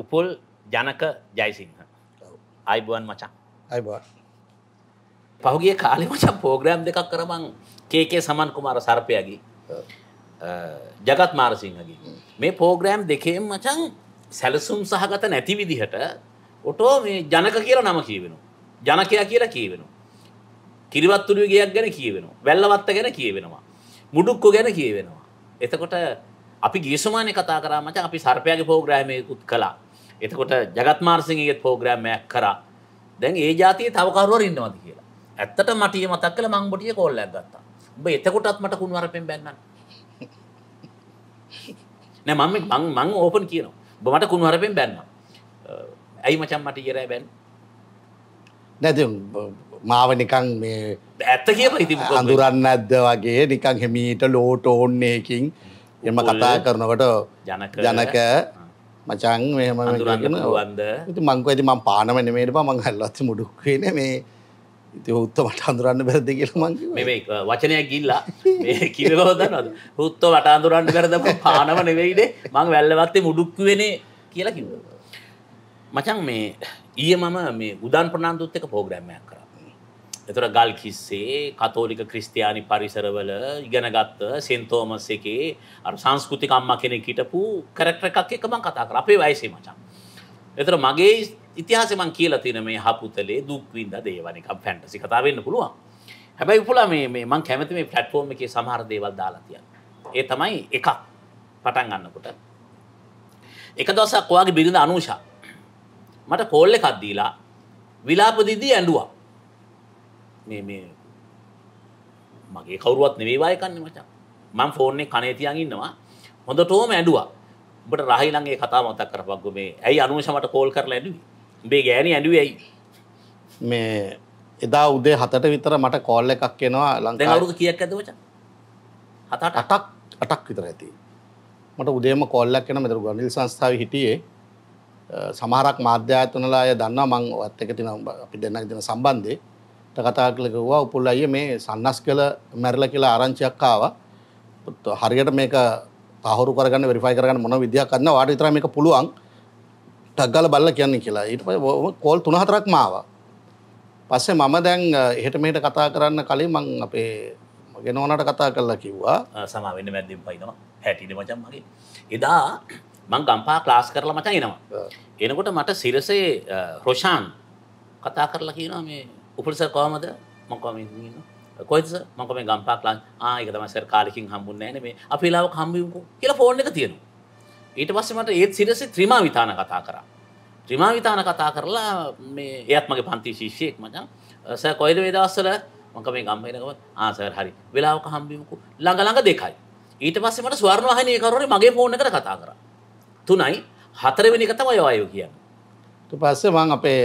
උපුල් ජනක ජයසිංහ අයිබුවන් මචා අයිබවා පහුගේ කාලි මචා පෝග්‍රෑම් දෙකක් කරමං කේකේ සමන් කුමාර සර්පයගේ ජගත් මාරසිංහගේ මේ පෝග්‍රෑම් දෙකෙන් මචන් සැලසුම් සහගත නැති විදිහට ඔටෝ මේ ජනක කියලා නම කියවෙනු ජනකයා කියලා කියවෙනු කිරිවත්තුරු ගයක් ගැන කියවෙන වැල්ලවත්ත ගැන කියවෙනවා මුඩුක්කු ගැන කියවෙනවා එතකොට අපි ගේසුමානය කතා කරාමච අපි සර්පයාගේ පෝග්‍රෑමයකුත් කලා එතකොට ජගත්මාර්සිගේ පෝග්‍රෑම්මයක් කරා දැන් ඒ ජාතිය තවකරුවර ඉන්නවද කියලා ඇත්තට මටිය මතක් කළ මං බොටිය කෝල්ලයක් ගත්තා ඔබ එතකොටත් මට කුණුවරපෙන් බැන්නන්න නෑ මම මං මං ඕපන් කියනවා ඔබ මට කුණුවරපෙන් බැන්න ඇයි මචන් මට ඉරෑ බැන් නැති මාව නිකං මේ ඇත්ත කිය ඉති අඳුරන්න ඇද්ද වගේ නිකං හෙමීට ලෝට ඕන්නේකින් එම කතා කරනකට ජනක මචන් මෙහම ගෙන ති මංක ඇති මං පානම නමේට මං හල්ලත් මුඩුක්වෙන මේ ඉති උත්ත මට අඳුරන්න බැරද කියලමන් වචනයක් ගිල්ලා කිවෝද හුත්ත වට අඳුරන්න කරදම පානම නෙවෙයිඩේ මං වැල්ලවත්තේ මුඩුක්වෙනේ කියලා කිව. මචන් මේ ඊය මම මේ උදන් ප්‍රනාාන්තුත්තක පෝග්‍රෑම්මයක් එතුර ගල් කිස්සේ කතෝලික ක්‍රිස්තියානි පරිසරවල ඉගෙනගත්ත සෙන්තෝමස් එකේ අර සංස්කෘතිකම්ම කෙනෙ හිටපු කරක්ටරකක් එකම කතා කර අපේ වයසේ මචන්. එතර මගේ ඉතිහාසමන් කියල තින මේ හපුතලේ දුක්වින්ද දේවනික ෆැන්ටසි කතා වෙන්න පුළුවන් හැබැයි පුල මේ මං කැමති මේ පලට්ෆෝර්ම එක සමහර දේවල් දාලාතිය. ඒ තමයි එකක් පටන් ගන්නකොට. එක දොසක් ඔයාගේ බිරිඳ අනුෂා මට කෝල්ල එකක් දීලා විලාපදිදී ඇඩුවක් මේ මේ මගේ කවරුවත් නෙවේ වායකන්න මචා මං ෆෝර්න්නේ කනේ තියන් ඉන්නවා හොඳ ටෝම ඇඩුවා බට රහිලන්ගේ කතා මතක් කර පක්ගු මේ ඇයි අනුවශමට කෝල් කරලා ඇඩුව බේ ගෑන ඇඩුව ඇයි මේ එදා උදේ හතට විතර මට කෝල්ල එකක් කෙනවා ලන්ද අවුදු කියක් ඇදවච හතට අටක් අටක් විතර ඇති මට උදේම කොල්ලක් කෙන මෙතර ගනිල් සංස්ථාව හිටියේ සමහරක් මාධ්‍යාතනලා අය දන්නවා මං ඔත් එක තින අපි දෙන්නක් දෙන සම්බන්ධය කතා කළ කිව්වා උපුල් අයියේ මේ සන්නස් කළ මැරිලා කියලා ආරංචියක් ආවා. හරියට මේක තහවුරු කරගන්න වෙරිෆයි කරගන්න මොන විදියක් කරන්න වාට විතරයි මේක පුළුවන් ටග්ගල බලලා කියන්නේ කියලා. ඊට පස්සේ කෝල් 3-4ක් මාවා. පස්සේ මම දැන් එහෙට මෙහෙට කතා කරන්න කලින් මං අපේ මගේ නෝනාට කතා කරලා කිව්වා සමා වෙන්න මැද්දෙන් පයින්නවා. හැටිද මචං මගේ. එදා මං ගම්පා ක්ලාස් කරලා මචං එනවා. එනකොට මට සිරසේ රොෂාන් කතා කරලා කියනවා මේ උපරිස කොහමද මොකම ඉන්න කොයිස මොක මේ ගම්පාක් ලන් ආයක තම සර කාලකින් හම්බුන්න ෑන මේ අපිලාව කම්බියුකු කියලා ෆෝන් එක තියෙනු ඊට පස්සමට ඒත් සිරසි ත්‍රීමා විතාන කතා කරා ත්‍රිමා විතාන කතා කරලා මේ එයත් මගේ පන්ති ශිෂ්‍යයෙක් මචන් ස කොයිද වේදවස්සල මක මේ ගම්පයනකව ආසර හරි වෙලාවක හම්බිමකු ළඟළඟ දෙකයි ඊට පස්සෙමට ස්වර්ණවාහනය කරුණ මගේ ෆෝන කර කතා කර තුනයි හතරවෙනි කතම යවායෝ කියන්න පස්සේ මං අපේ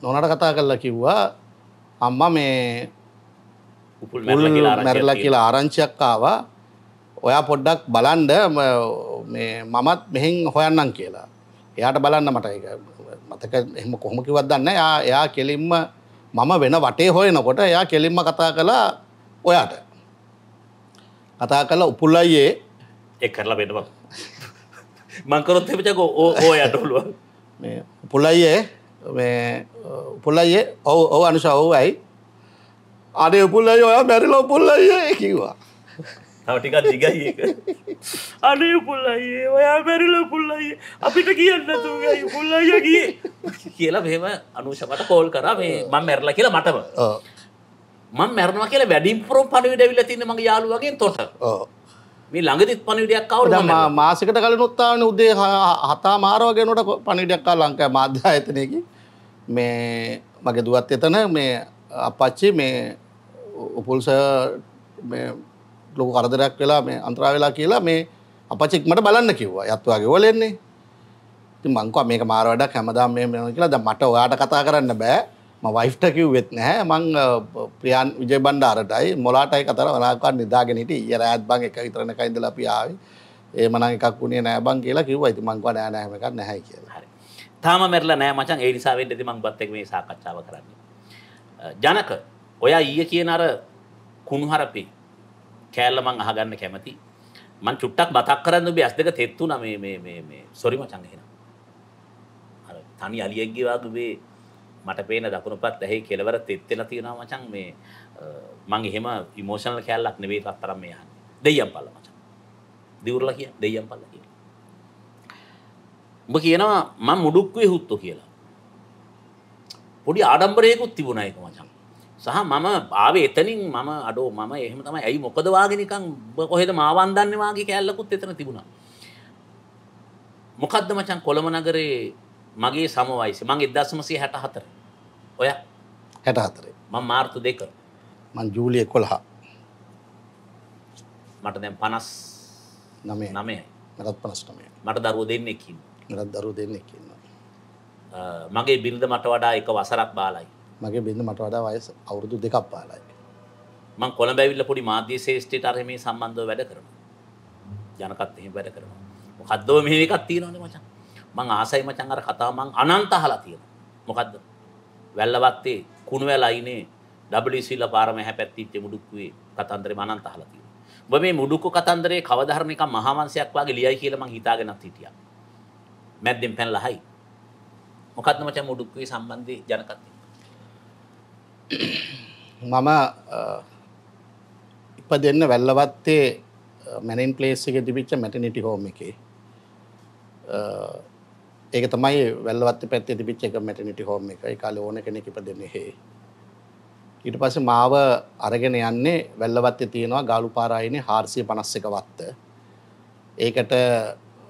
නොනට කතා කරලා කිව්වා අම්ම මේ උපුල් මැරලා කියලා ආරංචියක් ආවා ඔයා පොඩ්ඩක් බලන්ඩ මමත් මෙහෙන් හොයන්නම් කියලා එයාට බලන්න මට මතක එහම කොහොම කිවත්දන්න එයා කෙලින්ම මම වෙන වටේ හොයනකොට එයා කෙලින්ම කතා කලා ඔයාට කතා කල උපුල්ලයියේ එක් කරලා බෙනවා මංකරොත් එපචක ඕ ඕ යටටුළුව උපුල්ලයියේ උපුල්ලයේ ඔව ඔව අනුෂ ඔවුයි අඩ උපුල්ලයි ඔයා මැරිල උපුල්ලයේ කිවා ටිකක් දිගයි අනේ උපුල්ලයේ ඔයා මැරිල උපුල්ලයේ අපිට කියන්න තුගයි උපුල්ලය ගිය කියලා මෙම අනුෂමට කෝල් කර මේ මං මැරල කියලා මටම මං මැරනවා කියලා වැඩිම්පුරම් පණවිඩවිල තින්න මගේ යාලුවගේ තොට ඕ මේ ළඟදිත් පණවිඩයක් කවුද මාසිකට කලින් උත්තාවන උදේ හතා මාරවගෙනට පණිඩක් කා ලංකා මාධ්‍ය ආයතනයකි මේ මගේ දුවත් එතන මේ අපච්චි මේ උපුල්ස ලොකු කරදරයක් වෙලා මේ අන්තරා වෙලා කියලා මේ අපචික්මට බලන්න කිව්වා යත්වාගේ වලෙන්නේ ඉතින් මංකවා මේක මාර වැඩක් හැමදාම මේ කියලා දැන් මට ඔයාට කතා කරන්න බෑ වයිෆ්ට කිව්වෙත් නැහැ මං ප්‍රියන් විජය බණ්ඩාරටයි මොලාටයි කතර වනාකාර නිදාගෙන හිටියේ ඊය රෑත් බං එක විතරන කයින්දලා අපි ආවේ ඒ මනම් එකක් වුණේ නැහැ බං කියලා කිව්වා ඉතින් මං කිව්වා නෑ නෑ මේක නැහැයි කියලා හරි තාම මැරලා නැහැ මචං ඒ නිසා වෙන්න ඉතින් මං බත් එක්ක මේ සාකච්ඡාව කරන්නේ ජනක ඔයා ඊයේ කියන අර කුණුහරපේ කෑල්ල මං අහගන්න කැමති මං චුට්ටක් බතක් කරන්න ඔබේ ඇස් දෙක තෙත්තු නම මේ මේ මේ සොරි මචං එහෙනම් අර තනි අලියෙක්ගේ වගේ මට පේන දකුණුපත් ඇහි කෙලවර තෙත්වෙලා තියෙනවා මචං මේ මං එහෙම ඉමෝෂනල් කැලලක් නෙවෙයි තරම් මේ යන්නේ දෙයියන් පල්ල මචං දිවුරලා කිය දෙයියන් පල්ල කිය ඔබ කියනවා මම මුඩුක්කුවේ හුත්තු කියලා පොඩි ආඩම්බරයකුත් තිබුණා ඒක මචං සහ මම ආවේ එතනින් මම අඩෝ මම එහෙම තමයි ඇයි මොකද වාගේ නිකන් ඔබ කොහෙද මාවන් දන්නේ වාගේ කැලලකුත් එතන තිබුණා මොකද්ද මචං කොළඹ නගරේ මගේ සමවයිසි මං එදසමසේ හැට හතර ඔය හැට හතරේ මං මාර්තු දෙක මං ජූලිය කොළහා මට දැම් පනස් නමේ නමේ මටත් පනස්ටමය මට දරුව දෙන්නෙකින් මටත් දරු දෙන්නෙකින්න මගේ බිරිඳ මට වඩා එක වසරක් බාලයි මගේ බිඳ මට වඩා වයස අවුරුදු දෙකක් බාලයි මං කොළ බැවිල්ල පොඩි මාධ්‍ය ශේෂ්ඨයට අරම සම්බන්ධව වැඩ කරන ජනකත් එහෙම වැඩ කරනවා මොකද්දව මේ එකක් තියෙනවනේ මචන් මං ආසයි මචං අර කතාව මං අනන්ත අහලා තියෙනවා. මොකද්ද? වැල්ලවත්තේ කුණුවැලයිනේ WCල පාරම එහා පැත්තේ ඉච්ච මුඩුක්කුවේ කතන්දරේ මං අනන්ත අහලා තියෙනවා. ඔබ මේ මුඩුක්කු කතන්දරේ කවදාහරනික මහාවංශයක් වාගේ ලියයි කියලා මං හිතාගෙනත් හිටියා. මැද්දෙන් පැනලා හයි. මොකද්ද මචං මුඩුක්කුවේ සම්බන්ධේ ජනකත් මම ඉපදෙන්න වැල්ලවත්තේ මැනින් ප්ලේස් එකේ තිබිච්ච මැටර්නිටි හෝම් එකේ ඒක තමයි වැල්ලවත්ත පැත්තේ තිබිච්ච එක මැටනිටි හෝම් එක. ඒ කාලේ ඕන කෙනෙක් ඉපදෙන්නේ හේ. ඊට පස්සේ මාව අරගෙන යන්නේ වැල්ලවත්තේ තියෙනවා ගාලුපාරායිනේ 451 වත්ත. ඒකට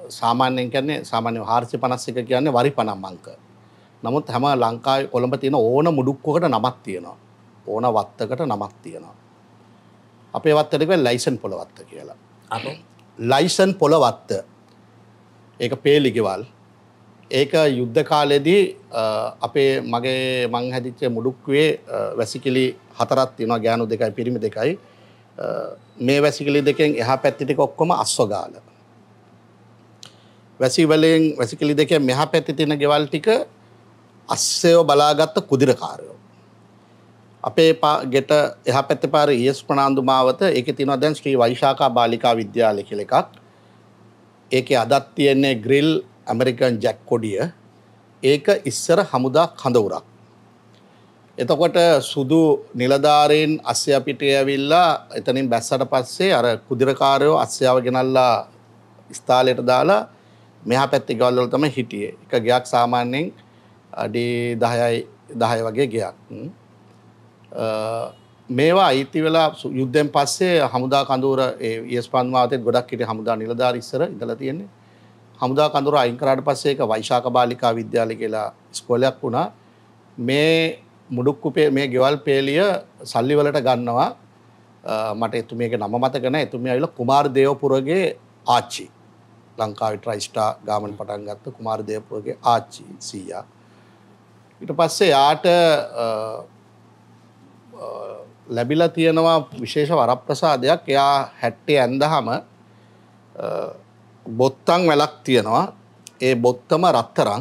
සාමාන්‍යයෙන් කියන්නේ සාමාන්‍ය 451 කියන්නේ වරි 50 අංක. නමුත් හැම ලංකාවේ කොළඹ තියෙන ඕන මුඩුක්කකට නමක් තියෙනවා. ඕන වත්තකට නමක් තියෙනවා. අපේ වත්තට කියව ලයිසන් පොළ වත්ත කියලා. ලයිසන් පොළ වත්ත. ඒක පේලිගෙවල්. ඒක යුද්ධ කාලෙදී අපේ මගේ මං හැදිච්ච මුඩුක්කුවේ වැසිකිලි හතරක් තියෙනවා ගෑනු දෙකයි පිරිමි දෙකයි මේ වැසිකිලි දෙකෙන් එහා පැත්ත ටික ඔක්කොම අස්වගාල. වැසිවලෙන් වැසිකිලි දෙකෙන් මෙහා පැත්තේ තියෙන ගෙවල් ටික අස්සයෝ බලාගත්ත කුදිරකාරයෝ. අපේ ගෙට එහා පැත්තේ පාර ඊස් ප්‍රනාන්දු මාවත ඒකේ තියෙනවා දැන් ශ්‍රී වෛශාඛා බාලිකා විද්‍යාලය කියලා එකක්. ඒකේ අදත් තියෙන්නේ ග්‍රිල් ඇමරිකන් ජැක් කොඩිය ඒක ඉස්සර හමුදා කඳවුරක්. එතකොට සුදු නිලධාරයෙන් අස්්‍යපිට ඇවිල්ලා එතනින් බැස්සට පස්සේ අර කුදිරකාරයෝ අස්්‍යාව ගෙනල්ලා ස්ථාලයට දාලා මෙහා පැත්ති ගල්ලොල තම හිටියේ එක ගයක් සාමාන්‍යෙන් අඩි දහයයි දහය වගේ ගයක්. මේවා අයිති වෙලා යුද්ධෙන් පස්සේ හමුදා කඳුර ඒ ස්පන්වාතය ගොඩක් හිට හමුදා නිලධාර ඉස්සර ඉදල තියෙන්නේ හමුදා කඳුර අයින් කරාට පස්සේ ඒක වෛශාක බාලිකා විද්‍යාලය කියලා ඉස්කෝලයක් වුණා. මේ මුඩුක්කුපේ මේ ගෙවල් පේලිය සල්ලි වලට ගන්නවා. මට එතුමියගේ නම මතක නැහැ. එතුමිය ඇවිල්ලා කුමාර් දේවපුරගේ ආච්චි. ලංකාවේ ට්‍රයිස්ටා ගාමන් පටන් ගත්ත කුමාර් දේවපුරගේ ආච්චි සීයා. ඊට පස්සේ යාට ලැබිලා තියෙනවා විශේෂ වරප්‍රසාදයක් එයා හැට්ටේ ඇඳහම බොත්තම් වැලක් තියෙනවා ඒ බොත්තම රත්තරං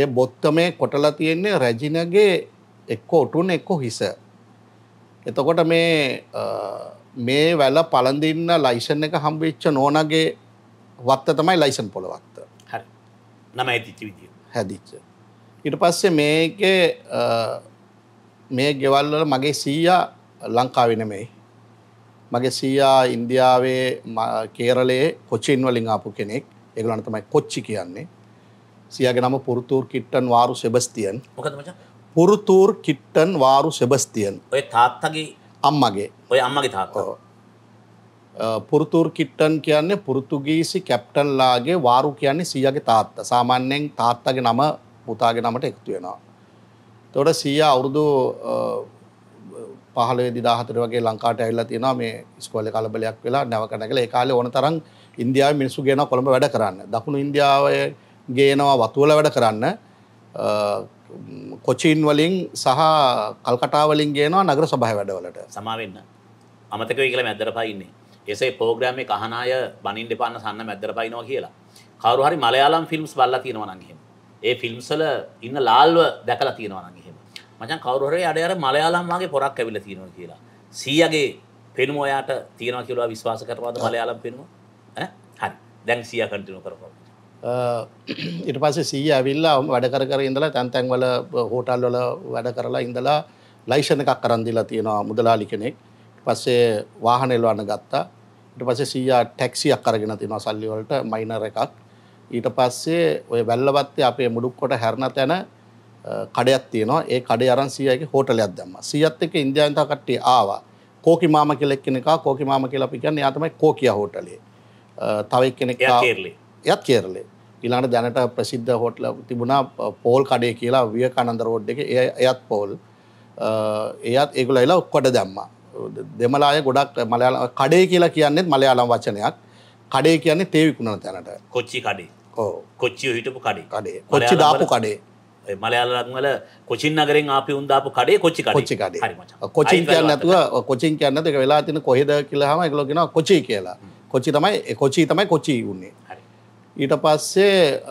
ඒ බොත්තමේ කොටලා තියෙන්නේ රැජිනගේ එක්ක ඔටුන් එක්ක හිස එතකොට මේ මේ වැල පළඳින්න ලයිසන් එක හම්බෙච්ච නෝනගේ වත්ත තමයි ලයිසන් පොළ වත්ත හරි නම ඇතිච්ච විදිය හැදිච්ච ඊට පස්සේ මේකේ මේ ගෙවල් වල මගේ සීයා ලංකාවේ නෙමෙයි මගේ සීයා ඉන්දියාවේ කේරලේ කොච්චින් වලින් ආපු කෙනෙක් ඒගොල්ලන් තමයි කොච්චි කියන්නේ සියගේ නම පුරුතූර් කිට්ටන් වාරු සෙබස්තියන් මොකද මචං පුරුතූර් කිට්ටන් වාරු සෙබස්තියන් ඔය තාත්තගේ අම්මගේ ඔය අම්මගේ තාත්තා පුරුතුර් කිට්ටන් කියන්නේ පුරුතුගීසි කැප්ටන්ලාගේ වාරු කියන්නේ සීයාගේ තාත්තා. සාමාන්‍යයෙන් තාත්තගේ නම පුතාගේ නමට එකතු වෙනවා. එතකොට සීයා අවුරුදු පහලේ දිදාහතර වගේ ලංකාට ඇල්ලා තියෙනවා මේ ස්කෝලේ කලබලයක් වෙලා නැවක නැගලා ඒ කාලේ ඕන තරම් ඉන්දියාවේ මිනිස්සු ගේනවා කොළඹ වැඩ කරන්න. දකුණු ඉන්දියාවේ ගේනවා වතු වල වැඩ කරන්න. කොචින් වලින් සහ කල්කටා වලින් ගේනවා නගර සභාවේ වැඩවලට. සමා වෙන්න. අමතක වෙයි කියලා මැද්දට පයින්නේ. එසේ ප්‍රෝග්‍රෑම් එක අහන අය බනින්න එපාන්න සන්න මැද්දට පයින්නවා කියලා. කවුරු හරි මලයාලම් ෆිල්ම්ස් බලලා තියෙනවා නම් එහෙම. ඒ ෆිල්ම්ස් වල ඉන්න ලාල්ව දැකලා තියෙනවා නම් මචන් කවරුහරේ අඩ අර මලයාලම් වගේ පොරක් ඇවිල තියෙනවා කියලා. සීයගේ පෙනුම ඔයාට තියෙනවා කියලා විශ්වාස කරවාද මලයාලම් පෙනුම? ඈ හරි. දැන් සීයා කන්ටිනියු කරපුවා. ඊට පස්සේ සීයා ඇවිල්ලා වැඩ කර කර ඉඳලා තැන් තැන් වල හෝටල් වල වැඩ කරලා ඉඳලා ලයිසන් එකක් අරන් දීලා තියෙනවා මුදලාලි කෙනෙක්. පස්සේ වාහන එලවන්න ගත්තා. ඊට පස්සේ සීයා ටැක්සියක් අරගෙන තිනවා සල්ලි වලට මයිනර් එකක්. ඊට පස්සේ ඔය වැල්ලවත්තේ අපේ මුඩුක්කොට හැරණ තැන කඩයක් තියෙනවා ඒ කඩේ අරන් සීයාගේ හෝටලයක් දැම්මා. සීයත් එක්ක ඉන්දියාවෙන් තව කට්ටිය ආවා. කෝකි මාමා කියලා එක්කෙනෙක් ආවා. කෝකි මාමා කියලා අපි කියන්නේ එයා තමයි කෝකියා හෝටලේ. තව එක්කෙනෙක් ආවා. එයත් කේරළේ. ඊළඟට දැනට ප්‍රසිද්ධ හෝටල තිබුණා පෝල් කඩේ කියලා විවේකානන්ද රෝඩ් එකේ. එයත් පෝල්. එයත් ඒගොල්ලෝ එලා ඔක්කොට දැම්මා. දෙමළ අය ගොඩක් මලයාලම් කඩේ කියලා කියන්නේත් මලයාලම් වචනයක්. කඩේ කියන්නේ තේ විකුණන තැනට. කොච්චි කඩේ. ඔව්. කොච්චි හිටපු කඩේ. කඩේ. කොච්චි දාපු කඩේ. මලයාලරත්වල කොචින් අගරෙන් අපි උන්දාපු කඩේ කොච්චි කොච්චි කඩේ කොචින් කියන්න නැතුව කොචින් කියන්න දෙක වෙලා තින කොහෙද කියලා හම එකලෝගෙන කොචි කියලා කොචි තමයි කොචි තමයි කොචි වන්නේ ඊට පස්සේ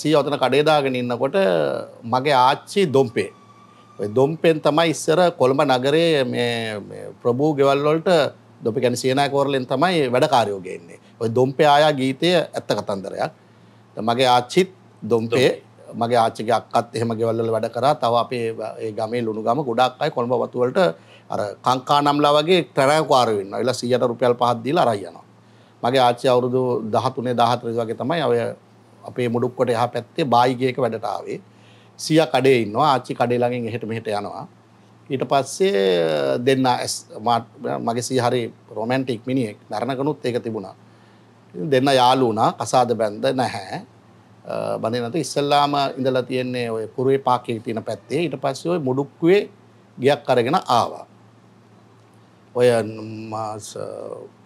සී අතන කඩේදාගෙන ඉන්නකොට මගේ ආච්චි දොම්පේ දොම්පෙන් තමයි ඉස්සර කොළඹ නගරේ ප්‍රභූ ගෙවල්වලට දොපි ගැන සේනාකෝරලෙන් තමයි වැඩකාරයෝගෙන්නේ ඔය දොම්පේ ආයා ගීතය ඇත්ත කතන්දරයක් මගේ ආච්චිත් දොම්පේ මගේ ආච්චිගේ අක්කත් එහෙම ගෙවල් වල වැඩ කරා. තව අපේ ඒ ගමේ ලුණු ගම ගොඩක් අය කොළඹ වතු වලට අර කාංකා නම්ලා වගේ ට්‍රැවල් වෙන්නවා. ඒලා 100ට රුපියල් 5ක් දීලා අරයි යනවා. මගේ ආච්චි අවුරුදු 13 14 වගේ තමයි ඔය අපේ මුඩුක්කොට එහා පැත්තේ බායිගේක වැඩට ආවේ. සියා කඩේ ඉන්නවා. ආච්චි කඩේ ළඟින් එහෙට මෙහෙට යනවා. ඊට පස්සේ දෙන්න මගේ සිය හරි රොමැන්ටික් මිනිහෙක්. නරණකනුත් ඒක තිබුණා. දෙන්න යාළු වුණා. කසාද බැන්ද නැහැ. බඳ නතු ඉස්සල්ලාම ඉඳලා තියෙන්නේ ඔය පුරුවේ පාකේ තියෙන පැත්තේ ඊට පස්සේ ඔය මුඩුක්කුවේ ගියක් අරගෙන ආවා. ඔය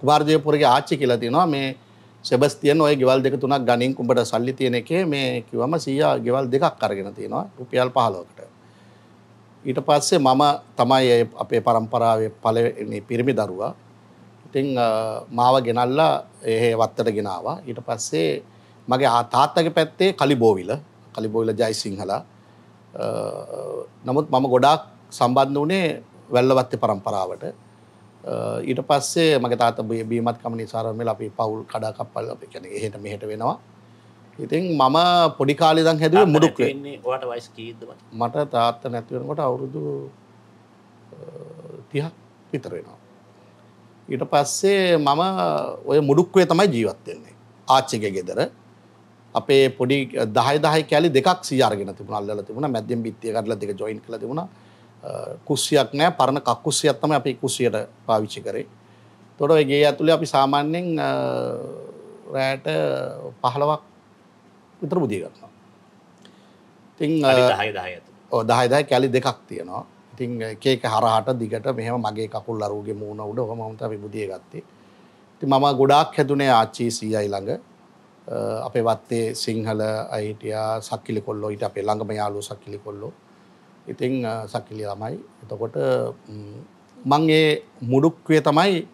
කුමාරජයපුරගේ ආච්චි කියලා තියෙනවා මේ සෙබස්තියන් ඔය ගෙවල් දෙක තුනක් ගණින් කුඹට සල්ලි තියෙන එකේ මේ කිව්වම සීයා ගෙවල් දෙකක් අරගෙන තියෙනවා රුපියල් 15කට. ඊට පස්සේ මම තමයි අපේ પરම්පරාවේ පළවෙනි පිරිමි දරුවා. ඉතින් මාව ගෙනල්ලා එහෙ වත්තට ගෙනාවා. ඊට පස්සේ මගේ තාත්තගේ පැත්තේ කලිබෝවිල කලිබෝවිල ජයි සිංහලා නමුත් මම ගොඩාක් සම්බන්ධ වනේ වැල්ලවත්ත පරම්පරාවට ඊට පස්සේ මගේ තාත බීමත් කම නිසාරමල අපි පවුල් කඩා කප්පල් අප කැන හට මෙහට වෙනවා ඉතින් මම පොඩි කාලිදන් හැදුව මුඩුක් මට තාත්ත නැතිවෙනකොට අවුරුදු තිහක් විතරෙනවා ඊට පස්සේ මම ඔය මුඩුක්වේ තමයි ජීවත්වෙන්නේ ආච්චික ගෙදර අපේ පොඩි දහය දහයි කෑලි දෙකක් සියාරගෙන තිබුණ අල්ලල තිබුණ මැදෙන් බිත්තිය කරලා දෙක ජොයින් කළ තිබුණ කුස්සියක් නෑ පරණ කක්කුස්සියක් තමයි අපි කුස්සියට පාවිච්චි කරේ තොට ගේ ඇතුළේ අපි සාමාන්‍යයෙන් රෑට පහලවක් විතර බුදිය ගන්නවා ඉතිං දහයදයි කැලි දෙකක් තියෙනවා ඉතිං ඒක හරහට දිගට මෙහම මගේ කකුල් අරුගේ මූුණ උඩ හොමන්ත විබුදිය ගත්තේ ති මම ගොඩක් හැදුනේ ආච්චී සීයයි ළඟ අපේ වත්තේ සිංහල අයිටියා සක්කිලි කොල්ලෝ ඊට අපේ ළඟම යාලු සක්කිලි කොල්ලෝ ඉතිං සක්කිලි ළමයි එතකොට මංගේ මුඩුක්වය තමයි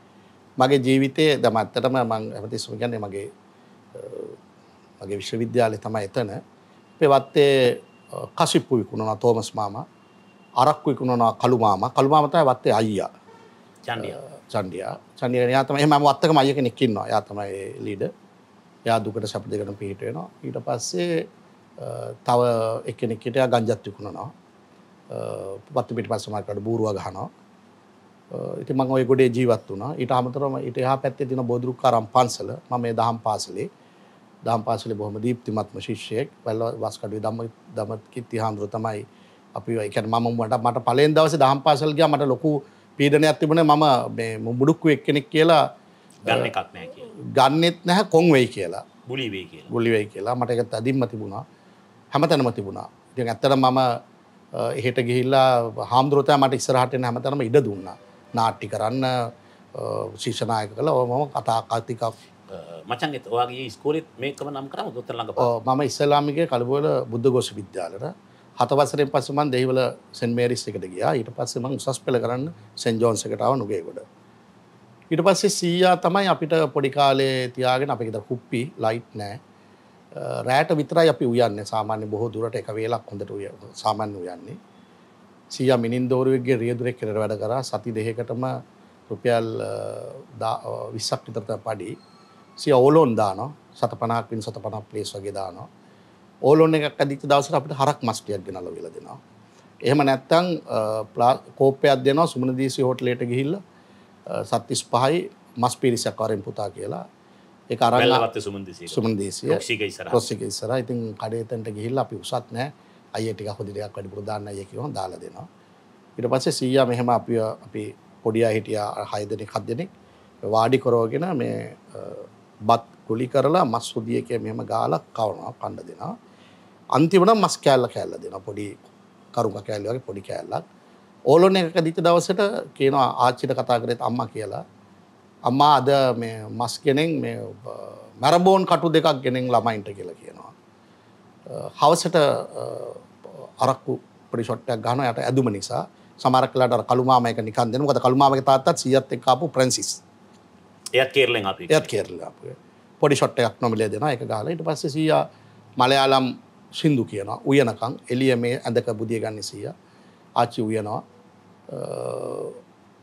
මගේ ජීවිතය දමත්තටම මං ඇමතිස්ම ගන්නේ මගේ මගේ විශ්වවිද්‍යාලය තමයි එතන පෙවත්තේ කසිප්පු විකුණන තෝමස් මාම අරක්කු විකුණන කළුමාම කළුමාමතයි වත්තේ අයියා චන්ඩිය චන්ඩිය චන්ඩිය යාතම එහම වත්තක අය කෙනෙක්කින්නවා යාතමයි ලීඩ යා දුකට සැප දෙකට පිහිට වෙනවා ඊට පස්සේ තව එකනෙකට ගංජත් විකුණනවා පත්ති පිට පස්ස මාකට බූරුව ගහනවා ඉති මං ඔය ගොඩේ ජීවත් වුණා ඊට අමතරම ඊට එහා පැත්තේ තියෙන බොදුරුකාරම් පන්සල මම මේ දහම් පාසලේ දහම් පාසලේ බොහොම දීප්තිමත්ම ශිෂ්‍යයෙක් වැල්ල වස්කඩුවේ ධම්ම ධමත් කීර්ති හාමුදුරුවෝ තමයි අපි ඒ කියන්නේ මම මට මට පළවෙනි දවසේ දහම් පාසල් ගියා මට ලොකු පීඩනයක් තිබුණේ මම මේ මුඩුක්කු එක්කෙනෙක් කියලා ගන්න එකක් නෑ ගන්නෙත් නැහැ කොන් වෙයි කියලා බුලිවෙයි කිය ගුලිවෙයි කියලා මට එක තදිම්ම තිබුණා හැමතැනම තිබුණා ඉතින් ඇත්තට මම එහෙට ගිහිල්ලා හාමුදුරුවෝ තමයි මට ඉස්සරහට එන්න හැමතැනම ඉඩ දුන්නා නාට්‍ය කරන්න ශිෂ්‍යනායක කළා මම කතා කතිකක් මචන් ඒත් ඔයාගේ ඉස්කෝලෙත් මේකම නම් කරා උත්තර ළඟ මම ඉස්ලාමික කලබුවල බුද්ධ ඝෝෂ විද්‍යාලයට හත වසරෙන් පස්සේ මම දෙහිවල සෙන්ට් මේරිස් එකට ගියා ඊට පස්සේ මම උසස් පෙළ කරන්න සෙන්ට් ජෝන්ස් එකට ආව නුගේගොඩ ඉට පස්සේ සීයා තමයි අපිට පොඩි කාලේ තියාගෙන අපිට හුප්පි ලයිට් නෑ රෑට විතරයි අපි උයන්න සාමාන්‍ය බොහෝ දුරට එක වේලක් හොඳට උය සාමාන්‍ය උයන්නේ සීයා මිනින් දෝරුවෙක්ගේ රියදුරෙක් කෙරට වැඩ කරා සති දෙහකටම රුපියල් විස්සක් විතරත පඩි සිය ඕලෝන් දානවා සත පනක් පින් සත පනක් ප්ලේස් වගේ දානවා ඕලොන් එකක් අදිච්ච දවසට අපිට හරක් මස්ටියක් ගෙනල්ලා වෙලා දෙනවා එහෙම නැත්තම් කෝපයක් දෙනවා සුමනදීසි හෝටලයට ගිහිල්ලා සත්තිස් පහයි මස් පිරිසක් වරෙන් පුතා කියලා ඒ අරගත් සුමන්දේසිය රොස්සික ඉස්සර ඉතින් කඩේතන්ට ගිහිල් අපි උසත් නෑ අය ටික හොදි දෙයක් වැඩි පුරදාන්න අය කියව දාල දෙනවා ඉට පස්සේ සීයා මෙහෙම අපි අපි පොඩියා හිටිය හයදන කත් දෙනෙක් වාඩි කොරෝගෙන මේ බත් කුලි කරලා මස් හුදියක මෙම ගාලක් කවනවා පණ්ඩ දෙනවා අන්තිමට මස් කෑල්ල කෑල්ල දෙෙන පොඩි කරුග කෑල්ලගේ පොඩි කෑල්ලක් ඕලොන එක දිච්ච දවසට කියනවා ආච්චිට කතා කරෙත් අම්මා කියලා. අම්මා අද මේ මස් කෙනෙක් මේ මැරබෝන් කටු දෙකක් ගෙනෙන් ළමයින්ට කියලා කියනවා. හවසට අරක්කු ප්‍රිෂොට්ටයක් ගන්න යට ඇදුම නිසා සමරක්ලට කළුමාමයක නිකන් දෙන මොකද කළුමාමගේ තාත්තත් 100ත් එක්ක ආපු ප්‍රැන්සිස්. එයත් කේරලෙන් අපි. එයත් කේරලෙන් ආපු. පොඩි ෂොට් එකක් නොමිලේ දෙනවා ඒක ගහලා ඊට පස්සේ සීයා මලයාලම් සින්දු කියනවා උයනකම් එළිය මේ ඇඳක බුදිය ගන්න සීයා ආච්චි උයනවා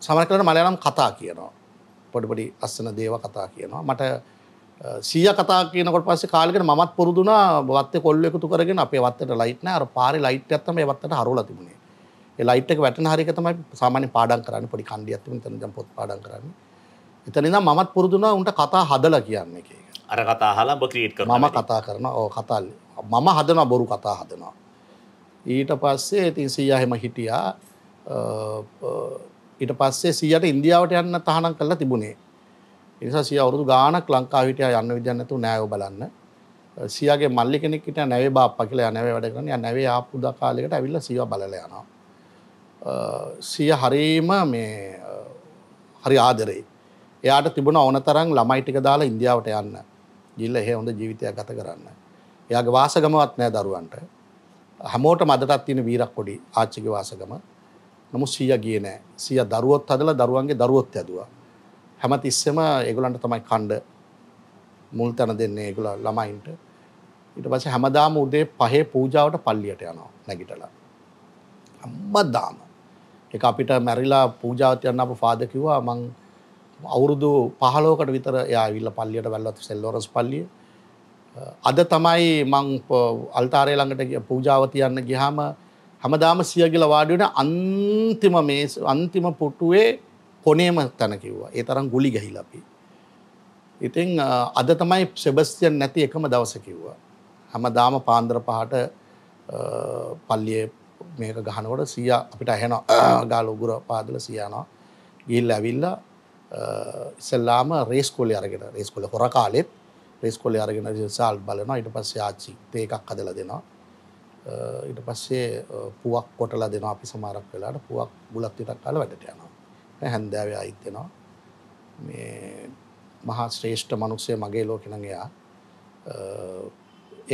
සමරකට මලයනම් කතා කියනවා පොඩිපඩි අස්සන දේව කතා කියනවා මට සීය කතා කියනකොට පස්සේ කාලෙකට මමත් පුරුදුනා වත්තේ කොල්ල එකතු කරගෙන අපේ වත්තට ලයිට් නැහැ අර පාරේ ලයිට් එකක් තමයි වත්තට හරවලා තිබුණේ ඒ ලයිට් එක වැටෙන හරියක තමයි සාමාන්‍ය පාඩම් කරන්නේ පොඩි කණ්ඩියක් තිබුණ එතන ඉඳන් පොත් පාඩම් කරන්නේ එතන ඉඳන් මමත් පුරුදුනා උන්ට කතා හදලා කියන්නේ එක එක අර කතා අහලා ඔබ ක්‍රියේට් කරනවා මම කතා කරනවා ඔව් කතා මම හදනවා බොරු කතා හදනවා ඊට පස්සේ ඉතින් සීයා හෙම හිටියා ඊට පස්සේ සීයට ඉන්දියාවට යන්න තහනම් කරලා තිබුණේ. නිසා සිය අවුරුදු ගානක් ලංකාව හිටිය යන්න විදන්න තු නෑව බලන්න සියගේ මල්ලි කෙනෙක් හිට නැවේ බාප්ප කියලා නැවේ වැඩ කරන නැවේ ආපුද කාලෙකට ඇවිල්ල සිය බලල යනවා. සිය හරීම මේ හරි ආදරේ. එයාට තිබුණ ඕන තරම් ළමයි ටික දාලා ඉන්දියාවට යන්න. ගිල්ල එහෙ හොඳ ජීවිතයක් ගත කරන්න. එයාගේ වාසගමවත් නෑ දරුවන්ට. හැමෝට මදටත් තියෙන වීරක් කොඩි ආච්චිගේ වාසගම නමුත් සීයා ගියේ නෑ සීයා දරුවොත් හදලා දරුවන්ගේ දරුවොත් ඇදුවා හැමතිස්සෙම ඒගොල්ලන්ට තමයි කණ්ඩ මුල් තැන දෙන්නේ ඒගොල්ල ළමයින්ට ඊට පස්සේ හැමදාම උදේ පහේ පූජාවට පල්ලියට යනවා නැගිටලා හැමදාම ඒක අපිට මැරිලා පූජාවට යන්න අපේ ෆාදර් කිව්වා මං අවුරුදු 15කට විතර එයා ආවිල්ලා පල්ලියට වැල්ලත් සෙල්ලෝරස් පල්ලියේ අද තමයි මං අල්තාරය ළඟට පූජාව තියන්න ගිහාම හැමදාම සිය කියලා වාඩි වෙන අන්තිම මේ අන්තිම පුටුවේ කොනේම තන කිව්වා. ඒ තරම් ගුලි ගහිලා අපි. ඉතින් අද තමයි සෙබස්තියන් නැති එකම දවස කිව්වා. හැමදාම පාන්දර පහට පල්ලියේ මේක ගහනකොට සියා අපිට ඇහෙනවා ගාල උගුර පාදල සියානවා. ගිහිල්ලා ඇවිල්ලා ඉස්සල්ලාම රේස් කොලේ අරගෙන රේස් කොලේ හොර කාලෙත් ප්‍රේස්කොලේ අරගෙන රිසාල්ට් බලනවා ඊට පස්සේ ආච්චි තේ එකක් හදලා දෙනවා ඊට පස්සේ පුවක් කොටලා දෙනවා අපි සමහරක් වෙලාවට පුවක් බුලත් විතක් කාලා වැඩට යනවා හැන්දෑවේ ආයිත් එනවා මේ මහා ශ්‍රේෂ්ඨ මිනිස්සය මගේ ලෝකේ නම් එයා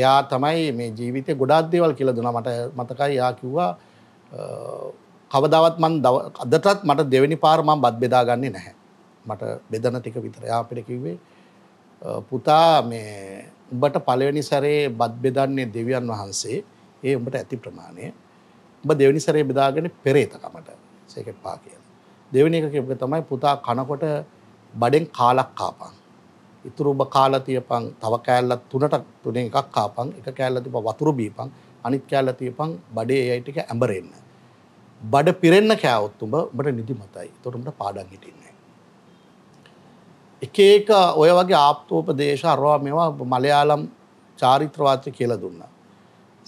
එයා තමයි මේ ජීවිතේ ගොඩාක් දේවල් කියලා දුනා මට මතකයි එයා කිව්වා කවදාවත් මන් අදටත් මට දෙවෙනි පාර මම බත් බෙදා ගන්නේ නැහැ මට බෙදන ටික විතර එයා අපිට කිව්වේ පුතා මේ උඹට පළවෙනි සැරේ බත් බෙදන්නේ දෙවියන් වහන්සේ. ඒ උඹට ඇති ප්‍රමාණය. උඹ දෙවෙනි සැරේ බෙදාගෙන පෙරේතකමට. සේකෙත් පා කියලා. දෙවෙනි එක කියපේ තමයි පුතා කනකොට බඩෙන් කාලක් කාපන්. ඉතුරු ඔබ කාලා තියපන්. තව කෑල්ල තුනට තුනෙන් එකක් කාපන්. එක කෑල්ල තිබ වතුර බීපන්. අනිත් කෑල්ල තියපන් බඩේ AI ටික ඇඹරෙන්න. බඩ පිරෙන්න කෑවොත් උඹ උඹට නිදිමතයි. ඒතකොට උඹට පාඩම් හිටින්න. එක එක ඔය වගේ ආප්තෝපදේශ අරවා මේවා මලයාලම් චාරිත්‍රවාත්‍ය කියලා දුන්නා.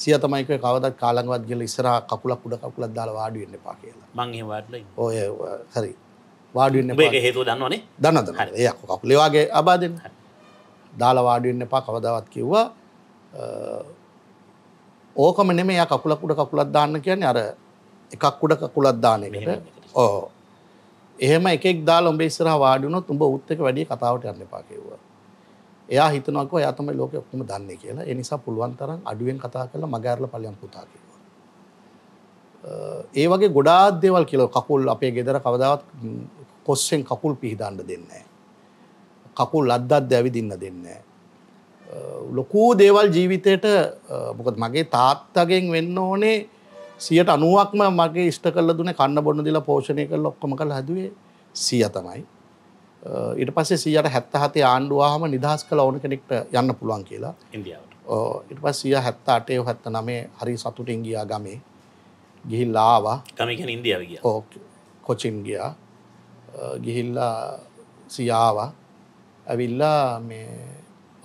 සිය තමයික කවදත් කාලඟවත් ගිහලා ඉස්සරහා කකුලක් උඩ කකුලක් දාලා වාඩි වෙන්න එපා කියලා. මං එහෙම වාඩිලා ඉන්නවා. ඔය හරි. වාඩි වෙන්න එපා. මේක හේතුව දන්නවනේ. දන්නවද? හරි. ඒ කකුලේ වාගේ අබා දෙන්න. දාලා වාඩි වෙන්න එපා කවදාවත් කිව්වා. ඕකම නෙමෙයි යා කකුලක් උඩ කකුලක් දාන්න කියන්නේ අර එකක් උඩ කකුලක් දාන එකට. ඔව්. එහෙම එකෙක් දාලා උඹ ඉස්සරහා වාඩි වුණොත් උඹ උත් එක වැඩි කතාවට යන්න එපා කිව්වා. එයා හිතනවාකෝ එයා තමයි ලෝකෙ ඔක්කොම දන්නේ කියලා. ඒ නිසා පුළුවන් තරම් අඩුවෙන් කතා කරලා මග ඇරලා පලියම් පුතා කිව්වා. ඒ වගේ ගොඩාක් දේවල් කියලා කකුල් අපේ ගෙදර කවදාවත් කොස්සෙන් කකුල් පිහදාන්න දෙන්නේ නැහැ. කකුල් අද්දක් දැවිදින්න දෙන්නේ නැහැ. ලොකු දේවල් ජීවිතයට මොකද මගේ තාත්තගෙන් වෙන්න ඕනේ සියට අනුවක්ම මගේ ඉස්ට කල දුන කන්න බොන්න දිලා පෝෂණය කළ ඔක්කොම කළ හැදුවේ සිය තමයි ඉට පස්සේ සියට හැත්ත හතේ ආණ්ඩුවාහම නිදහස් කළ ඕන කෙනෙක්ට යන්න පුළුවන් කියලා ඉන්දියාවට ඉට පස් සිය හැත්ත අටය හැත්ත නමේ හරි සතුට ඉංගියා ගමේ ගිහිල්ලාවා ගමික ඉන්දියාව ගිය ඕ කොචින් ගියා ගිහිල්ලා සියාවා ඇවිල්ලා මේ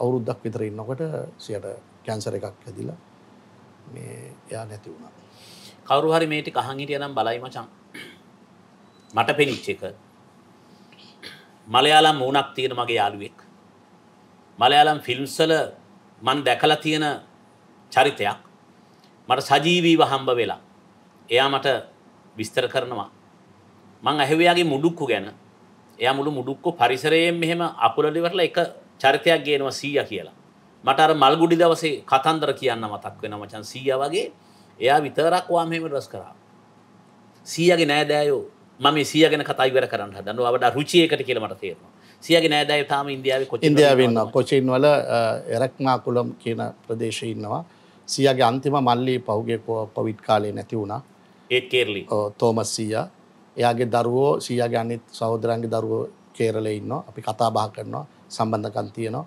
අවුරුද්දක් විතර ඉන්නකොට සියට කැන්සර එකක් ඇදිලා මේ එයා නැති වුණා කවරුහරි මේටි කහන් හිටිය නම් බලයි මචන් මට පෙනිච්ච එක මලයාලම් මූුණක් තියෙන මගේ යාළුවෙක් මලයාලම් ෆිල්ම්සල මන් දැකල තියෙන චරිතයක් මට සජීවීව හම්බ වෙලා එයා මට විස්තර කරනවා මං ඇහවයාගේ මුඩුක්කු ගැන එය මුළු මුඩුක්කු පරිසරයෙන් මෙහෙම අපුලලිවරල එක චරිතයක් ගේනවා සීය කියලා මට අර මල්ගුඩි දවසේ කතන්දර කියන්න මතක් වෙන මචන් සීය වගේ එයා විතරක් වා මෙහෙම රස් කරා. සීයාගේ නෑදෑයෝ මම මේ සීයා ගැන කතා ඉවර කරන්න හදනවා. වඩා රුචියකට කියලා මට තේරෙනවා. සියගේ නෑදෑ තාම ඉන්දියාව කොච ඉන්දියාවන්න කොචින් වල එරක්නා කුලම් කියන ප්‍රදේශ ඉන්නවා සියගේ අන්තිම මල්ලි පහුගේ කොවිට් කාලේ නැති වුණා ඒත් කේරලි තෝමස් සීය එයාගේ දරුවෝ සියගේ අනිත් සහෝදරන්ගේ දරුවෝ කේරල ඉන්න අපි කතා බා කරනවා සම්බන්ධකන් තියනවා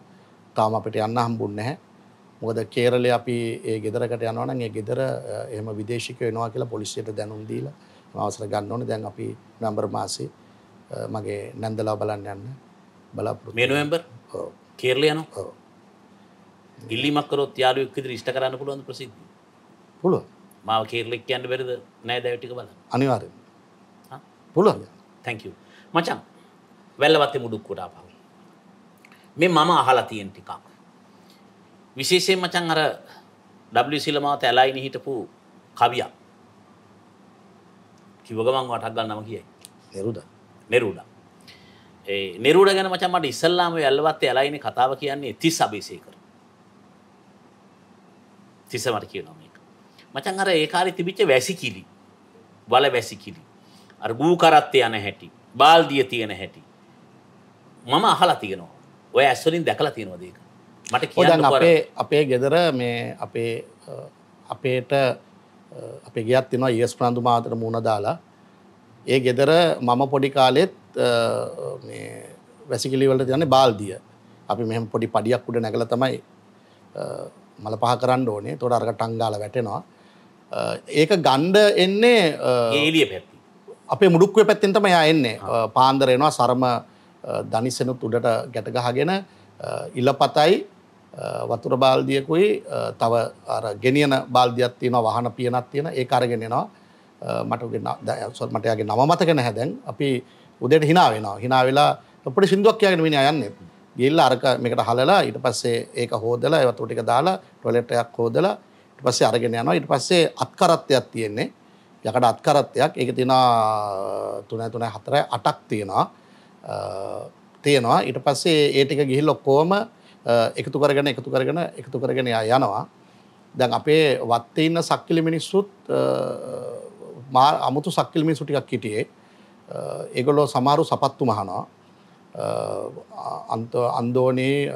තාම අපිට යන්න හම්බුන්නේ නැහැ මොකද කේරලේ අපි ඒ ගෙදරකට යනවා නම් ඒ ගෙදර එහෙම විදේශිකයෝ එනවා කියලා පොලිසියට දැනුම් දීලා අවසර ගන්න ඕනේ දැන් අපි නොවැම්බර් මාසේ මගේ නැන්දලා බලන්න යන්න බලාපොරොත්තු මේ නොවැම්බර් ඔව් කේරළ යනවා ඔව් ඉල්ලීමක් කරොත් යාළුවෙක් විදිහට ඉෂ්ට කරන්න පුළුවන් ප්‍රසිද්ධිය පුළුවන් මාව කේරළෙක් කියන්න බැරිද නෑ දැව ටික බලන්න අනිවාර්යෙන් හා පුළුවන් thank you මචං වැල්ලවත්තේ මුඩුක්කුවට ආපහු මේ මම අහලා තියෙන ටිකක් විශේෂයෙන් මචන් අර ඩබ්ලි සිලමාව තැලයින හිටපු කවියා කිවගමන් වටක් ගන්නම කියයි නෙරුද නෙරුඩ ඒ නිරුඩ ගැන මචන් මට ඉස්සල්ලාම ඇල්ලවත් ඇලයින කතාව කියන්නේ තිස් අභිසේ කර තිස මට කියනම එක මචන් අර ඒකාරි තිබිච්ච වැසිකිලි වල වැසිකිලි අර ගූ කරත්ත යන හැටි බාල්දිය තියෙන හැටි මම අහලා තියෙනවා ඔය ඇස්වලින් දැකලා තියෙනවා දේක මට කියන්න අපේ අපේ ගෙදර මේ අපේ අපේට අපේ ගියත් තිනවා ඒස් ප්‍රන්දු මාතර මුණ දාලා ඒ ගෙදර මම පොඩි කාලෙත් වැසිකිලිවලට තියන්නේ බාල්දිය අපි මෙහම පොඩි පඩියක් උඩ නැගල තමයි මල පහ කරන්න ඕනේ තොට අරක ටංගාල වැටෙනවා ඒක ගණ්ඩ එන්නේ ඒලිය පැත්ති අපේ මුඩුක්ව පැත්තෙන්තම යා එන්නේ පාන්දරෙනවා සරම දනිසෙනුත් උඩට ගැටගහගෙන ඉලපතයි වතුර බාල්දියකුයි තව ගෙනියන බාල්දියත් තියෙන වහන පියනත් තියෙන ඒ අරගෙනෙනවා මට සොල්මටයාගේ නම මතකෙන හැදැන් අපි උදෙට හිනා වෙනවා හිනා වෙලා අපට සිින්දුවක් කියගෙන විනි අයන්න ගෙල්ල අරක මේකට හලලා ඉට පස්සේ ඒක හෝදලා එවතු ටික දාලා ටොලෙට්ටයක් හෝදලා ඉට පස්සේ අරගෙන යනවා ඉට පස්සේ අත්කරත්වයක් තියෙන්නේ යකට අත්කරත්වයක් ඒක තිනා තුනෑ තුනෑ හතරයි අටක් තියෙනවා තියෙනවා ඊට පස්සේ ඒ ටික ගිහිල් ඔක්කොම එකතු කරගෙන එකතු කරගෙන එකතු කරගෙන යනවා දැන් අපේ වත්තේ ඉන්න සක්කිලි මිනිස්සුත් මා අමුතු සක්කිලි මිනිස්සු ටිකක් හිටියේ ඒගොල්ලෝ සමහරු සපත්තු මහනවා අන්ත අන්දෝනේ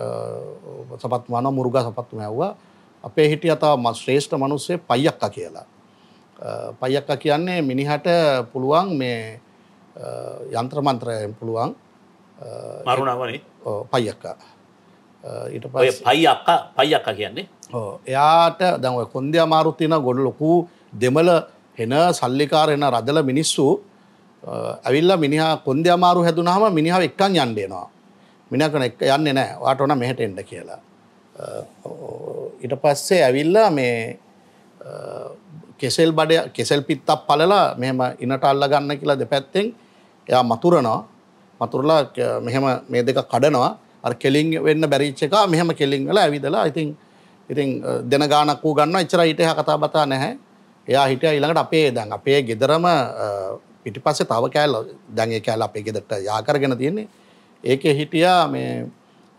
සපත්තු මහනවා මුර්ගා සපත්තු මහවුවා අපේ හිටිය තව ශ්‍රේෂ්ඨ මිනිස්සේ පයියක්කා කියලා පයියක්කා කියන්නේ මිනිහට පුළුවන් මේ යන්ත්‍ර මන්ත්‍රයෙන් පුළුවන් මරුණාවනේ පයියක්කා ඊට පස් පයි අක්කා පයියක්කා කියන්නේ එයාට දැව කොන්ද අමාරුත්තියන ගොඩ ලොකු දෙමල හෙන සල්ලිකාරෙන රදල මිනිස්සු ඇවිල්ල මිනිහා කොන්ද අමාරු හැදුනහම මිනිහා එක්කන් යන්ඩේනවා මිනකන එක් යන්න නෑ වාට ඕන මෙහට එන්ඩ කියලා ඊට පස්සේ ඇවිල්ලා මේ කෙසෙල් බඩ කෙසෙල් පිත්තක් පලලා මෙම ඉනට අල්ල ගන්න කියලා දෙ පැත්තෙන් එයා මතුරනවා මතුරලා මෙහෙම මේ දෙක කඩනවා අර කෙලින් වෙන්න බැරිච්ච එක මෙහෙම කෙලින් වෙලා ඇවිදලා ඉතින් ඉතින් දෙන ගානක් වූ ගන්න එච්චර ඊට එහා කතා බතා නැහැ. එයා හිටියා ඊළඟට අපේ දැන් අපේ ගෙදරම පිටිපස්සේ තව කෑල්ල දැන් ඒ කෑල්ල අපේ ගෙදරට යා කරගෙන තියෙන්නේ. ඒකේ හිටියා මේ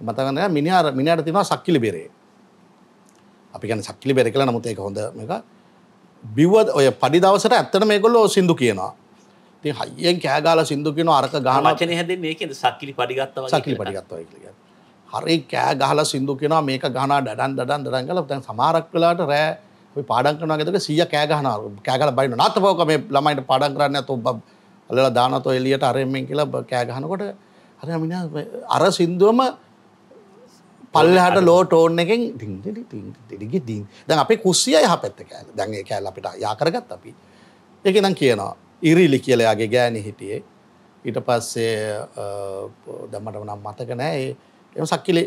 මතක නැහැ මිනිහා මිනිහාට තියෙනවා සක්කිලි බෙරේ. අපි කියන්නේ සක්කිලි බෙර කියලා නමුත් ඒක හොඳ මේක. බිව්ව ඔය පඩි දවසට ඇත්තට මේගොල්ලෝ සින්දු කියනවා. ති හයිියෙන් කෑගාල සිින්දුකින අරක ගාන වචන හැද මේකද සක්කිලි පඩිගත්තව සකිලි පඩිගත්ව කිය හරි කෑ ගහල සිින්දුකින මේක ගාන ඩන් ඩන් දරංගල තැන් සමාරක් කලාට රෑ පාඩක්න ගෙතක සිය කෑගහන කෑගල බයින නත පෝක මේ ළමයිට පඩන් කරන්න තුබ අල්ලලා දානතෝ එලියට අරෙන්මෙන් කියලා කෑගහනකොට හරි මින අර සිින්දුවම පල්ලහට ලෝ ටෝන් එකෙන් ටිගි දී දැන් අපේ කුස්සිය යහ පැත්ත කෑල දැන්ගේ කෑල්ල අපිට යාකරගත් අපි එක නම් කියනවා ඉරිලි කියලයාගේ ගෑනි හිටියේ ඊට පස්සේ දැමට නම් මතක නෑ එම සක්කිලි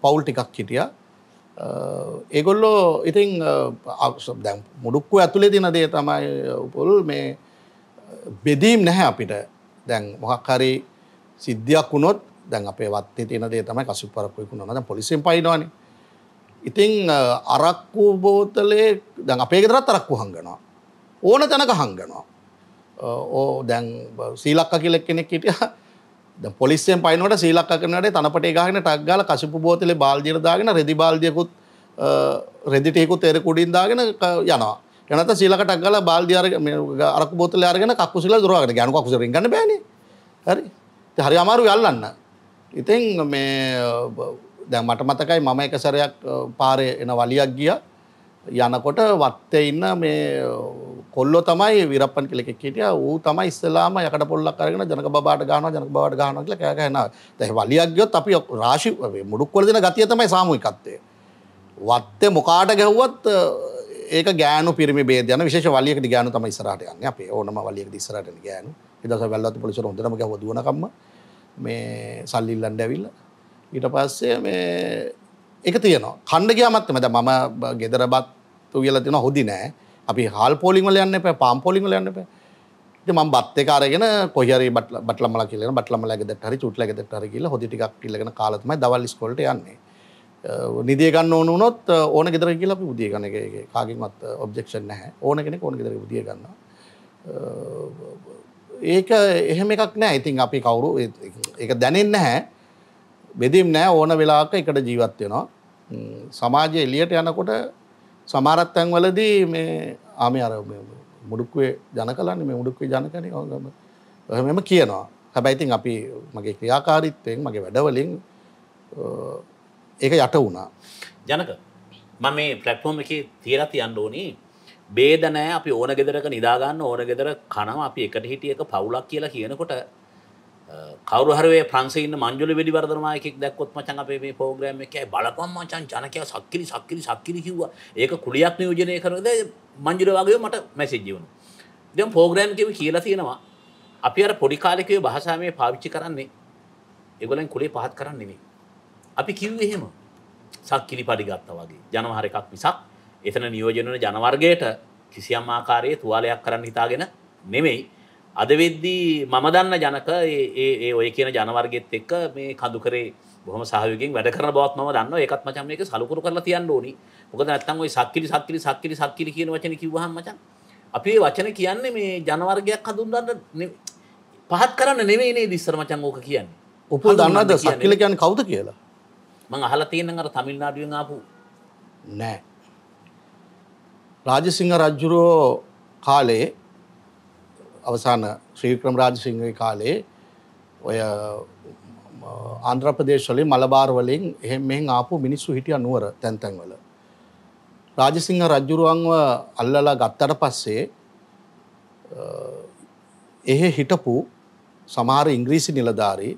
පවුල් ටිකක් හිටිය ඒගොල්ලෝ ඉතිං දැම් මුඩුක්කු ඇතුළේ තින දේ තමයි උපොල් මේ බෙදීම් නැහැ අපිට දැන් මොහක්හරි සිද්ධියක් වුණොත් දැන් අපේ වත්තේ තියෙන දේ තමයි කසු පරක්කුයිකු නොන දැන් පොලිසියෙන් පයින්නවනේ. ඉතින් අරක්කු බෝතලේ දැන් අපේ ගෙදරත් අරක්කු හංගනවා. ඕන තැනක හංගනවා. ඕ දැන් සීලක්ක කෙලෙක් කෙනෙක් හිටිය පොලිස්සෙන් පයිනට සීලක්ක කනට තනපට ගහන ටක්ගල කසිපු බෝතලේ බාල්ජිරදාගෙන රෙදි බාල්දියකුත් රෙදිටයකුත් එෙර කුඩින්දාගෙන යනවා එනත සීලකට ගල බාල්ධියර අරක බොතල අරගෙන කක්කුසිල දුරවාගෙන ගැනු කකුසර ගන්න බැන හරි හරි අමාරු යල්ලන්න ඉතින් මේ දැ මට මතකයි මම එක සරයක් පාරය එන වලියක් ගිය යනකොට වත්තේ ඉන්න මේ කොල්ලො තමයි විරපන් කෙලෙක් හිටිය ඌ තමයි ඉස්සලාම යකට පොල්ලක් කරගෙන ජනක බාට ගාන ජනක බවට ගාන කියලා කෑ ගහනවා. දැන් වලියක් ගියොත් අපි රාශි මුඩුක් වල දෙන ගතිය තමයි සාමූහිකත්වය. වත්තේ මොකාට ගැහුවත් ඒක ගෑනු පිරිමි බේද යන විශේෂ වලියකට ගෑනු තමයි ඉස්සරහට යන්නේ. අපේ ඕනම වලියකට ඉස්සරහට යන ගෑනු. ඒ දවස් වැල්ලත් පොලිසියට හොඳටම ගැහුවා දුවනකම්ම මේ සල්ලි ඉල්ලන්න ඇවිල්ලා. ඊට පස්සේ මේ ඒක තියෙනවා. කණ්ඩ ගියාමත් තමයි. දැන් මම ගෙදර බත් උයලා දෙනවා හොදි නෑ. අපි හල් පෝලිංවල යන්න එපා පාම් පෝලිංවල යන්න එපා ඉතින් මම බත් එක අරගෙන කොහේ හරි බටලමලා කියලා බටලමලා ගෙදරට හරි චුට්ලා ගෙදරට හරි ගිහලා හොදි ටිකක් ඉල්ලගෙන කාලා තමයි දවල් ඉස්කෝලේට යන්නේ නිදිය ගන්න ඕන වුණොත් ඕන ගෙදර කියලා අපි උදිය ගන්න එක කාගෙන්වත් ඔබ්ජෙක්ෂන් නැහැ ඕන කෙනෙක් ඕන ගෙදර උදිය ගන්නවා ඒක එහෙම එකක් නෑ ඉතින් අපි කවුරු ඒක දැනෙන්නේ නැහැ බෙදීම් නෑ ඕන වෙලාවක එකට ජීවත් වෙනවා සමාජයේ එළියට යනකොට සමාරත් තැන්වලදී මේ ආමි අර මුඩුක්වේ ජන කලන්න මේ මුඩුක්වේ ජනකන ඔගම මෙම කියනවා හැබැයිතින් අපි මගේ ක්‍රියාකාරිත්වයෙන් මගේ වැඩවලින් ඒක යට වුණා ජනක මම මේ පලට්ෆෝර්ම් එක තියලා තියන්න ඕනි බේදනෑ අපි ඕන ගෙදරක නිදාගන්න ඕන ගෙදර කනම අපි එකට හිටියක පවුලක් කියලා කියනකොට කවරුහරේ ප්‍රන්සේන්න මංජුල වෙඩිවර්ධනවා එකෙක් දැක්කොත් මචං අපේ මේ ප්‍රෝග්‍රෑම් එකයි බලපන් මචං ජනකයා සක්කිරි සක්කිරි සක්කිරි කිව්වා. ඒක කුලියක් නියෝජනය කරනද මංජුල වගේ මට මැසේජ් වුණා. දැන් ප්‍රෝග්‍රෑම් කිව්ව කියලා තියෙනවා. අපි අර පොඩි කාලේ කිව්ව භාෂාවේ පාවිච්චි කරන්නේ ඒගොල්ලන් කුලේ පහත් කරන්නේ නෙමෙයි. අපි කිව්වේ එහෙම. සක්කිරි පඩි ගත්තා වගේ. ජනවහර එකක් මිසක් එතන නියෝජන වන ජනවර්ගයට කිසියම් ආකාරයේ තුවාලයක් කරන්න හිතාගෙන නෙමෙයි. අද වෙද්දී මම දන්න ජනක ඒ ඔය කියන ජනවර්ගෙත් එක්ක මේ කඳු කරේ බොහම සහයගෙන් වැඩ කර බවත් ම දන්න එකත් මචන් මේක සලකුරු කරලා තියන්න ඕනි මොකද නැත්තන් ඔයි සක්කිලි සක්කිලි සක්කිලි සක්කිලි කියන වචන කිව්වහම් මචන් අපේ වචන කියන්නේ මේ ජනවර්ගයක් හඳුන්දන්න පහත් කරන්න නෙවෙේනේ දිස්සර මචන් ඕක කියන්න උප දන්නද සක්කිල කියන්න කවුද කියලා මං අහලා තියෙන අර තමිල්නාඩුවෙන් ආපු නෑ රාජසිංහ රජ්ජුරෝ කාලේ අවසාන ශ්‍රී වික්‍රම රාජසිංහගේ කාලේ ඔය ආන්ධ්‍ර ප්‍රදේශ වලින් මලබාර් වලින් එහෙන් මෙහෙන් ආපු මිනිස්සු හිටියා නුවර තැන් තැන් වල. රාජසිංහ රජුරුවන්ව අල්ලලා ගත්තට පස්සේ එහෙ හිටපු සමහර ඉංග්‍රීසි නිලධාරී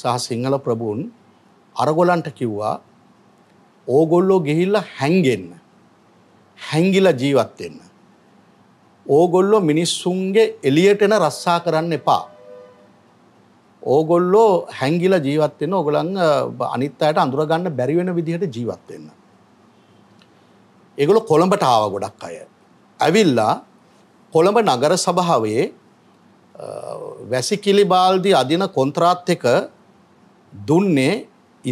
සහ සිංහල ප්‍රභූන් අරගොලන්ට කිව්වා ඕගොල්ලෝ ගිහිල්ලා හැංගෙන්න. හැංගිලා ජීවත් වෙන්න. ඕගොල්ලෝ මිනිස්සුන්ගේ එලියටෙන රස්සා කරන්න එපා. ඕගොල්ලෝ හැංගිල ජීවත්වෙන ඔගොලන් අනිත් අයට අඳුරගන්න බැරිවෙන විදිහට ජීවත්වෙන්න. එගොලො කොළඹට ආව ගොඩක් අය. ඇවිල්ලා කොළඹ නගර සභාවේ වැසිකිලි බාල්දි අදින කොන්ත්‍රාත් එක දුන්නේ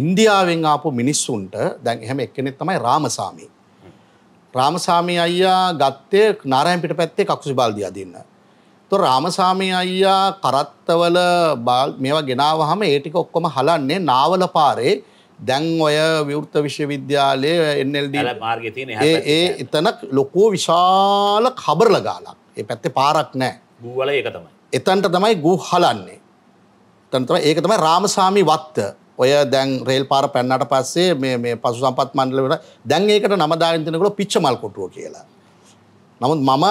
ඉන්දියාවෙන් ආපු මිනිස්සුන්ට දැන් එහෙම එක්කෙනෙක් තමයි රාමසාමී. රාමසාමී අයියා ගත්තේ නාරයන් පිට පැත්තේ කකුසි බාල්දිය අදින්න. තො රාමසාමී අයියා කරත්තවල මේවා ගෙනාව හම ඒටික ඔක්කොම හලන්නේ නාවල පාරේ දැන් ඔය විවෘත විශ්වවිද්‍යාලය එල්ඩ ඒ ඒ එතන ලොකෝ විශාල කබර ලගාලක් ඒ පැත්තේ පාරක් නෑ ගූවල ඒක තමයි. එතන්ට තමයි ගූ හලන්නේ. තන්තම ඒක තමයි රාමසාමි වත්ත ඔය දැන් රේල් පාර පැන්නට පස්සේ මේ පසු සම්පත් මණ්ඩල වෙන දැන් ඒකට නමදායන්තිනකොට පිච්චමල් කොටුව කියලා. නමුත් මම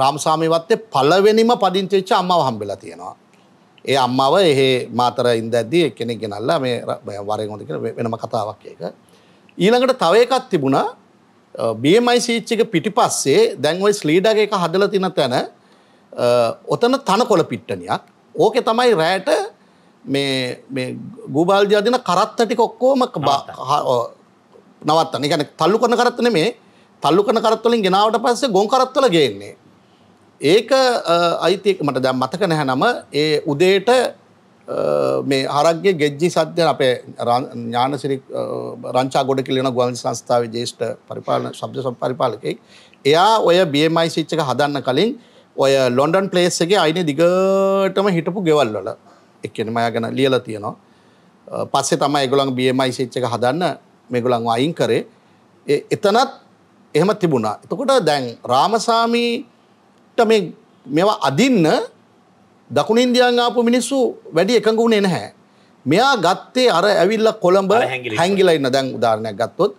රාම්සාමීවත්තේ පලවෙනිම පදිංචිච්ච අම්මාව හම්බෙලා තියෙනවා. ඒ අම්මාව එහෙ මාතර ඉන්දැද්දී කෙනෙක් ගෙනල්ලා මේ වරෙන් හොඳ කියලා වෙනම කතාවක් ඒක. ඊළඟට තව එකක් තිබුණා BMI සීච් එක පිටිපස්සේ දැන් ওই ස්ලීඩාගේ එක හදලා තින තැන ඔතන තනකොළ පිට්ටනියක්. ඕකේ තමයි රැට මේ ගූබාල්ජය දින කරත්තටි කොක්කෝම නවත්තන ගැන තල්ලු කන කරත්තන මේ තල්ලු කන කරත්වලින් ගෙනාවට පස්සේ ගොන් කරත්වල ගේන්නේ. ඒක අයිතික මට දැම් මතක නැහැ නම ඒ උදේට මේ හරක්ගේ ගෙජ්ජි සද්‍යය අපේ ඥානසිරි රංචා ගොඩ කිලින ගුවන් සංස්ථාව ජේෂ්ට පරිපාලන ශබ්ද සම් පරිපාලකෙක් එයා ඔය බMI සිච්චක හදන්න කලින් ඔය ලොන්ඩන් පලේස් එක අයින දිගටම හිටපු ගෙවල්වල එකන මය ගැන ලියල තියෙනවා පස්සේ තමයි ගොළන් බියමයි සිච්චක හදන්න මේගොළන් අයින් කරේ එතනත් එහෙම තිබුණා එතකොට දැන් රාමසාමීට මේ මෙවා අදින්න දකුණ ඉන්දියන් ආපු මිනිස්සු වැඩි එකඟ වුණේ නැහැ මෙයා ගත්තේ අර ඇවිල්ල කොළඹ හැංගිලා ඉන්න දැන් උදාරණයක් ගත්තොත්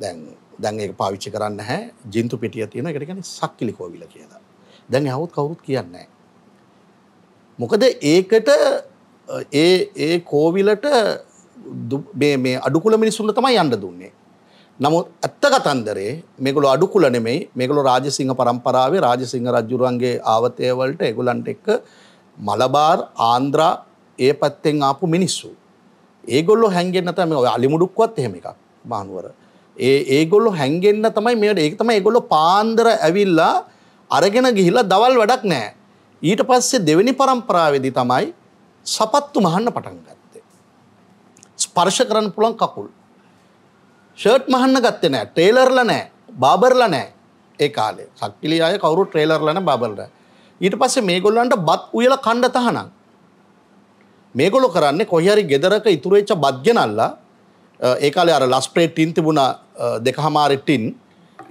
දැන් දැන් ඒක පාවිච්චි කරන්න හැ ජින්තු පිටිය තියෙන එකට කියන්නේ සක්කිලි කෝවිල කියලා. දැන් යහුවත් කවුරුත් කියන්නේ නැහැ. මොකද ඒකට ඒ ඒ කෝවිලට මේ අඩුකුල මිනිසුන්ට තමයි යන්න දුන්නේ. නමුත් ඇත්ත කතන්දරේ මේගොල්ලෝ අඩුකුල නෙමෙයි මේගොල්ලෝ රාජසිංහ පරම්පරාවේ රාජසිංහ රජුරුවන්ගේ ආවතය වලට ඒගොල්ලන්ට එක්ක මලබාර් ආන්ද්‍රා ඒ පැත්තෙන් ආපු මිනිස්සු. ඒගොල්ලෝ හැංගෙන්න තමයි ඔය අලිමුඩුක්වත් එහෙම එකක් මහනුවර. ඒ ඒගොල්ලෝ හැංගෙන්න තමයි මේකට ඒක තමයි ඒගොල්ලෝ පාන්දර ඇවිල්ලා අරගෙන ගිහිල්ලා දවල් වැඩක් නැහැ. ඊට පස්සේ දෙවෙනි පරම්පරාවේදී තමයි සපත්තු මහන්න පටන් ගත්තේ. ස්පර්ශ කරන්න පුළන් කකුල්. ෂර්ට් මහන්න ගත්තේ නෑ ටේලර්ල නෑ බාබර්ල නෑ ඒ කාලේ සක්කිලි අය කවරු ට්‍රේලර්ලන බබල්ට ඊට පස්සේ මේගොල්ලන්ට බත් උයල කණ්ඩ තහනම්. මේගොලො කරන්නේ කොහරි ගෙදරක ඉතුරේච්ච බද්ගෙනල්ලා ඒකාල අර ලස්ප්‍රේට්ටින් තිබුණ දෙක හමාරිට්ටින්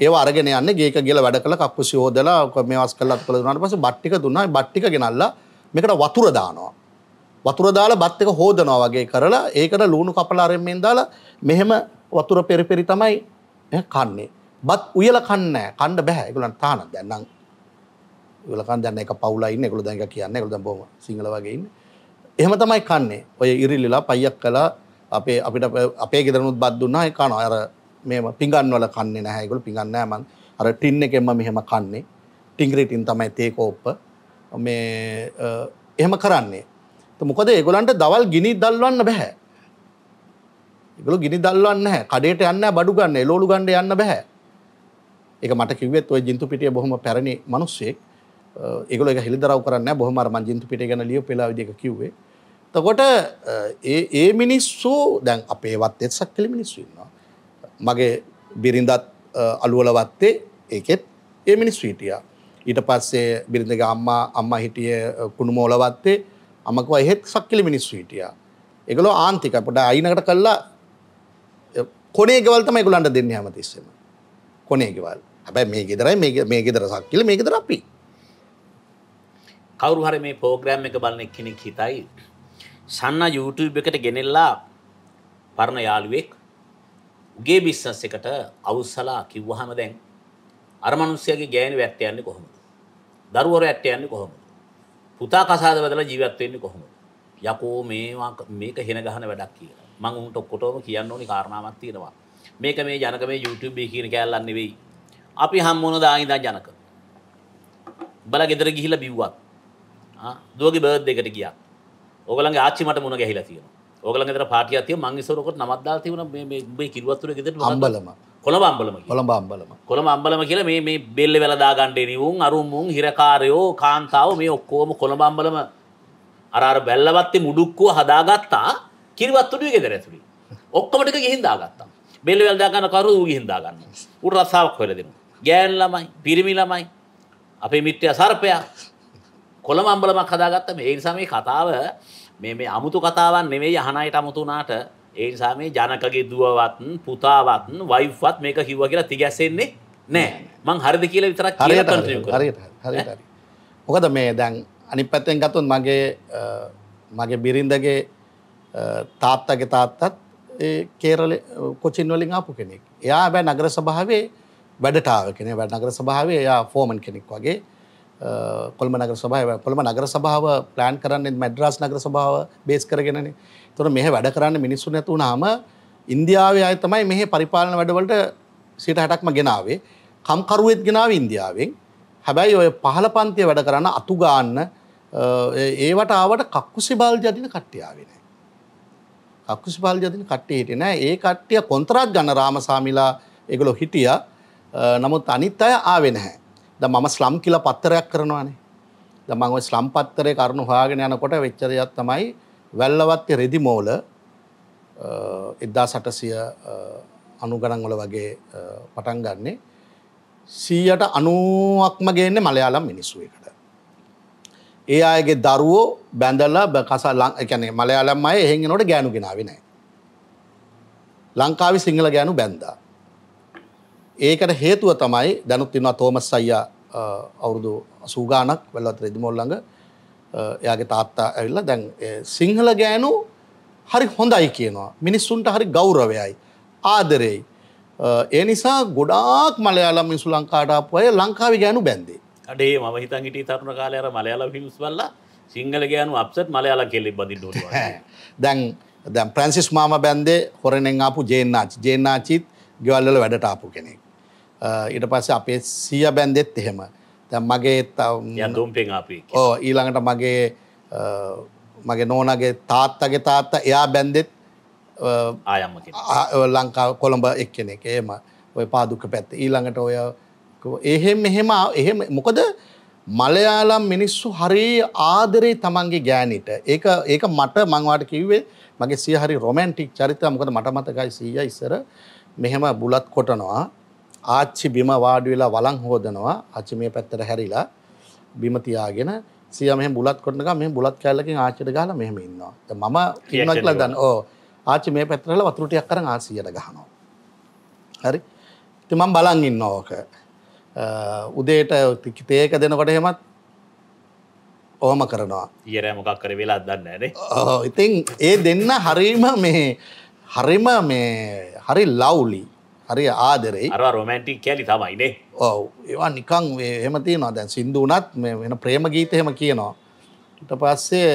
ඒව අරගෙන යන්න ගේක ගෙල වැඩ කළ කක්කු සයෝදලා මේ වස් කලත් කළ දුනට පස බට්ටික දුන්නයි බට්ටික ගෙනල්ලා මේකට වතුර දානවා වතුර දාලා බත් එක හොදනවා වගේ කරලා ඒකට ලුණු කපලා අරෙන්මෙන් දාලා මෙහෙම වතුර පෙරපෙරි තමයි කන්නේ. බත් උයලා කන්නේ නැහැ. කන්න බෑ. ඒගොල්ලන් තානක් දැන් නම්. ඒගොල්ලෝ කන් දැන් එක පවුලා ඉන්නේ. ඒගොල්ලෝ දැන් එක කියන්නේ. ඒගොල්ලෝ දැන් බොහොම සිංහල වගේ ඉන්නේ. එහෙම තමයි කන්නේ. ඔය ඉරිලිලා පයියක් කළා අපේ අපිට අපේ ගෙදරනුත් බත් දුන්නා ඒ කනවා. අර මේම පිඟන් වල කන්නේ නැහැ. ඒගොල්ලෝ පිඟන් නැහැ මං. අර ටින් එකෙන්ම මෙහෙම කන්නේ. ටින්ග්‍රි ටින් තමයි තේ කෝප්ප. මේ එහෙම කරන්නේ. මොකද ඒගොලන්ට දවල් ගිනි දල්වන්න බැහැ. ඒගොල්ලෝ ගිනි දල්වන්නේ නැහැ. කඩේට යන්නේ බඩු ගන්න, එළවලු ගන්න යන්න බෑ. ඒක මට කිව්වෙත් ওই ජින්තු පිටිය බොහොම පැරණි මිනිස්සෙක්. ඒගොල්ලෝ ඒක හෙළිදරව් කරන්නේ නැහැ. බොහොම අර මං ජින්තු පිටිය ගැන ලියපු වෙලාව විදිහක කිව්වේ. එතකොට ඒ ඒ මිනිස්සු දැන් අපේ වත්තේ සක්කලි මිනිස්සු ඉන්නවා. මගේ බිරිඳත් අලුවල වත්තේ ඒකෙත් ඒ මිනිස්සු හිටියා. ඊට පස්සේ බිරිඳගේ අම්මා අම්මා හිටියේ කුණුමෝල වත්තේ අමකව එහෙත් සක්කිලි මිනිස්සු හිටියා. ඒගොල්ලෝ ආන්තික පොඩ අයිනකට කළා කොනේ ගෙවල් තමයි ඒගොල්ලන්ට දෙන්නේ හැමතිස්සෙම. කොනේ ගෙවල්. හැබැයි මේ ගෙදරයි මේ මේ ගෙදර සක්කිලි මේ ගෙදර අපි. කවුරු හරි මේ ප්‍රෝග්‍රෑම් එක බලන කෙනෙක් හිතයි සන්න YouTube එකට ගෙනෙල්ලා පරණ යාළුවෙක් උගේ බිස්නස් එකට අවුස්සලා කිව්වහම දැන් අර මිනිස්සයාගේ ගෑණි වැට්ට යන්නේ කොහොමද? දරුවෝ වැට්ට යන්නේ කොහොමද? පුතා කසාද බදලා ජීවත් වෙන්නේ කොහොමද? යකෝ මේවා මේක හෙන ගහන වැඩක් කියලා. මම උන්ට ඔක්කොටම කියන්න ඕනි කාරණාවක් තියෙනවා. මේක මේ ජනකමේ YouTube එකේ කියන කෑල්ලක් නෙවෙයි. අපි හම්බුන දාන ඉඳන් ජනක. බල ගෙදර ගිහිල්ලා බිව්වත්. ආ දුවගේ බර්ත්ඩේ එකට ගියා. ඕගලන්ගේ ආච්චි මට මුණ ගැහිලා තියෙනවා. ඕගලන්ගේ ගෙදර පාටියක් තියෙනවා. මං ඉස්සර ඔකට නමක් දාලා තිබුණා මේ මේ උඹේ කිරුවත්තුරේ ගෙදරට හම්බලම. කොළඹ අම්බලම කොළඹ අම්බලම කොළඹ අම්බලම කියල මේ මේ බෙල්ල වෙලදාගණ්ඩෙනවුන් අරුමුන් හිරකාරයෝ කාන්තාව මේ ඔක්කෝම කොළඹ අම්බලම අරාර බැල්ලවත්ති මුඩුක්කුව හදාගත්තා කිරිවත්තුඩිය ගෙදරැතුරි ඔක්කමටික ගිහින්දාගත්තා බෙල්ල වෙල්දාගන්න කරු ගිහින්දාගන්න උට රස්සාාවක් වෙලදෙන ගෑන් ළමයි පිරිමි ළමයි අපේ මිට්‍යය සර්පයා කොළඹ අම්බලමක් හදාගත්තම ඒ නිසා මේ කතාව මේ අමුතු කතාවන් නෙවෙයි අහනයට අමුතුනාට ඒ නිසා මේ ජනකගේ දුවවත් පුතාවත් වයිෆ්වත් මේක කිව්වා කියලා තිගැසෙන්නේ නෑ මං හරිද කියලා විතරක් කියලා කන්ටිනියු කරා හරියට හරියට හරි මොකද මේ දැන් අනිත් පැත්තෙන් ගත්තොත් මගේ මගේ බිරිඳගේ තාත්තගේ තාත්තත් ඒ කේරළ කොචින් වලින් ආපු කෙනෙක් එයා හැබැයි නගර සභාවේ වැඩට ආව කෙනෙක් වැඩ නගර සභාවේ එයා ෆෝමන් කෙනෙක් වගේ කොළඹ නගර සභාව කොළඹ නගර සභාව ප්ලෑන් කරන්නේ මැඩ්‍රාස් නගර සභාව බේස් කරගෙනන තොර මෙහ වැඩ කරන්න මිනිස්සු නැතු නාම ඉන්දියාවේ අය තමයි මෙහ පරිපාලන වැඩවලට සිට හැටක්ම ගෙනාවේ කම්කරුවෙත් ගෙනාව ඉන්දියාවෙන් හැබැයි ඔය පහල පන්තිය වැඩ කරන්න අතුගාන්න ඒවට ආවට කක්කුසි බාල්ජ අදින කට්ටියාවෙන. කක්කුසි බාල්ජ අදින කට්ටිය හිටිය නෑ ඒ කට්ටිය කොන්තරත් ගන්න රාමසාමිලා එගලො හිටිය නමුත් අනිත් අය ආවෙ නැහැ. ද මම ස්ලම් කියල පත්තරයක් කරනවානේ ද මං ස්ලම් පත්තරය කරුණු හාගෙන යනකොට වෙච්චරයක් තමයි වැල්ලවත්ය රෙදි මෝල එද්දා සටසිය අනුගණන්වල වගේ පටන් ගන්නේ සීයට අනුවක්ම ගේන්න මලයාලම් මිනිස්සු එකට. ඒ අයගේ දරුවෝ බැඳල්ලා කසා ලංකැනේ මලයාලම් අය එහෙගෙනොට ගෑනු ගෙනාවෙනයි. ලංකාවි සිංහල ගෑනු බැන්දා. ඒකට හේතුව තමයි දැනුත් ඉන්නවා තෝමස් අයියා අවුරුදු 80 ගාණක් වැල්ලත් රෙදිමොල් ළඟ එයාගේ තාත්තා ඇවිල්ලා දැන් සිංහල ගෑනු හරි හොඳයි කියනවා මිනිස්සුන්ට හරි ගෞරවයයි ආදරෙයි ඒ නිසා ගොඩාක් මලයාලම් මිනිස්සු ලංකාවට ආපු අය ලංකාවේ ගෑනු බැන්දේ අඩේ මම හිතන් හිටියේ තරුණ කාලේ අර මලයාලම් මිනිස්සු වල්ලා සිංහල ගෑනු අප්සෙට් මලයාලම් කෙල්ලෙක් බඳින්න ඕනවා දැන් දැන් ප්‍රැන්සිස් මාමා බැන්දේ හොරණෙන් ආපු ජේන්නාචි ජේන්නාචිත් ගෙවල් වල වැඩට ආපු කෙනෙක් ඊට පස්සේ අපේ සිය බැන්දෙත් එහෙම. දැන් මගේ යඳුම් පෙන් අපි. ඔව් ඊළඟට මගේ මගේ නෝනගේ තාත්තගේ තාත්තා එයා බැන්දෙත් ආයම්ම ලංකාව කොළඹ එක්කෙනෙක් එහෙම ඔය පාදුක පැත්ත. ඊළඟට ඔය එහෙම එහෙම එහෙම මොකද මලයාලම් මිනිස්සු හරි ආදරේ තමන්ගේ ගෑනිට. ඒක ඒක මට මං වාට කිව්වේ මගේ සිය හරි රොමැන්ටික් චරිතය මොකද මට මතකයි සීයා ඉස්සර මෙහෙම බුලත් කොටනවා. ආච්චි බිම වාඩි වෙලා වළං හොදනවා ආච්චි මේ පැත්තට හැරිලා බිම තියාගෙන සීයා මෙහෙම බුලත් කොටනකම් මෙහෙම බුලත් කැල්ලකින් ආච්චිට ගහලා මෙහෙම ඉන්නවා. දැන් මම කියනවා කියලා දන්න. ඕ ආච්චි මේ පැත්තට හැරිලා වතුර ටිකක් අරන් ආසියට ගහනවා. හරි. ඉතින් මම බලන් ඉන්නවා ඕක. උදේට තේක දෙනකොට එහෙමත් ඔහම කරනවා. ඊයරෑ මොකක් කරේ වෙලා දන්නේ නැහැ නේ. ඔව් ඉතින් ඒ දෙන්න හරීම මේ හරිම මේ හරි ලව්ලි. හරි ආදරෙයි අර රොමන්ටික් කැලි තමයිනේ ඔව ඒවා නිකං එහෙමති නො දැන් සිින්දුනත් වෙන ප්‍රේම ගීතහෙම කියනවා ට පස්සේ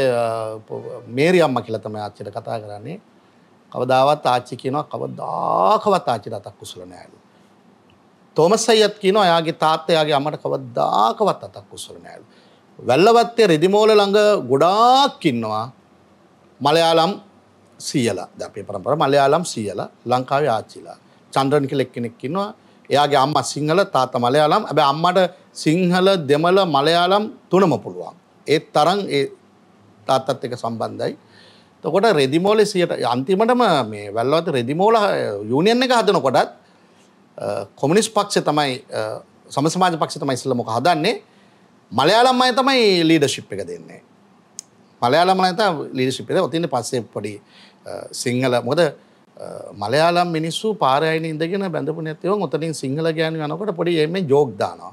මේරි අම්ම කියලතම ආච්චිට කතා කරන්නේ කවදාවත් ආච්චි කියනවා කවදාකවත් ආච්චි අතක් කුසලනෑලු තෝමස් සයත් කියනවා යාගේ තාත්තයාගේ අමට කවදාකවත් අතක් කුසලනෑලු වැල්ලවත්තේ රෙදිමෝල ළඟ ගොඩාක් ඉන්නවා මලයාලම් සියලා දැපේ පරම්පර මලයාලම් සියලා ලංකාවේ ආච්චිලා චන්ද්‍රන් කෙලෙක් කෙනෙක් ඉන්නවා එයාගේ අම්ම සිංහල තාත මලයාලම් ඇබ අම්මට සිංහල දෙමල මලයාලම් තුනම පුළුවන්. ඒත් තරන් ඒ තාත්තත් එක සම්බන්ධයි. තකොට රෙදිමෝල සියට අන්තිමටම මේ වැල්ලවත රෙදිමෝල යුනියන් එක හදන කොටත් කොමිනිස් පක්ෂ තමයි සමසමාජ පක්ෂ තමයි ඉස්ලමොක හදන්නේ මලයාලම් අය තමයි ලීඩශිප් එක දෙන්නේ. මලයාලම් අය තමයි ලීඩශිප් එක ඔතින් පස්සේ පොඩි සිංහල මොකද මලයාලම් මිනිස්සු පාරයන ඉඳගෙන බැඳපු නැතිව ඔතනින් සිංහල ගෑන් යනකට පොඩි එම ජෝග්දානවා.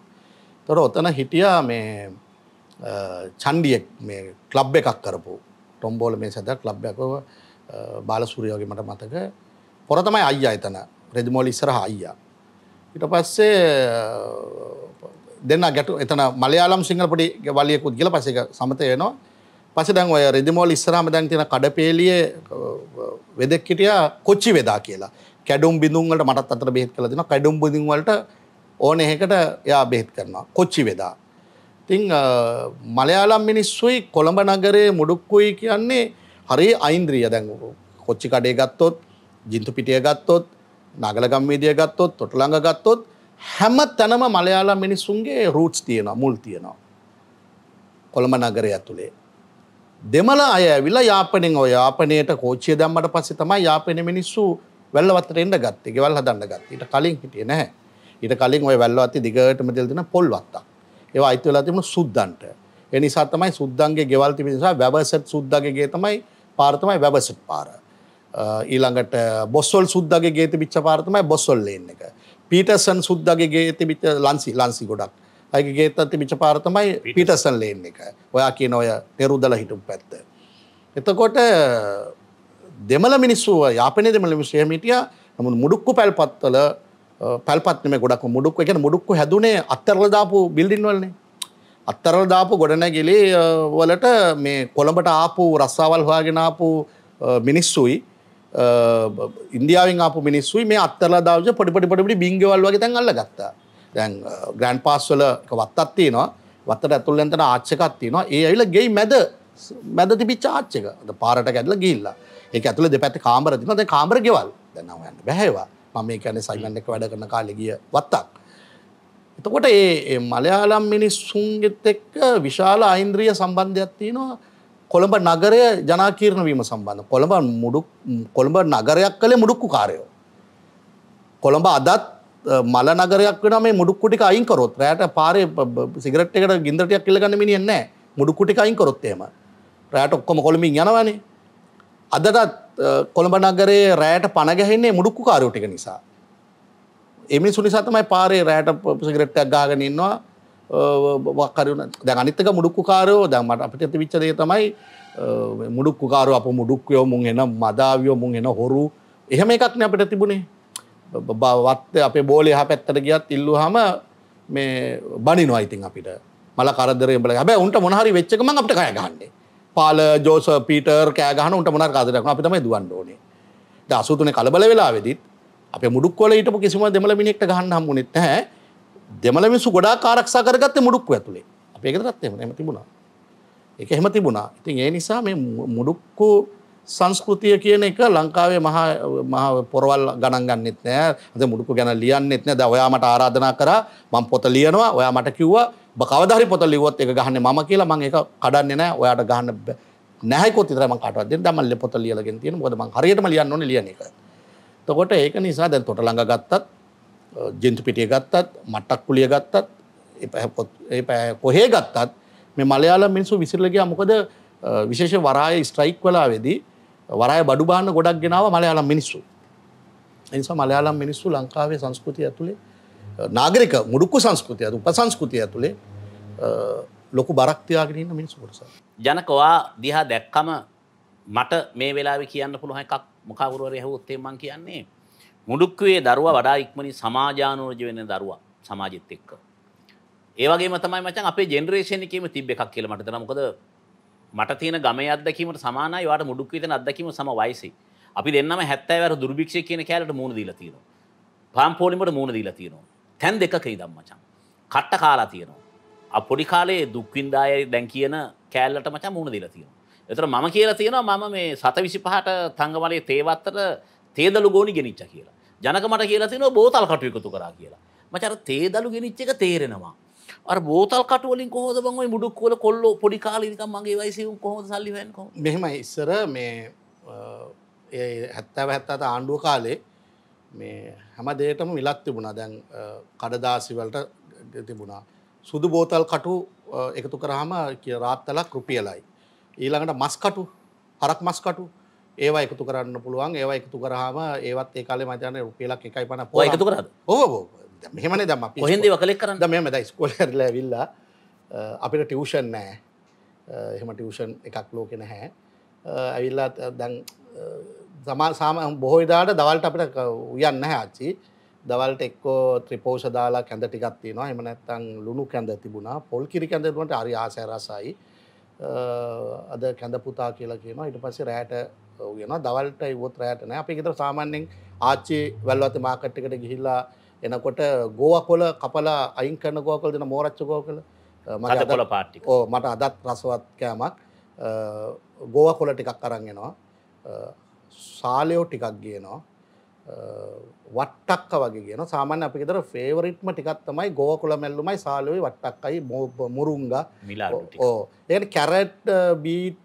තොර ඔතන හිටියා මේ චන්ඩියෙක් මේ කලබ් එකක් කරපු ටොම්බෝල මේ සැද ලබ්යකව බාලසූරියෝගේ මට මතක පොරතමයි අයිය එතන රෙදිමෝල ඉස්සරහ අයියා. ඉට පස්සේ දෙන්න ගැට එතන මලයාලම් සිංහල පොඩි වලියකුත් ගල පසක සමතයනවා පස දැන් ඔය රෙදිමෝල් ඉස්සරහම දැන් තියෙන කඩපේලියේ වෙදෙක් හිටියා කොච්චි වෙදා කියලා. කැඩුම් බිඳුන් වලට මටත් අතට බෙහෙත් කරලා දෙනවා. කැඩුම් බිඳුන් වලට ඕන එකකට එයා බෙහෙත් කරනවා. කොච්චි වෙදා. ඉතින් මලයාලම් මිනිස්සුයි කොළඹ නගරයේ මුඩුක්කුයි කියන්නේ හරි අයින්ද්‍රිය දැන් කොච්චි කඩේ ගත්තොත්, ජින්තු පිටිය ගත්තොත්, නගලගම් වීදිය ගත්තොත්, තොටලඟ ගත්තොත් හැම තැනම මලයාලම් මිනිස්සුන්ගේ රූට්ස් තියෙනවා, මුල් තියෙනවා. කොළඹ නගරය ඇතුලේ. දෙමළ අය ඇවිල්ලා යාපනයෙන් ඔය යාපනයට කෝච්චිය දැම්මට පස්සේ තමයි යාපනයේ මිනිස්සු වැල්ලවත්තට එන්න ගත්තේ. ගෙවල් හදන්න ගත්තේ. ඊට කලින් හිටියේ නැහැ. ඊට කලින් ඔය වැල්ලවත්තේ දිගටම දෙල් දෙන පොල් වත්තක්. ඒවා අයිති වෙලා තිබුණා සුද්දන්ට. ඒ නිසා තමයි සුද්දන්ගේ ගෙවල් තිබෙන නිසා වැවසට් සුද්දාගේ ගේ තමයි පාර තමයි වැවසට් පාර. ඊළඟට බොස්සොල් සුද්දාගේ ගේ තිබිච්ච පාර තමයි බොස්සොල් ලේන් එක. පීටර්සන් සුද්දාගේ ගේ තිබිච්ච ලන්සි ලන්සි ගොඩක්. ඇගේ ගේතන් තිමිච පාරතමයි පිටසන් ලේන් එක ඔයා කියන ඔය තෙරුදල හිටුම් පැත්ත. එතකොට දෙමල මිනිස්සුව යාපනය දෙමල මිසය මිටිය නමු මුඩුක්කු පැල්පත්වල පැල්පත්නම ගොඩක් මුඩුක් එක මුඩුක්කු හැදුනේ අත්තරල දාපු බිල්ඩින් වලනේ අත්තරල දාපු ගොඩනැගිලි වලට මේ කොළඹට ආපු රස්සාවල් හොයාගෙන ආපු මිනිස්සුයි ඉන්දියාවෙන් ආපු මිනිස්සුයි මේ අත්තරලා දාවජ පොඩි පොඩි පොඩි බිංගවල් වගේ තැන් අල්ලගත්තා දැන් ග්‍රන්් පාස් වල වත්තත්ති නවා වත්තට ඇතුල්ලෙන්තන ආච්චකත්ති නවා ඒ ඇවිල ගේ මැද මැද තිබි චාච්චක පාරට ගැඩල ගිල්ල ඒ ඇතුල දෙපැත් කාමර තිනද කාමර ගෙවල් දැනව යන්න බැහැවා මම මේ කැන සයිල්ලන්න එක වැඩ කරන කාලෙගිය වත්තක්. එතකොට ඒ මලයාලම් මිනිස්සුන්ගෙත් එක්ක විශාල අයින්ද්‍රිය සම්බන්ධයක් තියෙනවා කොළඹ නගරය ජනාකීර්ණ වීම සම්බන්ධ කොළඹ මුඩු කොළඹ නගරයක් කළේ මුඩුක්කු කාරයෝ. කොළඹ අදත් මල නගරයක් වෙන මේ මුඩුක්කුටික අයින්කරොත් රෑට පාරය සිගරට් එකට ගින්දරටයක් කිල්ලගන්න මිනිියන්නේ මුඩුක්කුටික අයින්කරොත්තේම රෑට ඔක්කොම කොළමින් යනවනේ අදටත් කොළඹ නගරේ රෑට පණගැහෙන්නේ මුඩුක්කු කාරයෝටික නිසා. එමි සුනිසාතමයි පාරේ රෑට සිගරට්ටක් ගාගනන්නවා වක්කරුණ දැ අනිත්තක මුඩුක්කු කාරයෝ දැමට අපිට ඇති විච්චදේ තමයි මුඩුක්කු කාරෝ අප මුඩුක්කයෝ මුන් එන මදාවියෝ මුන් එන හොරු එහෙම එකක්න අපිට තිබුණේ බවත්ත අපේ බෝලය හ පැත්තට ගියත් ඉල්ලු හම මේ බනි නොයිතින් අපිට මල කරදරය බල හැබ උන්ට මොහරි වෙච්චකම අපට කය ගන්නේ පාල ජෝස පිටර් කෑගහන උට මොන කාදරක් අපිතම දුවන් ඕනේ දසුතුන කලබල වෙලා වෙදිත් අප මුඩක්ොල ට කිසිම දෙමල මිනිෙක්ට ගන්න හම්මුණෙත් හැ දෙමල මිසු ගොඩා කාරක්ෂ කරගත්ත මුඩක් ඇතුළේ අපේකරත් එම තිබුණා එක එහෙම තිබුණා ඉතින් ඒ නිසා මේ මුඩුක්කෝ සංස්කෘතිය කියන එක ලංකාවේ මහා පොරවල් ගණන් ගන්නෙත් නෑ අද මුඩුකු ගැන ලියන්නෙත් නෑ ද ඔයා මට ආරාධනා කරා මම පොත ලියනවා ඔයා මට කිව්වා කවදාහරි පොත ලිව්වොත් එක ගහන්නේ මම කියලා මම ඒක කඩන්නේ නෑ ඔයාට ගහන්න නැහැ කොත් විතරයි මම කාටවත් දෙන්නේ දැන් මම පොත ලියලාගෙන තියෙන මොකද මම හරියටම ලියන්න ඕනේ ලියන එක. එතකොට ඒක නිසා දැන් තොට ළඟ ගත්තත් ජෙන්තු පිටිය ගත්තත් මට්ටක් කුලිය ගත්තත් ඒ කොහේ ගත්තත් මේ මලයාලම් මිනිස්සු විසිරලා ගියා මොකද විශේෂ වරාය ස්ට්‍රයික් වෙලාවේදී වරය බඩු බාන්න ගොඩක් ගෙනාව මලයාලම් මිනිස්සු. එනිසා මලයාලම් මිනිස්සු ලංකාවේ සංස්කෘතිය ඇතුළේ නාගරික මුඩුක්කු සංස්කෘතිය ඇතු පසංස්කෘතිය ඇතුළේ ලොකු බරක්තියාගෙන ඉන්න මිනිස්සු කොටස. ජනකවා දිහා දැක්කම මට මේ වෙලාවේ කියන්න පුළුවන් එකක් මොකවුරුවරේ හැවොත් මං කියන්නේ මුඩුක්කුවේ දරුවා වඩා ඉක්මනින් සමාජානෝරජ වෙන දරුවා සමාජෙත් එක්ක. ඒ වගේම තමයි මචං අපේ ජෙනරේෂන් එකේම තිබ්බ එකක් කියලා මට දැනෙනවා. මොකද මට තියෙන ගමේ අදකීමට සමානයි වාට මුඩුක් විතන අදකීම සම වයිසයි. අපි දෙන්නම හැත්තෑ වැර දුර්භික්ෂය කියන කෑලට මුණ දීලා තියෙනවා. පාම් පෝලිමට මුණ දීලා තියෙනවා. තැන් දෙකකයි දම්මචන්. කට්ට කාලා තියෙනවා. අ පොඩි කාලේ දුක්වින්දාය දැන් කියන කෑල්ලට මචා මුණ දීලා තියෙනවා. එතර මම කියලා තියෙනවා මම මේ සත විසි පහට තංගමලේ තේවත්තට තේදලු ගෝනි ගෙනනිච්ච කියලා. ජනකමට කියලා තින බෝතල් කටයුකුතු කරා කියලා. මචර තේදලු ගෙනනිච්ච එක තේරෙනවා. අර බෝතල් කටුවලින් කොහොද බං ඔය මුඩුක් වල කොල්ලෝ පොඩි කාලේ නිකන් මගේ වයසේ කොහොමද සල්ලි හොයන්නේ කොහොමද මෙහෙමයි ඉස්සර මේ ඒ 70 77 ආණ්ඩුව කාලේ මේ හැම දෙයකටම මිලක් තිබුණා දැන් කඩදාසි වලට තිබුණා සුදු බෝතල් කටු එකතු කරාම රාත්තලක් රුපියලයි ඊළඟට මස් කටු හරක් මස් කටු ඒවා එකතු කරන්න පුළුවන් ඒවා එකතු කරාම ඒවත් ඒ කාලේ මම හිතන්නේ රුපියලක් 1.50 ඔය එකතු කරාද ඔව් ඔව් මෙහමන දම පොහෙන්දේ වකලෙක් කරන්න මෙම දයි ස්කොලරල විල්ලා අපිට ටියවෂන් නෑ එහෙම ටියවෂන් එකක් ලෝකෙන හැ ඇවිල්ලා දැන් සමාල් සාම බොහෝයිදාට දවල්ට අපිට උයන්න හැච්චි දවල්ට එක්කෝ ත්‍රිපෝෂ දාලා කැඳ ටිකත්තිනවා එම නැත්තං ලුණු කැඳ තිබුණා පොල් කිරි කැඳදුවට අරි ආසෑරසයි අද කැඳ පුතා කියලා කියනවා ඉට පස්සේ රෑට ගෙන දවල්ට ඉවොත් රෑට නෑ අපි ගෙතර සාමාන්‍යෙන් ආච්චි වැල්වත මාකට්ටිකට ගිහිල්ලා එනකොට ගෝවකොල කපලා අයින් කරන ගෝකොල දෙන මෝරච්ච ගෝකොල මට කොල පාටි ඕ මට අදත් රසවත් කෑමක් ගෝවකොල ටිකක් අරන්ගෙනවා සාලයෝ ටිකක් ගියනවා වට්ටක්ක වගේ කියන සාමාන්‍ය අපි ෙතර ෆේවරිට්ම ටිකත් තමයි ගෝකුල මැල්ලුමයි සාලුවයි වට්ටක්කයි මුරුංග ඕ එයට කැරට් බීට්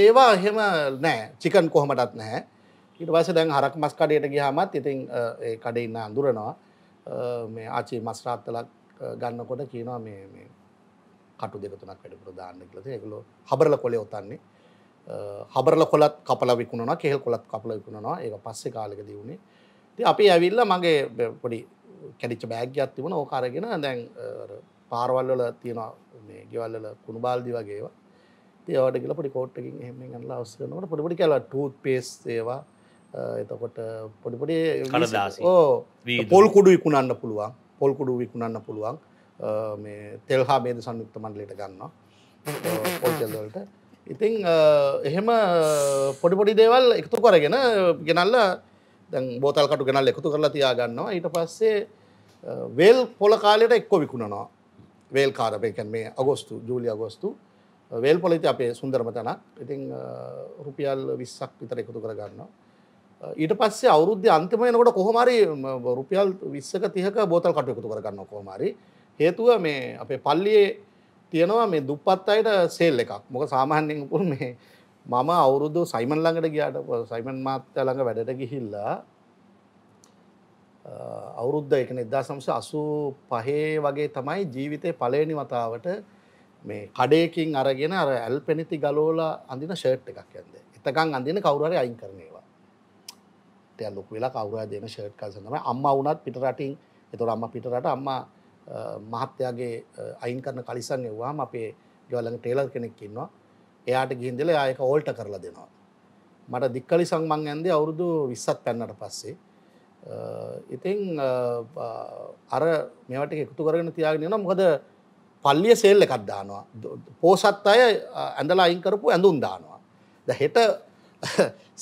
ඒවා එහෙම නෑ චිකන් කොහමටත් නැහැ ඉටවස දැන් හරක් මස් කඩයට ගිහමත් ඉතින් කඩ ඉන්න අඳුරනවා මේ ආචි මස්රාත්තලක් ගන්නකොට කියනවා මේ කටු දෙකතුනක් වැඩපුර දාන්න කියලද එකලො හබරල කොලේ ඔතන්නේ හබරල කොලත් කපල විකුණනවා කෙහෙල් කොලත් කපල විකුණනවා ඒ පස්සේ කාලෙක දියුණේ ති අපි ඇවිල්ල මගේ පොඩි කැඩිච්ච බෑග්‍යත් තිබුණ ඕකාරගෙන දැන් පාරවල්වල තියෙන ගෙවල්ල කුණු බාල්දි වගේවා ඒවට කියල පොඩි කෝට්ටකින් හෙම ගලා ඔස්සනට පොඩිපොඩි කියලා ටූත් පේස් ඒවා එතකොට පොඩිපොඩි පොල් කුඩු විකුණන්න පුළුවන් පොල් කුඩු විකුණන්න පුළුවන් තෙල් හා බේද සංයුක්ත මණ්ඩලට ගන්නවා පොල්තෙල්වලට ඉතිං එහෙම පොඩිපොඩි දේවල් එකතු කරගෙන ගෙනල්ල දැන් බෝතල් කටු ගෙනල් එකතු කරලා තියා ගන්නවා ඊට පස්සේ වේල් පොල කාලයට එක්කො විකුණනවා වේල් කාරපයකැන් මේ අගොස්තු ජූලි අගොස්තු වේල් පොලිති අපේ සුන්දරම තැනක් ඉතිං රුපියල් විස්සක් විතර එකතු කරගන්නවා ඊට පස්සේ අවුරුද්ධ අන්තිම යනකොට කොහොමරි රුපියල් 20ක 30ක බෝතල් කටු එකතු කරගන්නවා කොහොමරි හේතුව මේ අපේ පල්ලියේ තියෙනවා මේ දුප්පත් අයට සේල් එකක් මොක සාමාන්‍යයෙන් පුර මේ මම අවුරුදු සයිමන් ළඟට ගියාට සයිමන් මාත්‍ය ළඟ වැඩට ගිහිල්ලා අවුරුද්ද එකන එදා සම්ස අසු පහේ වගේ තමයි ජීවිතය පලවෙනි වතාවට මේ කඩයකින් අරගෙන අර ඇල්පෙනති ගලෝල අඳින ෂර්ට් එකක් ඇද එතකං අඳින කවුරහරි අයින් කරනය තය ලොක් වෙලා කවුරය දෙන ෂර්ට් කල්සඳම අම්ම වුනත් පිටරටින් එතුොර අම්ම පිටරට අම්මා මහත්තයාගේ අයින් කරන කලිසන් එවවාම අපේ ගවලඟ ටේලර් කෙනෙක් ඉන්නවා එයාට ගිහින්දල ආයක ඕල්ට කරලා දෙනවා මට දික්කලි සංමං ඇන්දේ අවුරුදු විස්සත් පැන්නට පස්සේ ඉතිං අර මෙවට එකතු කරගෙන තියාගෙන නම් මොකද පල්ලිය සේල්ල එකක් දානවා පෝසත් අය ඇඳලා අයින් කරපු ඇඳුම් දානවා ද හෙට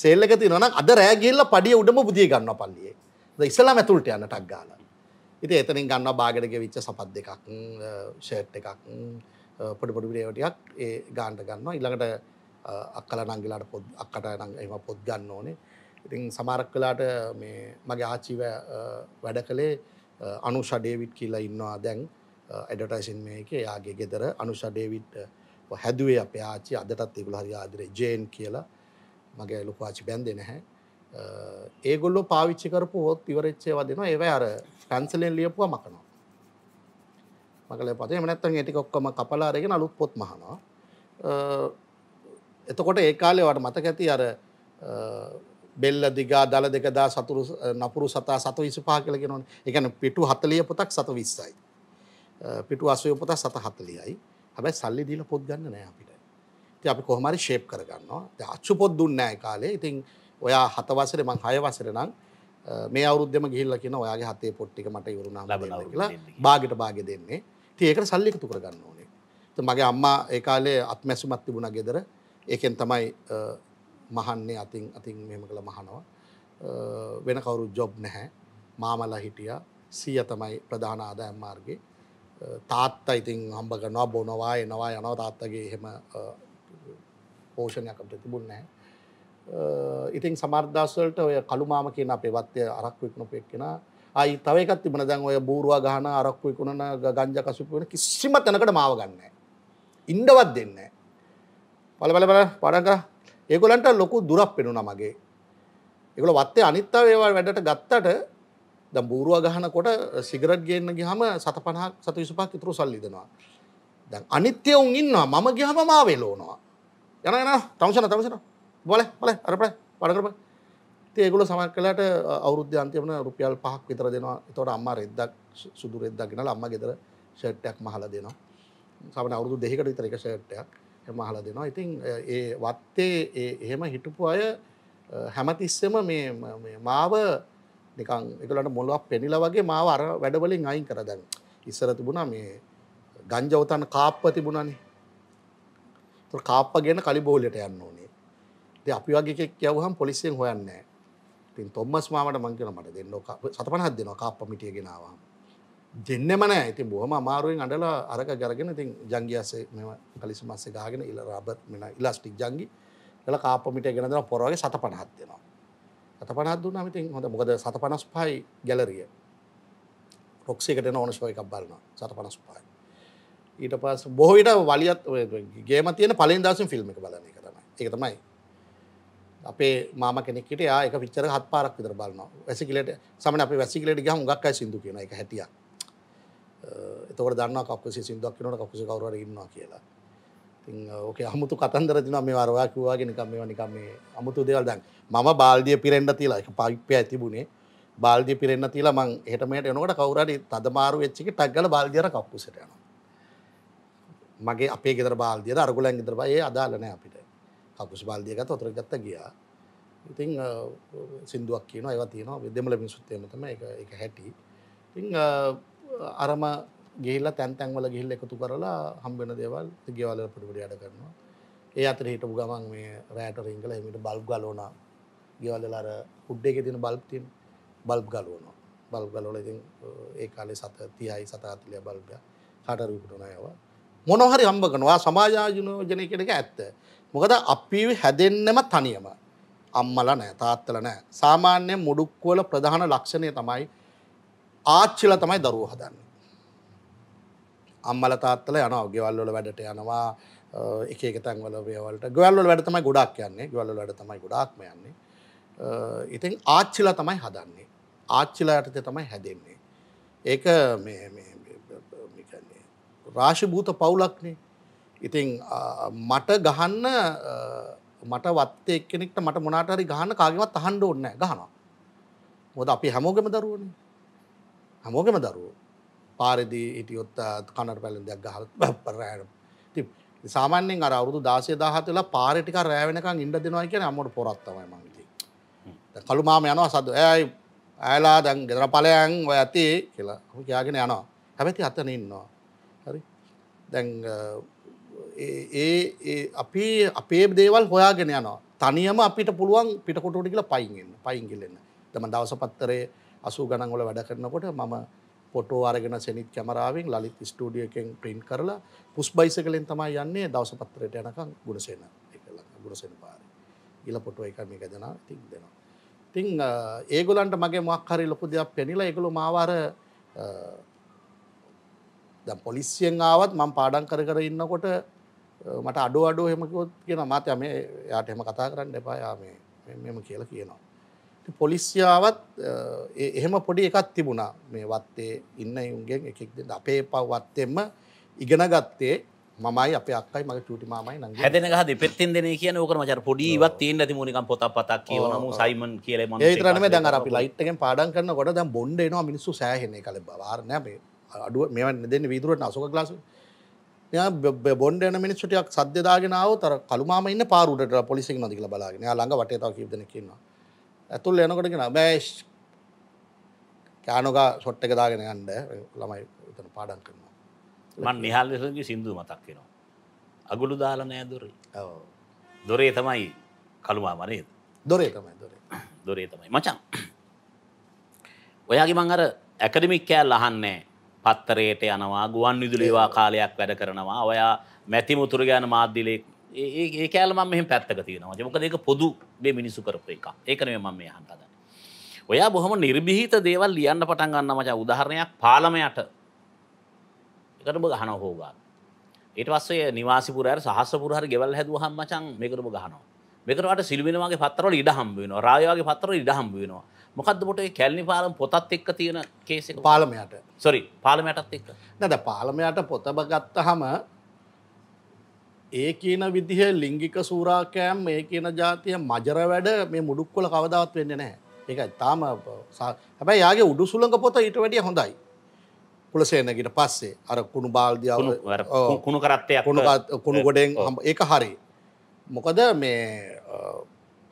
සෙල්ලක තිනන අද රෑගේල්ල පඩිය උඩම පුදිය ගන්න පල්ලියේ ද ඉස්සලා මැතුල්ට යන්න ටක් ගාල ඉති එතනින් ගන්න බාගටක විච්ච සපත් දෙකක් ෂර්ට් එකක් පොඩිපොඩි විඩේවටයක් ඒ ගාන්ට ගන්න ඉළඟට අක්කල නංගිලාට පොද් අක්කට එම පොද් ගන්න ඕනේ ඉතින් සමාරක් කලාට මේ මගේ ආචිව වැඩ කළේ අනුෂ ඩේවිට් කියලා ඉන්නවා දැන් ඇඩටයිසින් මේ එක යාගේ ගෙදර අනුෂ ඩේවිට් හැදුවේ අප ආචි අදටත් ඉකුල හරි ආදරේ ජේන් කියලා මගේ ලොකුවාචි බැන්දෙ නැහැ ඒගොල්ලො පාවිච්චි කරපු හොත් ඉවරච්චේව දෙනවා ඒව අර පැන්සලෙන් ලියපුවා මකනවා මකල පතේ මනැත්තන් ඇටි ඔක්කම කපලාරගෙන අලුත් පොත් මහනවා එතකොට ඒ කාලෙවට මතක ඇති අර බෙල්ල දිගා දල දෙකදා සතුරු නපුරු සතා සතු විසිපා කලගෙනන එකන පිටු හතලිය පොතක් සත විස්සයි පිටු අසය පොතක් සත හතලියයි හැබැයි සල්ලි දීල පොත් ගන්න නෑ අපිට ති අපි කොහමරි ශේප් කරගන්නවා අච්චුපොත් දුන්නෑ කාලේ ඉතින් ඔයා හතවසර මං හයවසර නම් මේ අවුද්‍යම ගිල්ල කියෙන ඔයාගේ හතේ පොට්ටික මට ඉවරුණා ලබන කියලා බාගට බාග දෙන්නේ තියකට සල්ලිකතු කරගන්න ඕනේ මගේ අම්මා ඒකාලේ අත්මැසුමත් තිබුණ ගෙදර ඒකෙන් තමයි මහන්නේ අතින් අතින් මෙම කළ මහනවා වෙන කවුරු ජොබ් නැහැ මාමලා හිටිය සීය තමයි ප්‍රධාන ආදායම් මාර්ගේ තාත්තා ඉතින් හම්බ කරනවා බොනවා එනවා යනවා තාත්තගේ එහෙම පෝෂණයක් අපිට තිබුණ නැහැ. ඉතින් සමර්දස්වලට ඔය කළුමාම කියන අපේ වත්ය අරක්කු ඉක්නොපු එක්කෙනා ආයි තව එකක් තිබුණා දැන් ඔය බූරුවා ගහන අරක්කු ඉක්නන ගංජා කසුපු වෙන කිසිම තැනකට මාව ගන්න නැහැ. ඉන්නවත් දෙන්නේ නැහැ. බල බල බල පඩම් කරා. ඒගොල්ලන්ට ලොකු දුරක් පෙනුණා මගේ. ඒගොල්ල වත්තේ අනිත් අය ඒවා වැඩට ගත්තට දැන් බූරුවා ගහනකොට සිගරට් ගේන්න ගියාම 750ක් 725ක් විතර සල්ලි දෙනවා. දැන් අනිත්‍ය උන් ඉන්නවා මම ගියාම මාව එලවනවා. යන යන තවශන තවශන බොල බල අරපයි වඩකරප ඒගුල සමක්ලට අවුද්ධ අන්තියමන රුපියල් පහක් විතර දෙනවා තොට අම්ම රෙද්දක් සුදු රෙද්දක්ගෙන අම්ම ගෙදර ෂට්ටයක් මහල දෙනවා සමන අවුදු දෙහිකට විතර එක ෂට්ටයක් එම හල දෙනවා ඉතින් ඒ වත්තේ එහෙම හිටපු අය හැමතිස්සම මේ මාව නිකං එකලට මොලුවක් පෙනිල වගේ මාව අර වැඩවලින් අයින් කරදන්න ඉස්සර තිබුණා මේ ගංජවතන් කාප්ප තිබුණනේ කාප්පගෙන කලිබෝලට යන්න ඕනේ ද අපි වගේ යවහම් පොලිසියෙන් හොයන්නේ තින් තොම්මස් මාමට මංකල මට දෙන්න සතපනහත් දෙනවා කාප්ප මිටිය ගෙනවා දෙන්නම නෑ ඉතින් බොහම අමාරුවෙන් අඩලා අරක ගරගෙන ඉතින් ජංගියස්සේ මෙම කලිසමස්සේ ගාගෙන ඉල රබත් මෙන ඉලස්ටික් ජංගි එල කාප්ප මිටිය ගෙන දෙනවා පොරවගේ සතපනහත් දෙනවා සතපනහත් දුන්නාම ඉතින් හොඳ මොකද 155 ගැලරිය රොක්සි එකට එන ඕන ෂෝ එකක් බලනවා 155 ඊට පස් බොහවිට වලියත් ගේම තියෙන පලින් දසුම් ෆිල්ම් එක බලන එක තමයි එක තමයි අපේ මාම කෙනෙක්ට ඒක පිච්චර හත් පාරක් විතර බලනවා වැසිකිලට සමන අප වැසිකිලට ගහම ගක්කයි සිදු කියන එක හැටිය එතකට දන්න කක්කසි සිදුවක් කියනට කකුස කවරට ඉන්නවා කියලා ඕකේ අමුතු කතන්දර තින මේ වරවා කිවවාගෙනකම් මේ වනිකම් මේ අමුතු දෙවල් දැන් මම බාල්දිය පිරෙන්ඩ තිලා එක පයිප්පය ඇතිබුණේ බාල්දි පිරෙන්න්න තිලා මං හටමට එනකට කවරට තදමාරු වෙච්චික ටක්ගල බාල්දියර කක්කුසට යනවා මගේ අපේ ගෙදර බාල්දිය අරගුලන් ගෙදර බයේ අදාලනෑ අපිට කකුසි බාල්දියකත් ොතර ගත්ත ගියා ඉතිං සිින්දුවක් කියන අව තියන දෙමල මිනිසුත්තේමතම එක හැටි ඉතිං අරම ගේල තැන්තැන්වල ගිහිල් එකතු කරලා හම්බෙන දේවල් ගෙවල පටිපටි අඩ කරනවා ඒ අතර හිටපු ගමන් මේ රෑට රිංගල එමිට බල්බ් ගලෝන ගෙවල්ලර හුඩ්ඩේ තින බල්පතින් බල්බ් ගලුවන බල්බ් ගලෝල ඉතින් ඒ කාලේ සත තියයි සතාතිලය බල්බ කටරවිපුටනයවා මොනොහරි හම්බ කරනවා සමාජායනෝජනය කෙනෙක ඇත්ත. මොකද අපි හැදෙන්න්නම තනියම. අම්මල නෑ තාත්තල නෑ සාමාන්‍ය මුඩුක්වල ප්‍රධාන ලක්ෂණය තමයි ආච්චිල තමයි දරුව හදන්න. අම්මල තාත්තල යන ගෙවල්වල වැඩට යනවා එක තැන්වල වේවලට ගවල්ල වැඩතමයි ගොඩක් යන්නේ ගවල්ල වැඩ තමයි ගොඩක්ම යන්නේ. ඉතින් ආච්චිල තමයි හදන්නේ. ආච්චිලාටත තමයි හැදෙන්නේ. ඒක මේ රාශිභූත පවුලක්නේ. ඉතින් මට ගහන්න මට වත්තේ එක්කෙනෙක්ට මට මොනාට හරි ගහන්න කාගෙවත් අහන්න ඕනේ නැහැ ගහනවා. මොකද අපි හැමෝගෙම දරුවෝනේ. හැමෝගෙම දරුවෝ. පාරේදී හිටියොත් කනට පැලෙන්දයක් ගහලා පරායන. ඉතින් සාමාන්‍යයෙන් අර අවුරුදු 16 17 වෙලා පාරේ ටිකක් රෑ වෙනකන් ඉන්න දෙනවා කියන්නේ අම්මට පොරක් තමයි මං ඉතින්. දැන් කළු මාම යනවා සද්ද. "ඇයි ඇයලා දැන් ගෙදර ඵලයන් ඔය ඇති" කියලා. ඔහු කියාගෙන යනවා. හැබැයි අතන ඉන්නවා. දැන් ඒ අපි අපේ දේවල් හොයාගෙන යනවා තනියම අපිට පුළුවන් පිටකොටුට කියලා පයින්ගන්න පයින්ගිලන්න දම දවස පත්තරේ අසූ ගණන්ගොල වැඩ කරනකොට මම පොටෝ අරගෙන සෙනිත් කැමරාවෙන් ලලිත් ස්ටඩිය එකෙන් ප්‍රින්් කරලා පුස් බයිස කලෙන් තමයි යන්නේ දවස පත්තරයට යනකම් ගුණසේන ගුණසෙන පාර ඉල පොටෝ එක මේ ගැදෙන තික් දෙනවා තිං ඒගොලන්ට මගේ මක්හරි ලොකු දෙයක් පෙනිලා එකළු මාවාර ද පොලිසියෙන් ආවත් මං පාඩන් කර කර ඉන්නකොට මට අඩු අඩුව හෙමකොත් කියන මත යම යාට හෙම කතා කරන්න එපා යාමේ මෙම කියලා කියනවා. පොලිසියාවත් එහෙම පොඩි එකත් තිබුණා මේ වත්තේ ඉන්න යුන්ගෙන් එකෙක් අපේ පවත්තෙම ඉගෙන ගත්තේ මමයි අප අක්කයි මගේ චුටි මාමයි න හැදෙන හ පෙත්තෙන් දෙන කියන ඕක මචර පොඩිවත් තියෙන් ඇති මනිකම් පොත පතක් කියවනම සයිමන් කියල ම ඒතරන දැන් අපි ලයිට්කෙන් පාඩන් කරන ගොඩ දැම් බොන්ඩ නවා මිනිස්සු සෑහෙන කළ බවාරනෑ අඩුව මෙවන්න දෙන්න විදුරට අසුක ගලාසු බොන්ඩ යන මිනිස්සුටයක් සද්‍යදාගෙනාව තර කළුමාම ඉන්න පාරුට පොලිසික් නදිකල බලාගෙන ළඟ වටේතාව කිීදන කියන්නවා ඇතුල් එනකොටගෙන බෑෂ් කෑනොක සොට්ට එක දාගෙන ගන්න ළමයි තන පාඩන් කරනවා මන් නිහල් දෙසගේ සිින්දු මතක් වෙනවා අගුළු දාලා නෑ දොරේ දොරේ තමයි කළුමාමනේද දොරේ තමයි දොරේ දොරේ තමයි මචන් ඔයාගේ මං අර ඇකඩමික් කෑල් අහන්නෑ පත්තරයට යනවා ගුවන් විදුලේවා කාලයක් වැඩ කරනවා ඔයා මැති මුතුර ගැන මාධ්‍යලේ ඒ කෑලම මෙහම පැත්තක තියෙනවා ජමකද ඒක පොදු මේ මිනිසු කරපු එක ඒකනේ මම මේ හන්ටද. ඔයා බොහොම නිර්භිහිත දේවල් ලියන්න පටන් ගන්න මචා උදාහරණයක් පාලමයට එකටම ගහන හෝගා. ඊට පස්සේ නිවාසිපුරයට සහසපුරහර ගෙවල් හැදුවහම් මචං මේකටම ගහනවා. මේකටට සිල්වෙනවාගේ පත්තරවල ඉඩ හම්බ වෙනවා. රායවාගේ පත්තරවල ඉඩ හම්බ වෙනවා. මොකදමට කැල්ලි පාලම් පොතත් එක්ක තියෙන කේසි පාලමයට සොරි පාලමයටත් එක් නැද පාලමයට පොතබ ගත්ත හම ඒ කියන විදිහ ලිංගික සූරාකෑම් මේ කියන ජාතිය මජර වැඩ මේ මුඩුක්කොල කවදාවත් වෙන්න නෑ එක තාම හැබැයි යාගේ උඩු සුළඟ පොත ඊට වැඩිය හොඳයි පුලසේනගට පස්සේ අර කුණු බාල්දියාව කුණු කරත්තය කුණු ගොඩෙන් ඒක හරි මොකද මේ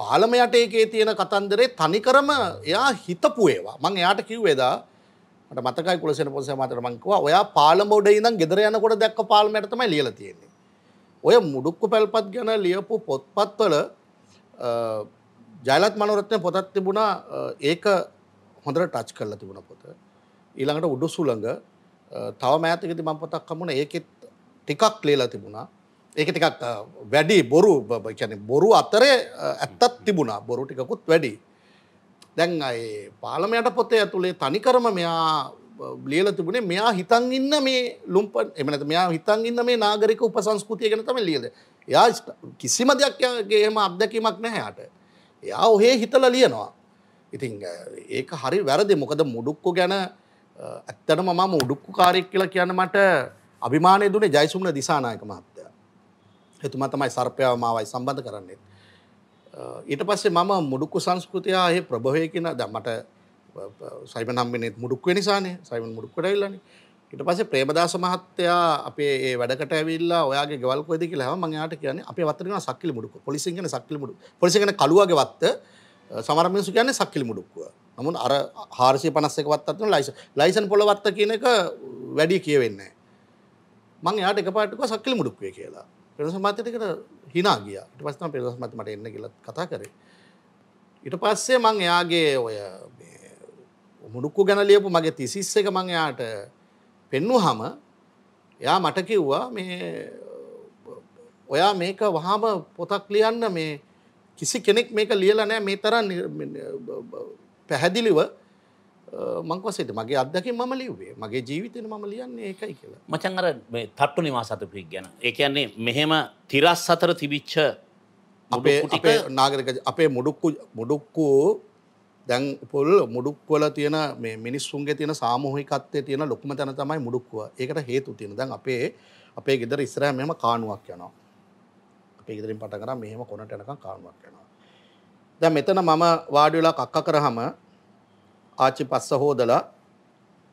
පාලම යට එකේ තියෙන කතන්දරේ තනිකරම එයා හිතපු ඒවා. මං එයාට කිව්වේදා මට මතකයි කුලසේන පොන්සේ මාතර මං කිව්වා ඔයා පාලම උඩ ඉඳන් ගෙදර යනකොට දැක්ක පාලමයට තමයි ලියලා තියෙන්නේ. ඔය මුඩුක්කු පැල්පත් ගැන ලියපු පොත්පත්වල ජයලත් මනෝරත්න පොතක් තිබුණා ඒක හොඳට ටච් කරලා තිබුණ පොත. ඊළඟට උඩු සුළඟ තව මෑතකදී මම පොතක් හමුණා ඒකෙත් ටිකක් ලියලා තිබුණා. ඒක ටිකක් වැඩි බොරු බොරු අතරේ ඇත්තත් තිබුණා බොරු ටිකකුත් වැඩි. දැන් අයි පාලමයට පොතේ ඇතුළේ තනිකරම මෙයා බ්ලියල තිබුණේ මෙයා හිතන් ඉන්න මේ ලුම්ප එමනත මෙයා හිතන් ඉන්න මේ නාගරික උපසංස්කෘතිය ගැන තමයි ලියද. එයා කිසිම දෙයක් යාගේ එහෙම අත්දැකීමක් නැහැ යාට. එයා ඔහේ හිතලා ලියනවා. ඉතින් ඒක හරි වැරදි මොකද මුඩුක්කු ගැන ඇත්තටම මම උඩුක්කු කාරයෙක් කියලා කියන්න මට අභිමානය දුනේ ජයසුම්න දිසානායක මහත්තයා. එතුමා තමයි සර්පයාව මාවයි සම්බන්ධ කරන්නේ. ඊට පස්සේ මම මුඩුක්කු සංස්කෘතිය ආයේ ප්‍රභවය කියන දැන් මට සයිමන් හම්බෙන්නේ මුඩුක්කු වෙනසානේ සයිමන් මුඩුක්කට ඇවිල්ලානේ. ඊට පස්සේ ප්‍රේමදාස මහත්තයා අපේ ඒ වැඩකට ඇවිල්ලා ඔයාගේ ගෙවල් කොහෙද කියලා හැම මම එයාට කියන්නේ අපේ වත්තට කියනවා සක්කිලි මුඩුක්කු. පොලිසියෙන් කියන්නේ සක්කිලි මුඩුක්කු. පොලිසියෙන් කියන්නේ කළුවාගේ වත්ත සමහර මිනිස්සු කියන්නේ සක්කිලි මුඩුක්කුව. නමුත් අර 451 වත්තක් තියෙන ලයිසන් ලයිසන් පොළ වත්ත කියන එක වැඩි කියවෙන්නේ නැහැ. මම එයාට එකපාරට කිව්වා සක්කිලි මුඩුක්කුවේ කියලා. පෙරදස් මතකට හිනා ගිය ඉට පස්සන පෙරදස් මත මට එන්න කියල කතා කරේ ඉට පස්සේ මං එයාගේ ඔය මුඩුක්කු ගැන ලියපු මගේ තිසිස්ස එක මං එයාට පෙන්නු හම එයා මට කිව්වා මේ ඔයා මේක වහාම පොතක් ලියන්න මේ කිසි කෙනෙක් මේක ලියල නෑ මේ තරන් පැහැදිලිව මංකවසට මගේ අදකින් මම ලිව්වේ මගේ ජීවිතන මම ලියන්නේ ඒකයි කියලා මචන් අර තට්ටු නිවා සතපික් ගැන ඒකන්නේ මෙහෙම තිරස් සතර තිබිච්ච අපේ අපේ නාගරක අපේ මුඩුක්කු මුඩුක්කු දැන් පොල් මුඩුක්වල තියෙන මේ මිනිස්සුන්ගේ තියෙන සාමූහිකත්වයේ තියෙන ලොකුම තැන තමයි මුඩුක්කුව. ඒකට හේතු තියෙන. දැන් අපේ අපේ ගෙදර ඉස්සරහ මෙහෙම කාණුවක් යනවා. අපේ ගෙදරින් පටන් ගන්න මෙහෙම කොනට යනකම් කාණුවක් යනවා. දැන් මෙතන මම වාඩි වෙලා කක්ක කරාම ආච්චි පස්ස හෝදලා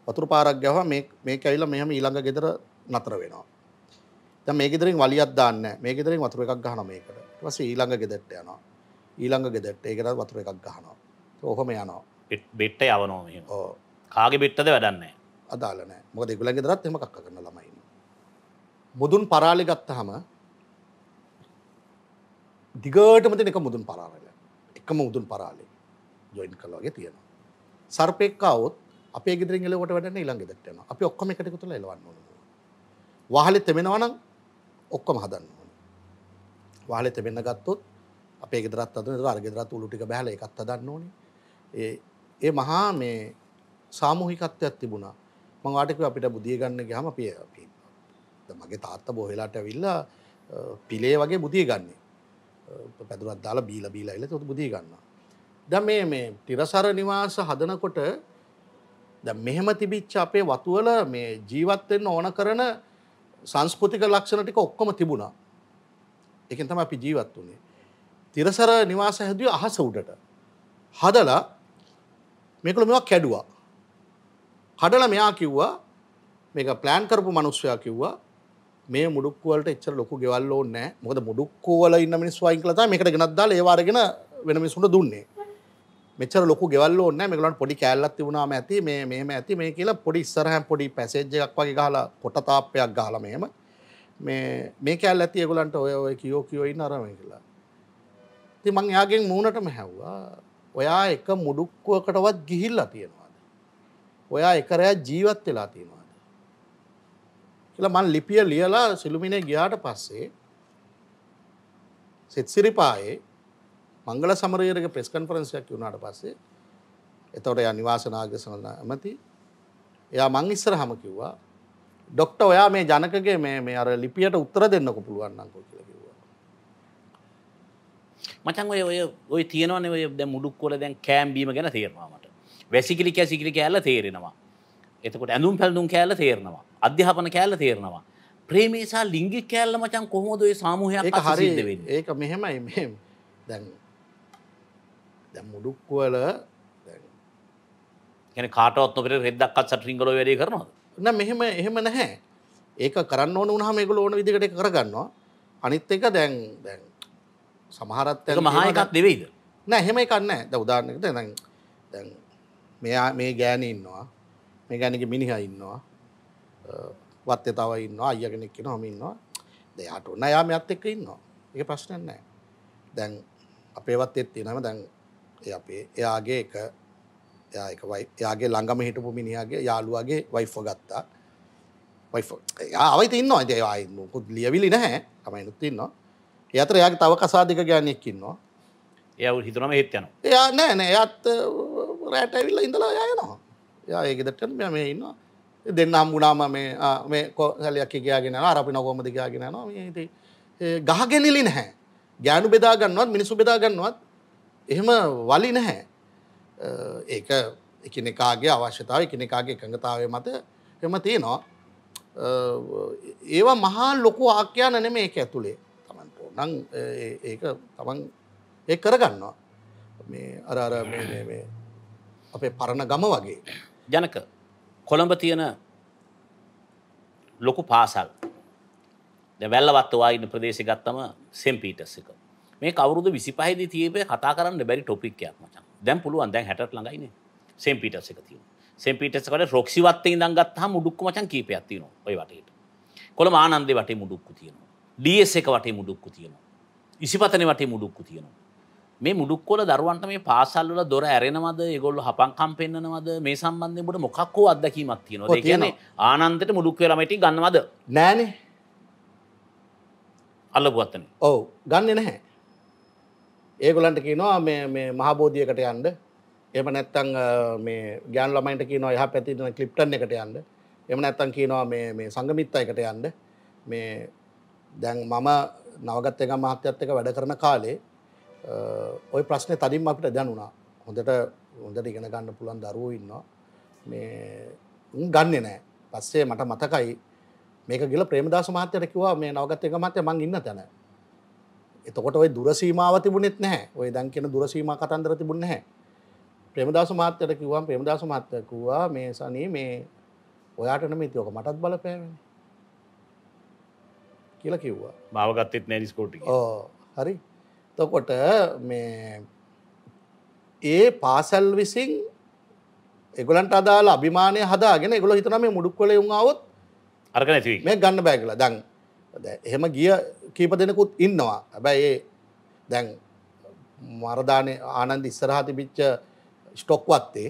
වතුර පාරක් ගැහුවා මේ මේක ඇවිල්ලා මෙහෙම ඊළඟ ගෙදර නතර වෙනවා. දැන් මේ ගෙදරින් වලියක් දාන්නේ නැහැ. මේ ගෙදරින් වතුර එකක් ගහනවා මේකට. ඊට පස්සේ ඊළඟ ගෙදරට යනවා. ඊළඟ ගෙදරට ඒකට වතුර එකක් ගහනවා. ඒක ඔහොම යනවා. බෙට්ට යවනවා මෙහෙම. ඔව්. කාගේ බෙට්ටද වැඩන්නේ අදාළ නැහැ. මොකද ඒගොල්ලන්ගේ ගෙදරත් එහෙම කක්ක කරන ළමයි ඉන්නේ. මුදුන් පරාලි ගත්තාම දිගටම දෙන එක මුදුන් පරාලි. එකම මුදුන් පරාලි. ජොයින් කළා වගේ තියෙනවා. සර්පෙක්කාවොත් අපේ ගෙදරින් එලවට වැඩන්න ඊළඟ ගෙදරට යනවා. අපි ඔක්කොම එකට එකතු වෙලා එලවන්න ඕනේ. වහලේ තෙමෙනවා නම් ඔක්කොම හදන්න ඕනේ. වහලේ තෙමෙන්න ගත්තොත් අපේ ගෙදරත් හදන්න ඕනේ, අර ගෙදරත් උළු ටික බහැලා ඒකත් හදන්න ඕනේ. ඒ ඒ මහා මේ සාමූහිකත්වයක් තිබුණා. මම වාට කිව්වා අපිට බුදිය ගන්න ගියාම අපි අපි මගේ තාත්තා බොහෝ වෙලාට ඇවිල්ලා පිලේ වගේ බුදිය ගන්නෙ. පැදුරක් දාලා බීලා බීලා ඉල බුදිය ගන්නවා. දැන් මේ මේ තිරසර නිවාස හදනකොට දැන් මෙහෙම තිබිච්ච අපේ වතුවල මේ ජීවත් වෙන්න ඕන කරන සංස්කෘතික ලක්ෂණ ටික ඔක්කොම තිබුණා. ඒකෙන් තමයි අපි ජීවත් වුනේ. තිරසර නිවාස හැදුවේ අහස උඩට. හදලා මේකල මේවා කැඩුවා. කඩලා මෙයා කිව්වා මේක ප්ලෑන් කරපු මිනිස්සයා කිව්වා මේ මුඩුක්කුව වලට එච්චර ලොකු ගෙවල් ඕනේ නැහැ. මොකද මුඩුක්කුව වල ඉන්න මිනිස්සු වයින් කළා තමයි මේකට ගෙනත් දාලා ඒව අරගෙන වෙන මිනිස්සුන්ට දුන්නේ. මෙචර ලොක ගෙවල්ල ඕන්න මේකලන් පොඩි කෑල්ලක් තිබුණාම ඇති මේ මේම ඇති මේ කියලා පොඩි ඉස්සරහම් පොඩි පැසේජ් එකක් වගේ ගහලා කොට තාප්පයක් ගහලා මෙහෙම මේ මේ කෑල්ල ඇති ඒගොල්ලන්ට ඔය ඔය කියෝ කියෝ ඉන්න අර මේ කියලා. ඉතින් මං එයාගෙන් මූණටම හැව්වා. ඔයා එක මුඩුක්කුවකටවත් ගිහිල්ලා තියෙනවාද? ඔයා එක රැයක් ජීවත් වෙලා තියෙනවාද? කියලා මං ලිපිය ලියලා සිළුමිනේ ගියාට පස්සේ සෙත්සිරිපායේ මංගල සමරයරක ප්‍රෙස් කන්ෆරන්සියක් වුණාට පස්සේ එතවට ය නිවාසනාගසනල ඇමති එයා මං ඉස්සර හම කිව්වා ඩොක්ට ඔයා මේ ජනකගේ මේ මේ අර ලිපියට උත්තර දෙන්නක පුළුවන්නකෝ කියල කිව්වා මචන් ඔය ඔය ඔය තියෙනවන ඔය ද මුඩුක් කොල දැන් කෑම්බීම ගැන තේරවාමට වැසිකිලි කැසිකිලි කෑල්ල තේරෙනවා එතකොට ඇඳුම් පැල්ඳුම් කෑල්ල තේරෙනවා අධ්‍යාපන කෑල්ල තේරෙනවා ප්‍රේමේසා ලිංගි කෑල්ල මචන් කොහොමද ඔය සාමූහයක් හරිද ඒක මෙහෙමයි මෙ දැන් මුඩුක්වල කාටවත් නොට රෙදක්ත් සටිංගල වැඩි කරනවා න මෙහෙම එහෙම නැහැ ඒක කරන්න ඕන උහම එකගල ඕන විදිකට කරගන්නවා අනිත් එක දැන් දැන් සමහරත් මහායකත් දෙවෙයිද නෑ හෙම එකන්න ද උදාරනකට දැන් දැන් මෙයා මේ ගෑන ඉන්නවා මේ ගැනක මිනිහ ඉන්නවා වත්්‍ය තව ඉන්නවා අය කෙනෙක් නොම ඉන්නවා දෙයාට ඔන්න යාම අත් එක්ක ඉන්නවා ඒ ප්‍රශ්නනෑ දැන් අපේවත් එත් තිනම දැන් ඒ අපේ එයාගේ එක එයා එක එයාගේ ළඟම හිටපු මිනිහාගේ යාළුවාගේ වයිෆ්ව ගත්තා වයිෆ් ආවයි තින්නවා ඉතින් ඒවා මොකුත් ලියවිලි නැහැ කමයිනුත් ඉන්නවා ඒ අතර එයාගේ තව කසාදික ගෑණියෙක් ඉන්නවා එයා හිතනම හෙත් යනවා එයා නෑ නෑ එයාත් රැට ඇවිල්ලා ඉඳලා එයා යනවා එයා ඒ ගෙදරට යනවා මේ ඉන්නවා දෙන්න හම්බුණාම මේ මේ කොසලියක් කියාගෙන යනවා අර අපි නකොමද කියාගෙන යනවා මේ ඉතින් ගහගෙනලි නැහැ ගෑනු බෙදා ගන්නවත් මිනිස්සු බෙදා ගන්නවත් එහෙම වලි නැහැ. ඒක එකනෙකාගේ අවශ්‍යතාව එකනෙකාගේ එකඟතාවය මත හෙම තියෙනවා. ඒවා මහා ලොකු ආක්‍යයන නෙම ඒක ඇතුළේ තමන්ට නං ඒක තමන් ඒ කරගන්නවා. මේ අරර අපේ පරණ ගම වගේ. ජනක කොළඹ තියෙන ලොකු පාසල් වැල්ලවත්වා ඉන්න ප්‍රදේශ ගත්තම සෙම්පීටස් එක මේ කවරුදු විසිපහහිද තියබේ කතා කරන්න බැරි ටොපික්යක් මචන් දැම් පුළුවන් දැන් හැට ළඟයින සෙම්පිටස් එක තිය සෙම්පිටස්කට රොක්සිවත්තේ දගත් හා මුඩුක් මචන් කීපයක් තියන ඔයි වටට කොළ ආනන්දෙ වටේ මුඩුක්කු තියෙනවා ඩියස් එක වටේ මුඩුක්කු තියෙනවා ඉසිපතන වටේ මුඩුක්කු තියෙනවා මේ මුඩුක්කොල දරුවන්ට මේ පාසල්ල දොර ඇරෙනවද ගොල්ල හපන්කම් පෙන්න්නනවද මේ සම්බන්ධයමට මොකක්කෝ අදකීමක් තියෙනවා කියන ආනන්දට මුඩුක් වෙලමටි ගන්නවද නෑනේ අල්ල පුවත්තන ඔවු ගන්න නැහැ ඒගොලන්ට කියනවා මේ මහබෝධියකට යන්ඩ එම නැත්තං මේ ගෑන් ලමයිට කියනවා යහ පැතින කලිප්ටන් එකට යන්ඩ එම නැත්තන් කියනවා මේ සංගමිත්ත එකට යන්ඩ මේ දැන් මම නවගත්ත එක මහත්‍යත්තක වැඩ කරන කාලේ ඔය ප්‍රශ්නය තරින් අපිට දැනුණා හොඳට හොඳට ඉගෙන ගන්න පුළන් දරුවෝ ඉන්නවා මේ ගන්න නෑ පස්සේ මට මතකයි මේක ගිල ප්‍රේමදාස මහත්‍යයට කිවා මේ නවගත්ත එක මහත්‍ය මං ඉන්න තැන එතකොට ඔය දුරසීමාව තිබුණෙත් නැහැ ඔය දැන් කියන දුරසීමා කතන්දර තිබුණ නැහැ ප්‍රේමදාස මහත්තයට කිව්වම් ප්‍රේමදාස මහත්තයා කිව්වා මේ සනී මේ ඔයාට නෙමෙයි තියෝක මටත් බලපෑවෙන්නේ කියලා කිව්වා මාව ගත්තෙත් නැහැ ඩිස්කෝට් එකේ ඔව් හරි එතකොට මේ ඒ පාසල් විසින් එගලන්ට අදාලා අභිමානය හදාගෙන ගොල හිතන මේ මුඩුක්වල යුන් අවුත් අර්ගනැතිව මේ ගන්න බෑගල දන් එහෙම ගිය කීප දෙනකුත් ඉන්නවා හැබැයි ඒ දැන් මරදානය ආනන්ද ඉස්සරහ තිබිච්ච ස්ටොක්වත්තේ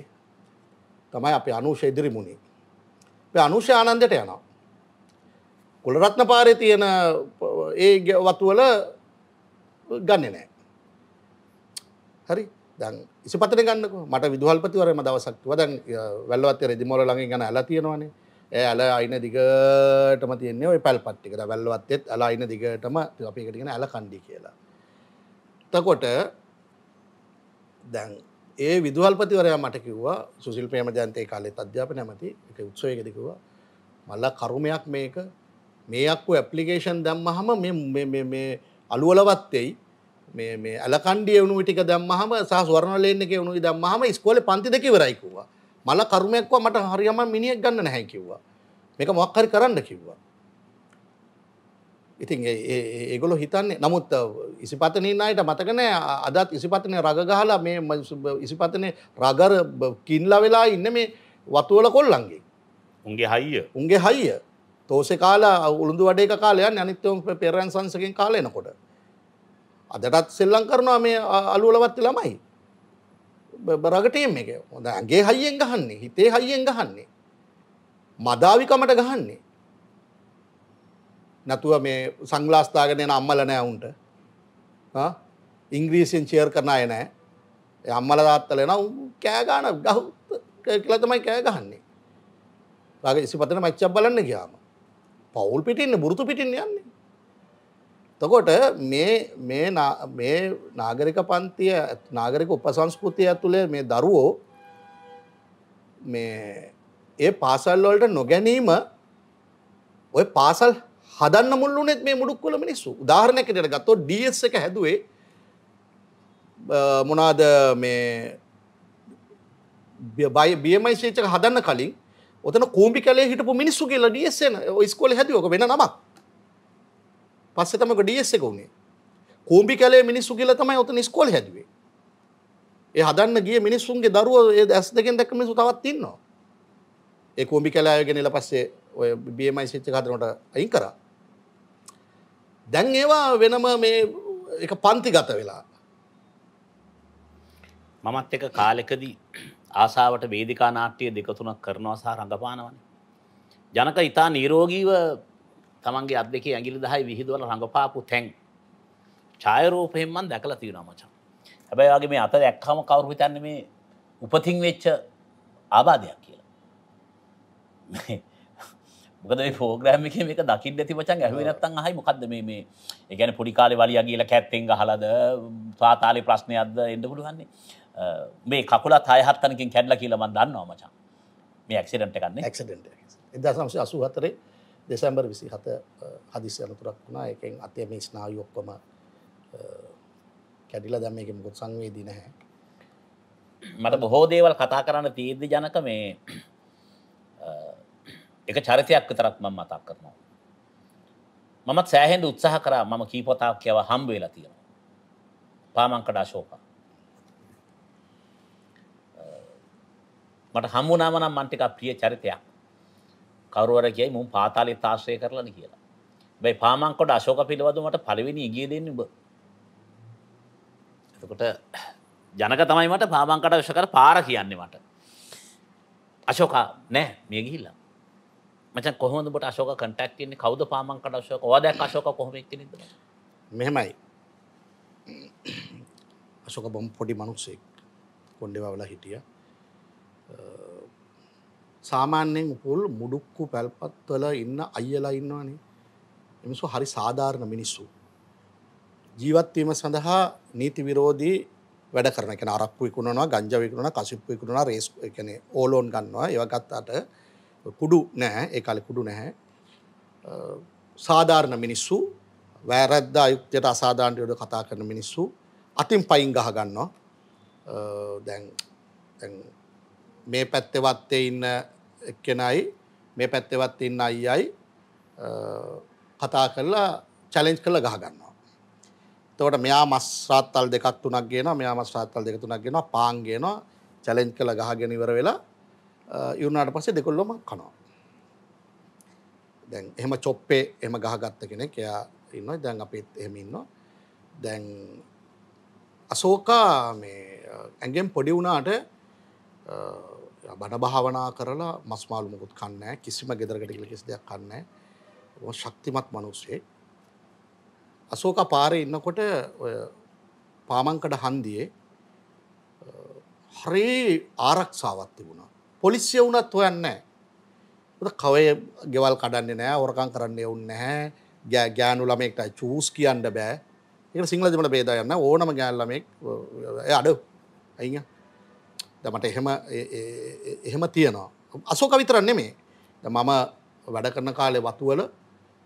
තමයි අපි අනුෂ ඉදිරිමුණි අනුෂ ආනන්දයට යනවා කුලරත්න පාරය තියෙන ඒ වතුවල ගන්න නෑ හරි දැන් ඉසිපතන ගන්නක මට විදුහල්පතිවරම දවසක්තුව දැන් වැල්ලවත්තේ රෙදිමොල ළඟින් ගන ඇලා තියෙනවානේ ඇල අයින දිගටම තියන්නේ ඔය පැල්පට්ටිකට වැල්ලවත්තෙත් ඇල අයින දිගටම අපිකටගෙන ඇල කණ්ඩි කියලා. තකොට දැන් ඒ විදුහල්පතිවරයා මට කිව්වා සුසිල් ප්‍රේම ජන්තය කාලෙත් අධ්‍යාප නැමති එක උත්සයකෙදකිවා මල්ලා කරුමයක් මේක මේක්කු ඇපලිකේෂන් දැම්ම හම මේ අලුවලවත්තෙයි මේ ඇලකණ්ඩිය වුණු ටික දම්මහම සහ ස්වර්ණලයෙන් එක වුණු දම්මහම ස්කෝල පන්ති දෙකිවරයිකවා මල කරුමයක්වා මට හරියම මිනිියක් ගන්න නැහැ කිව්වා මේක මොක්හරි කරන්න කිව්වා ඉතින් ඒගොලො හිතන්නේ නමුත් ඉසිපතනීනයට මතකනෑ අදත් ඉසිපතනය රගගහලා මේ ඉසිපතනය රගර කින්ල වෙලා ඉන්න මේ වතුවල කොල්ලන්ගේ උන්ගේ හයිය උන්ගේ හයිය තෝස කාලා උළුදු වඩේ කාලයන් අනිත්තවම් පෙරන් සංසකෙන් කාලයනකොට අදටත් සෙල්ලං කරනවා මේ අලුවලවත්ති ළමයි බරගටයම් එක හොඳ ඇගේ හයියෙන් ගහන්නේ හිතේ හයියෙන් ගහන්නේ. මදාවිකමට ගහන්නේ. නැතුව මේ සංගලාස්ථාගෙන එන අම්මල නෑ උන්ට ඉංග්‍රීසියෙන් චේර් කරන අය නෑ අම්මල දාත්තල එන කෑගාන ගහු කියලා තමයි කෑ ගහන්නේ. ඊගේ ඉසිපතන මැච්චක් බලන්න ගියාම පවුල් පිටින්නේ බුරුතු පිටින්නේ යන්නේ. තකොට මේ නාගරික පන්තිය නාගරික උපසංස්කෘතිය ඇතුළේ මේ දරුවෝ මේ ඒ පාසල් වලට නොගැනීම ඔය පාසල් හදන්න මුල්ලුනෙත් මේ මුඩුක්කුල මිනිස්සු උදාහරණයක් විදිහට ගත්තොත් DS එක හැදුවේ මොනවාද මේ BMI ශීචක හදන්න කලින් ඔතන කූඹි කැලේ හිටපු මිනිස්සු කියලා DS එන ඔය ඉස්කෝලේ හැදුවේ ඔක වෙන නමක් පස්සේ තමයි ඩීඑස් එක උනේ. කූඹි කැලේ මිනිස්සු කියලා තමයි ඔතන ඉස්කෝලේ හැදුවේ. ඒ හදන්න ගිය මිනිස්සුන්ගේ දරුවෝ ඒ ඇස් දෙකෙන් දැක්ක මිනිස්සු තවත් ඉන්නවා. ඒ කූඹි කැලේ අය ගෙනලා පස්සේ ඔය BMI සිත් එක හදනකොට අයින් කරා. දැන් ඒවා වෙනම මේ එක පන්තිගත වෙලා. මමත් එක කාලෙකදී ආසාවට වේදිකා නාට්‍ය දෙක තුනක් කරනවා සහ රඟපානවනේ. ජනක ඊතා නිරෝගීව තමන්ගේ අත් දෙකේ ඇඟිලි 10 විහිදුවල රඟපාපු තැන් ඡායරූපයෙන් මම දැකලා තියෙනවා මචං. හැබැයි වගේ මේ අත දැක්කම කවුරු හිතන්නේ මේ උපතින් වෙච්ච ආබාධයක් කියලා. මොකද මේ ප්‍රෝග්‍රෑම් එකේ මේක දකින්න ඇති මචං ඇහුවේ නැත්තම් අහයි මොකද්ද මේ මේ ඒ කියන්නේ පොඩි කාලේ වලියා ගිහලා කැත්තෙන් ගහලාද තාතාලේ ප්‍රශ්නයක්ද එන්න පුළුවන්නේ මේ කකුලත් 6 7 තනකින් කැඩලා කියලා මම දන්නවා මචං මේ ඇක්සිඩන්ට් එකක් නේ ඇක්සිඩන්ට් එක 1984 දෙසැම්බර් විසි හත හදිසි අනතුරක් වුණා එකෙන් අතය මේ ස්නායු ඔක්කොම කැඩිලා දැම එක මුකුත් සංවේදී නැහැ මට බොහෝ දේවල් කතා කරන්න තීර්දි ජනක මේ එක චරිතයක් විතරක් මම මතක් කරනවා මමත් සෑහෙන්ඩ උත්සාහ කරා මම කීපොතාක් කියව හම්බ වෙලා තියෙනවා පාමංකඩා ශෝකා මට හම්බුනාමනම් මන්ටිකක් ප්‍රිය චරිතයක් කවරුවර කියයි මුම් පාතාලෙත් ආශ්‍රය කරලන කියලා. බැයි පාමංකොට අශෝක පිළිබඳමට පළවෙනි ඉගිය දෙන්න බ. එතකොට ජනක තමයි මට පාමංකට විශකර පාර කියන්නේ මට. අශෝකා නෑ මේ ගිහිල්ලා. මචන් කොහොමද ඔබට අශෝක කන්ටැක්ට් වෙන්නේ? කවුද පාමංකට අශෝක? ඔයා දැක්ක අශෝක කොහොම එක්කෙනෙක්ද? මෙහෙමයි. අශෝක බොම් පොඩි මිනිස්සෙක් කොණ්ඩේ වවලා හිටියා. සාමාන්‍යයෙන් උපුල් මුඩුක්කු පැල්පත්වල ඉන්න අයලා ඉන්නවනේ. එමසු හරි සාධාරණ මිනිස්සු. ජීවත්වීම සඳහා නීති විරෝධී වැඩ කරන කෙන අරක්පු විකුණනවා ගංජ විකුණන කසිප්පු විකුණන රේස් කැනෙ ඕලෝන් ගන්නවා ඒව ගත්තාට කුඩු නැහැ ඒ කාලේ කුඩු නැහැ සාධාරණ මිනිස්සු වැරද්ද අයුක්තියට අසාධාරණයට කතා කරන මිනිස්සු අතින් පයින් ගහ ගන්නවා දැන් මේ පැත්තේ වත්තේ ඉන්න එක්කෙනයි මේ පැත්තෙවත් ඉන්න අයියයි කතා කරලා චැලෙන්ජ් කරලා ගහගන්නවා. එතකොට මෙයා මස් රාත්තල් දෙකක් තුනක් ගේනවා මෙයා මස් රාත්තල් දෙක තුනක් ගෙනවා පාන් ගේනවා චැලෙන්ජ් කරලා ගහගෙන ඉවර වෙලා ඉවුනාට පස්සේ දෙකොල්ලම කනවා. දැන් එහෙම චොප්පේ එහෙම ගහගත්ත කෙනෙක් එයා ඉන්නවා. දැන් අපිත් එහෙම ඉන්නවා. දැන් අශෝකා මේ ඇඟෙන් පොඩි වුණාට බණ භාවනා කරලා මස් මාළු මුකුත් කන්නේ නැහැ. කිසිම ගෙදරකට ගිහලා කිසි දෙයක් කන්නේ නැහැ. ශක්තිමත් මිනිස්සෙක්. අශෝක පාරේ ඉන්නකොට ඔය පාමංකඩ හන්දියේ හරි ආරක්ෂාවක් තිබුණා. පොලිසිය වුණත් හොයන්නේ නැහැ. මොකද කවයේ ගෙවල් කඩන්නේ නැහැ, හොරකම් කරන්න යවුන්නේ නැහැ. ගෑනු ළමෙක්ට චූස් කියන්න බෑ. ඒක සිංහල දෙමළ ભેදයක් නැහැ. ඕනම ගෑනු ළමෙක් එයා අඩෝ අයියා දමට එහෙම එහෙම තියනවා. අසෝක විතර නෙමේ මම වැඩ කරන කාලේ වතුවල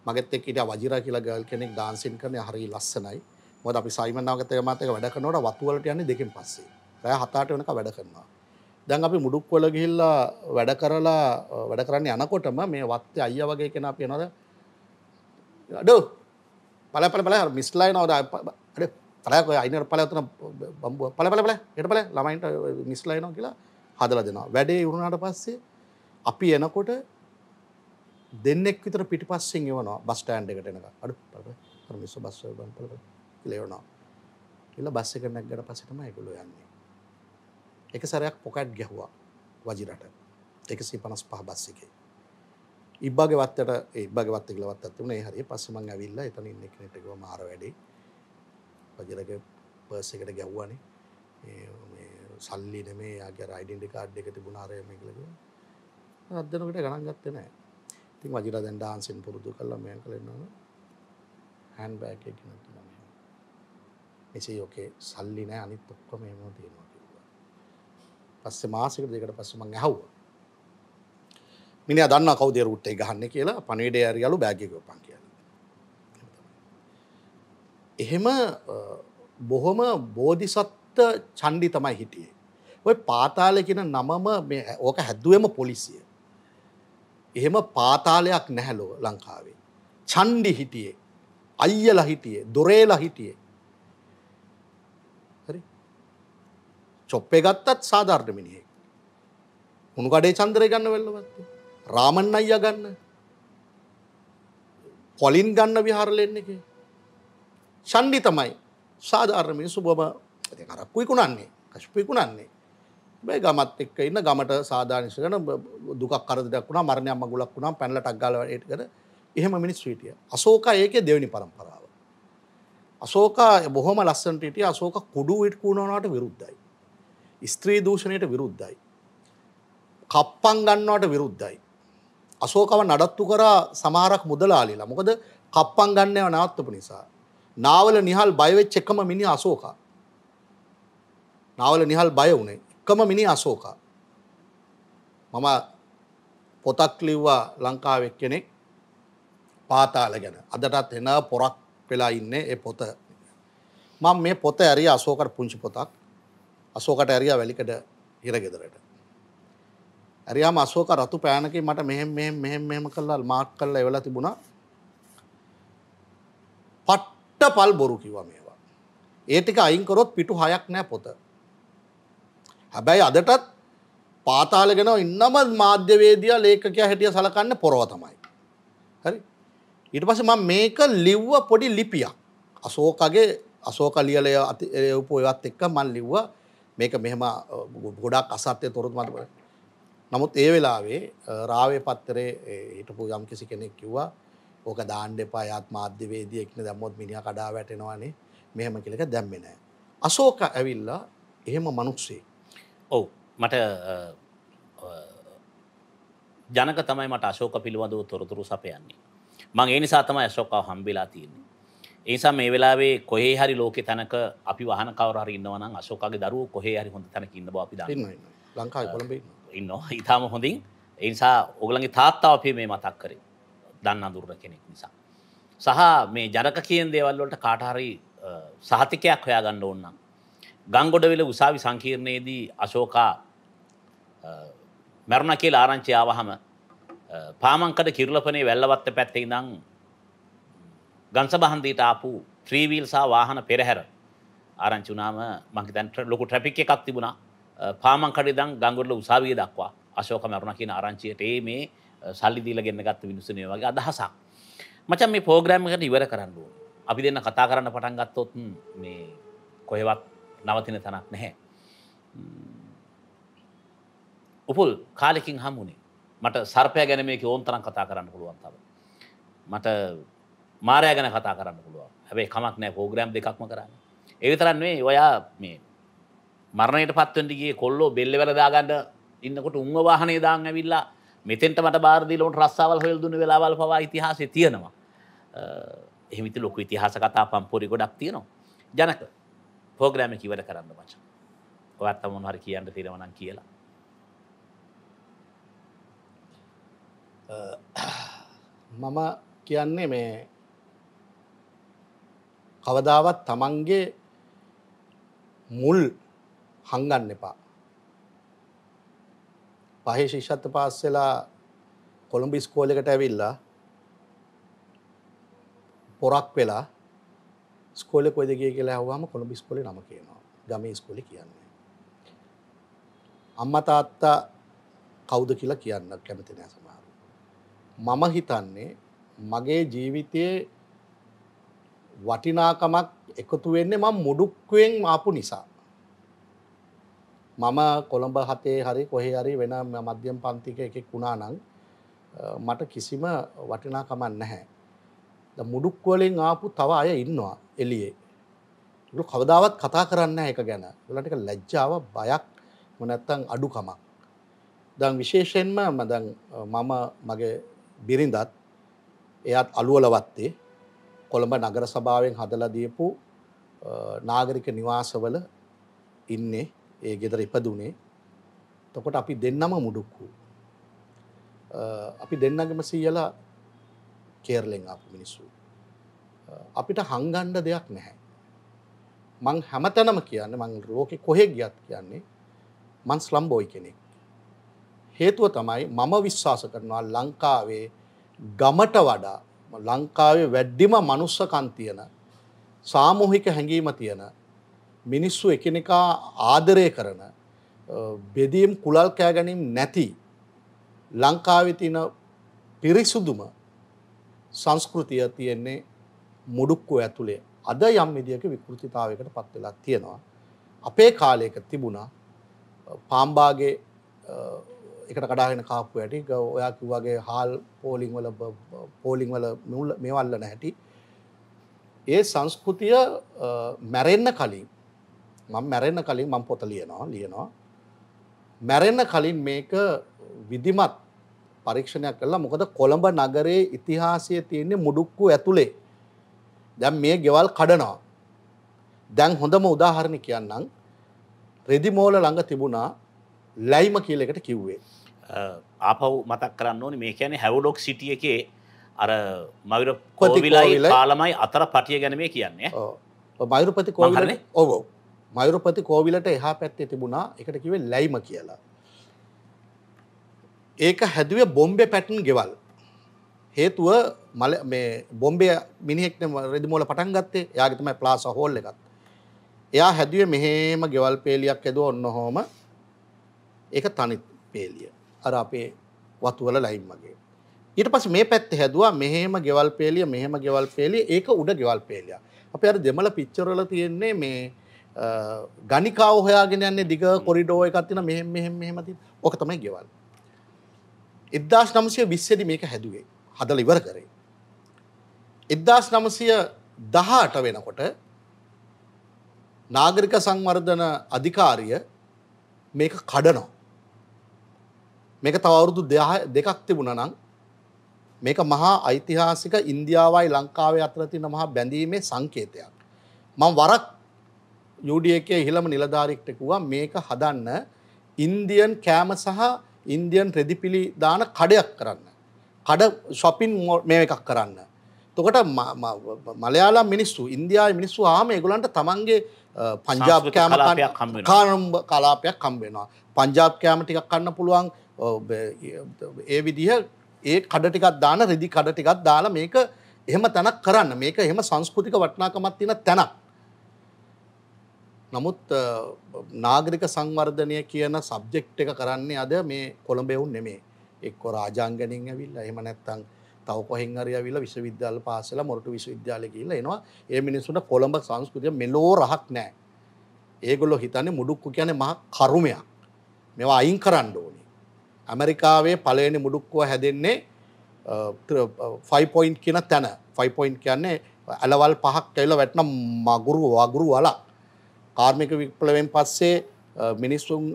මගත් එක්කට වජිර කියලා ගල් කෙනෙක් ඩාන්සින් කරන හරි ලස්සනයි මොද අපි සයිමනාගතය මතක වැඩ කරනවට වතුවලට යන්නේ දෙකින් පස්සේ රෑ හතාට වෙනක වැඩ කරනවා. දැන් අපි මුඩුක්වල ගිහිල්ලා වැඩ කරලා වැඩ කරන්න යනකොටම මේ වත්තේ අයිය වගේ කෙන අප යනොද ඩ පල පල පල මිස්ලයි නවද තලයක අයිනට පලයතන පල පලපල එටපල ළමයින්ට මිස්ලයින කියලා හදල දෙනවා වැඩේ වුණාට පස්සේ අපි එනකොට දෙන්නෙක් විතර පිටි පස්සෙන් එවනවා බස්ටෑන්් එකට එනක අඩු පල මිස්ස බස් පල ලෙවනවා කියලා බස්ස කරනක් ගට පසටම එකකුලු යන්නේ එක සරයක් පොකට් ගැහ්වා වජිරට එකසි පනස් පහ බස්සකේ ඉබ්බගවත්තට ඒබගවත්ත කියලවත් ඇත්වුණේ හරි පස්සමං ඇවිල්ලා එතන ඉන්නෙක් නටක මාර වැඩේ පජලක පර්ස එකට ගැව්වනේ සල්ලි නෙමේ යාගේ රයිඩෙන්ටි කාඩ් එක තිබුණාරය මේකලක අදදනකට ගණන් ගත්ත නෑ ඉතින් වජිර දැන් ඩාන්සින් පුරුදු කල්ලා මෙය කලෙන්නවා හැන් බෑක් එක නැති නම එසේ යෝකේ සල්ලි නෑ අනිත් ඔක්කොම එම තියෙනවා කිව්වා පස්සේ මාසකට දෙකට පස්සේ මං ඇහුවා මිනිහා දන්නවා කවුද රූට් එක ගහන්නේ කියලා පණිවිඩය ඇරියලු බෑග් එක යොපන් කියලා එහෙම බොහොම බෝධිසත්ත චණ්ඩි තමයි හිටියේ. ඔය පාතාලය කියන නමම ඕක හැදුවම පොලිසිය. එහෙම පාතාලයක් නැහැලෝ ලංකාවේ. චණ්ඩි හිටියේ. අයියලා හිටියේ, දොරේලා හිටියේ. හරි. චොප්පේ ගත්තත් සාධාරණ මිනිහෙක්. උණුගඩේ චන්ද්‍රය ගන්න වෙල්ලවත්. රාමන් අයියා ගන්න. පොලින් ගන්න විහාරලෙන් එකේ. ෂණ්ඩි තමයි සාධාරණ මිනිස්සු බොම කරක් විකුණන්නේ කශප විකුණන්නේ බැ ගමත් එක්ක ඉන්න ගමට සාධානිශකන දුකක් කරදයක් වුණා මරණයක් මගුලක් වුණා පැනලටක් ගාලව ඒට කර එහෙම මිනිස් ්‍රීටිය අසෝක ඒක දෙවනි පරම්පරාව අසෝක බොහොම ලස්සන්ටට අසෝක කුඩු විට කුණනාට විරුද්ධයි ස්ත්‍රී දූෂණයට විරුද්ධයි කප්පන් ගන්නවට විරුද්ධයි අසෝකව නඩත්තු කරා සමාරක් මුදලාලිලා මොකද කප්පන් ගන්නව නවත්තපු නිසා නාවල නිහල් බයවෙච් එකම මිනි අසෝකා. නාවල නිහල් බය වුණේ එකම මිනි අසෝකා. මම පොතක් ලිව්වා ලංකාවෙ කෙනෙක් පාතාල ගැන අදටත් එන පොරක් වෙලා ඉන්නේ ඒ පොත. මම මේ පොත ඇරිය අසෝකට පුංචි පොතක් අසෝකට ඇරිය වැලිකඩ හිරගෙදරට. ඇරියාම අසෝක රතු පෑනකින් මට මෙහෙම මෙහෙම මෙහෙම මෙහෙම කළා මාක් කරලා එවලා තිබුණා. පට් පල් බොරු කිව්වා මේවා. ඒ ටික අයින් කරොත් පිටු හයක් නෑ පොත. හැබැයි අදටත් පාතාල ගෙනව ඉන්නම මාධ්‍යවේදියා ලේඛකයා හැටිය සලකන්නේ පොරව තමයි. හරි? ඊට පස්සේ මම මේක ලිව්ව පොඩි ලිපියක්. අශෝකගේ අශෝක ලියලය උපු ඒවත් එක්ක මම ලිව්ව මේක මෙහෙම ගොඩක් අසත්‍ය තොරතුරු මට නමුත් ඒ වෙලාවේ රාවේ පත්තරේ හිටපු යම් කිසි කෙනෙක් කිව්වා ඕක දාන්න එපා යාත් මාධ්‍යවේදියෙක් නේ දැම්මොත් මිනිහා කඩා වැටෙනවානේ මෙහෙම කියලා එක දැම්මේ නැහැ. අශෝක ඇවිල්ලා එහෙම මිනිස්සෙක්. ඔව් මට ජනක තමයි මට අශෝක පිළිබඳව තොරතුරු සපයන්නේ. මම ඒ නිසා තමයි අශෝකව හම්බෙලා තියෙන්නේ. ඒ නිසා මේ වෙලාවේ කොහේ හරි ලෝකේ තැනක අපි වහන කවුරු හරි ඉන්නවා නම් අශෝකගේ දරුවෝ කොහේ හරි හොඳ තැනක ඉන්න බව අපි දන්නවා. ලංකාවේ කොළඹ ඉන්නවා. ඉන්නවා. ඊටාම හොඳින්. ඒ නිසා ඔයගලගේ තාත්තා අපි මේ මතක් කරේ. දන්න අඳුරන කෙනෙක් නිසා. සහ මේ ජනක කියෙන් දේවල්වලට කාටහරි සහතිකයක් හොයා ගණ්ඩ ඕන්නම්. ගංගොඩවෙල උසාවි සංකීර්ණයේදී අශෝකා මැරුණ කියල ආරංචයාවහම පාමංකඩ කිරලපනේ වැල්ලවත්ත පැත්තේ දං ගන්සබහන්දීට ආපු ත්‍රීවීල් සහ වාහන පෙරහැර ආරංචුනාම මංකිතැන්ට ලොකු ට්‍රපික් එකක් තිබුණා පාමංකඩි දං ගංගොඩල උසාවිය දක්වා අශෝක මැරුණ කියන ආරංචියට ඒ මේ සල්ලි දීල ගෙන්න්න ගත්ත මිනිස්සනේ වගේ අදහසක්. මචන් මේ පෝග්‍රෑම්මකට ඉවර කරන්න අපි දෙන්න කතා කරන්න පටන් ගත්තොත් මේ කොහෙවත් නවතින තනක් නැහැ. උපුල් කාලෙකින් හමුණේ මට සර්පය ගැන මේක ඕන් තරන් කතා කරන්න පුළුවන් තව. මට මාරය ගැන කතා කරන්න පුළුව හැබේ කමක් නෑ පෝග්‍රෑම් දෙකක්ම කරන්න. ඒවිතරන්නේ ඔයා මේ මරණයට පත්වටිගේ කොල්ලෝ බෙල්ල වැලදාගන්න ඉන්නකොට උන්ව වාහනේ දාං ඇවිල්ලා මෙතෙන්ට මට බාරදිලොට රස්සාවල් හොල් දුන්න වෙලාවල් පවා ඉතිහාසය තියෙනවා. එහමිති ලොක ඉතිහාස කතා පම්පොරි ගොඩක් තියෙනවා. ජනක පෝග්‍රෑම කිවට කරන්න මච. ඔත් අමුණ හරි කියන්න තිරවනන් කියලා. මම කියන්නේ මේ කවදාවත් තමන්ගේ මුල් හංගන්න එපා පහේ ශිෂ්‍යත්ව පාස් වෙලා කොළඹ ස්කෝලකට ඇවිල්ලා පොරක් වෙලා ස්කෝල කොයිද ගිය කියලා ඇහුවාම කොළඹ ස්කෝලේ නම කියනවා. ගමේ ස්කෝලේ කියන්නේ. අම්මා තාත්තා කවුද කියලා කියන්න කැමති නෑ සමහර. මම හිතන්නේ මගේ ජීවිතයේ වටිනාකමක් එකතු වෙන්නේ මම මුඩුක්කුවෙන් ආපු නිසා. මම කොළඹ හතේ හරි කොහේ හරි වෙන මධ්‍යම් පන්තික එකෙක් වුණා නම් මට කිසිම වටිනාකමක් නැහැ. මුඩුක් වලින් ආපු තව අය ඉන්නවා එළියේ. ඒගොල්ලෝ කවදාවත් කතා කරන්නේ නැහැ ඒක ගැන. ඒගොල්ලන්ට ඒක ලැජ්ජාව බයක් මොනැත්තම් අඩුකමක්. දැන් විශේෂයෙන්ම මම මම මගේ බිරිඳත් එයාත් අලුවලවත්තේ කොළඹ නගර සභාවෙන් හදලා දීපු නාගරික නිවාසවල ඉන්නේ ඒ ගෙදර ඉපදුනේ තොකොට අපි දෙන්නම මුඩුක්කු අපි දෙන්නගම සීයලා කේරලෙන් අප මිනිස්සු අපිට හංගණ්ඩ දෙයක් නැහැ මං හැමතැනම කියන්න මං ලෝකෙ කොහෙ ගියත් කියන්නේ මං ස්ලම්බෝයි කෙනෙක් හේතුව තමයි මම විශ්වාස කරනවා ලංකාවේ ගමට වඩා ලංකාවේ වැඩ්ඩිම මනුස්සකන් තියෙන සාමූහික හැඟීම තියෙන මිනිස්සු එකනෙකා ආදරය කරන බෙදීම් කුලල් කෑගැනීම් නැති ලංකාවේ තියෙන පිරිසුදුම සංස්කෘතිය තියෙන්නේ මුඩුක්කෝ ඇතුලේ අද යම් විදියක විකෘතිතාවයකට පත් වෙලා තියෙනවා අපේ කාලයක තිබුණා පාම්බාගේ එකට කඩාගෙන කාපු ඇටි ඔයා කිව්වාගේ හාල් පෝලිං වල පෝලිං වල මෙවල්ලන හැටි ඒ සංස්කෘතිය මැරෙන්න කලින් මම මැරෙන්න කලින් මම පොත ලියනවා ලියනවා මැරෙන්න කලින් මේක විධිමත් පරීක්ෂණයක් කළා මොකද කොළඹ නගරයේ ඉතිහාසයේ තියෙන මුඩුක්කු ඇතුලේ දැන් මේ ගෙවල් කඩනවා දැන් හොඳම උදාහරණ කියන්නම් රෙදිමෝල ළඟ තිබුණා ලැයිම කියලා එකට කිව්වේ ආපහු මතක් කරන්න ඕනේ මේ කියන්නේ හැවඩොක් සිටි එකේ අර මවිර කොවිලයි පාලමයි අතර පටිය ගැන මේ කියන්නේ ඔව් මවිරපති කොවිලනේ ඔව් ඔව් මයුරපති කෝවිලට එහා පැත්තේ තිබුණා එකට කිවේ ලැයිම කියලා. ඒක හැදුවේ බොම්බෙ පැටන් ගෙවල්. හේතුව මල මේ බොම්බය මිනිෙක්න රෙදිමෝල පටන් ගත්තේ යාගතම ප්ලාස හෝල් එකත්. එයා හැදුවේ මෙහෙම ගෙවල් පේලියක් ඇදුව ඔන්න හෝම ඒක තනිත් පේලිය අර අපේ වතුවල ලයිම් වගේ. ඊට පස් මේ පැත් හැදවා මෙහෙම ගෙවල් පේලිය මෙහෙම ගෙවල් පේලිය ඒක උඩ ගෙවල් පේලිය. අප අර දෙමල පිච්චරල තියෙන්නේ මේ ගනිකාව හොයාගෙන යන්නේ දිග කොරිඩෝ එකක් තියෙන මෙහෙම මෙහෙම මෙහෙම තියෙන. ඔක තමයි ගෙවල්. 1920 දී මේක හැදුවේ. හදලා ඉවර කරේ. 1918 වෙනකොට නාගරික සංවර්ධන අධිකාරිය මේක කඩනවා. මේක තව අවුරුදු දෙකක් තිබුණා නම් මේක මහා ඓතිහාසික ඉන්දියාවයි ලංකාවේ අතර තියෙන මහා බැඳීමේ සංකේතයක්. මම වරක් යුඩියකේ ඉහළම නිලධාරික්ටකුව මේක හදන්න ඉන්දියන් කෑම සහ ඉන්දියන් රෙදිපිලි දාන කඩයක් කරන්න. කඩ ශොපින් මේ එකක් කරන්න. තොකට මලයාලා මිනිස්සු ඉන්දයා මිනිස්සු ආම ඒගුලන්ට තමන්ගේ පංජාබ් කෑම කාරම්භ කලාපයක් කම්බෙනවා. පංජාබ් කෑම ටිකක් කන්න පුළුවන් ඒ විදිහ ඒ කඩ ටිකත් දාන රෙදි කඩ ටිකත් දාලා මේක එහෙම තැනක් කරන්න මේක එහෙම සංස්කෘතික වටනාකමත් තින තැනක්. නමුත් නාගරික සංවර්ධනය කියන සබ්ජෙක්් එක කරන්නේ අද මේ කොළඹෙවුන් නෙමේ එක්කො රාජාංගනින් ඇවිල් එහෙම නැත්තං තව කොහෙංහරය විල විශවිද්‍යාල පාසල මොරටු විශවිද්‍යාල කියල එනවා ඒ මිනිසුට කොළඹ සංස්කෘතිය මෙලෝ රහක් නෑ ඒගොල්ලො හිතන්නේ මුඩුක්කු කියන මහ කරුමයක් මෙවා අයින් කරන්න ඕනේ ඇමරිකාවේ පලවෙනි මුඩුක්කුව හැදෙන්නේ ෆයිපොයින්් කියන තැන ෆයිපොයින්් කියන්නේ ඇලවල් පහක් කැල්ල වැටන මගුරු වගුරු වලා කාර්මික විප්ලවෙන් පස්සේ මිනිස්සුන්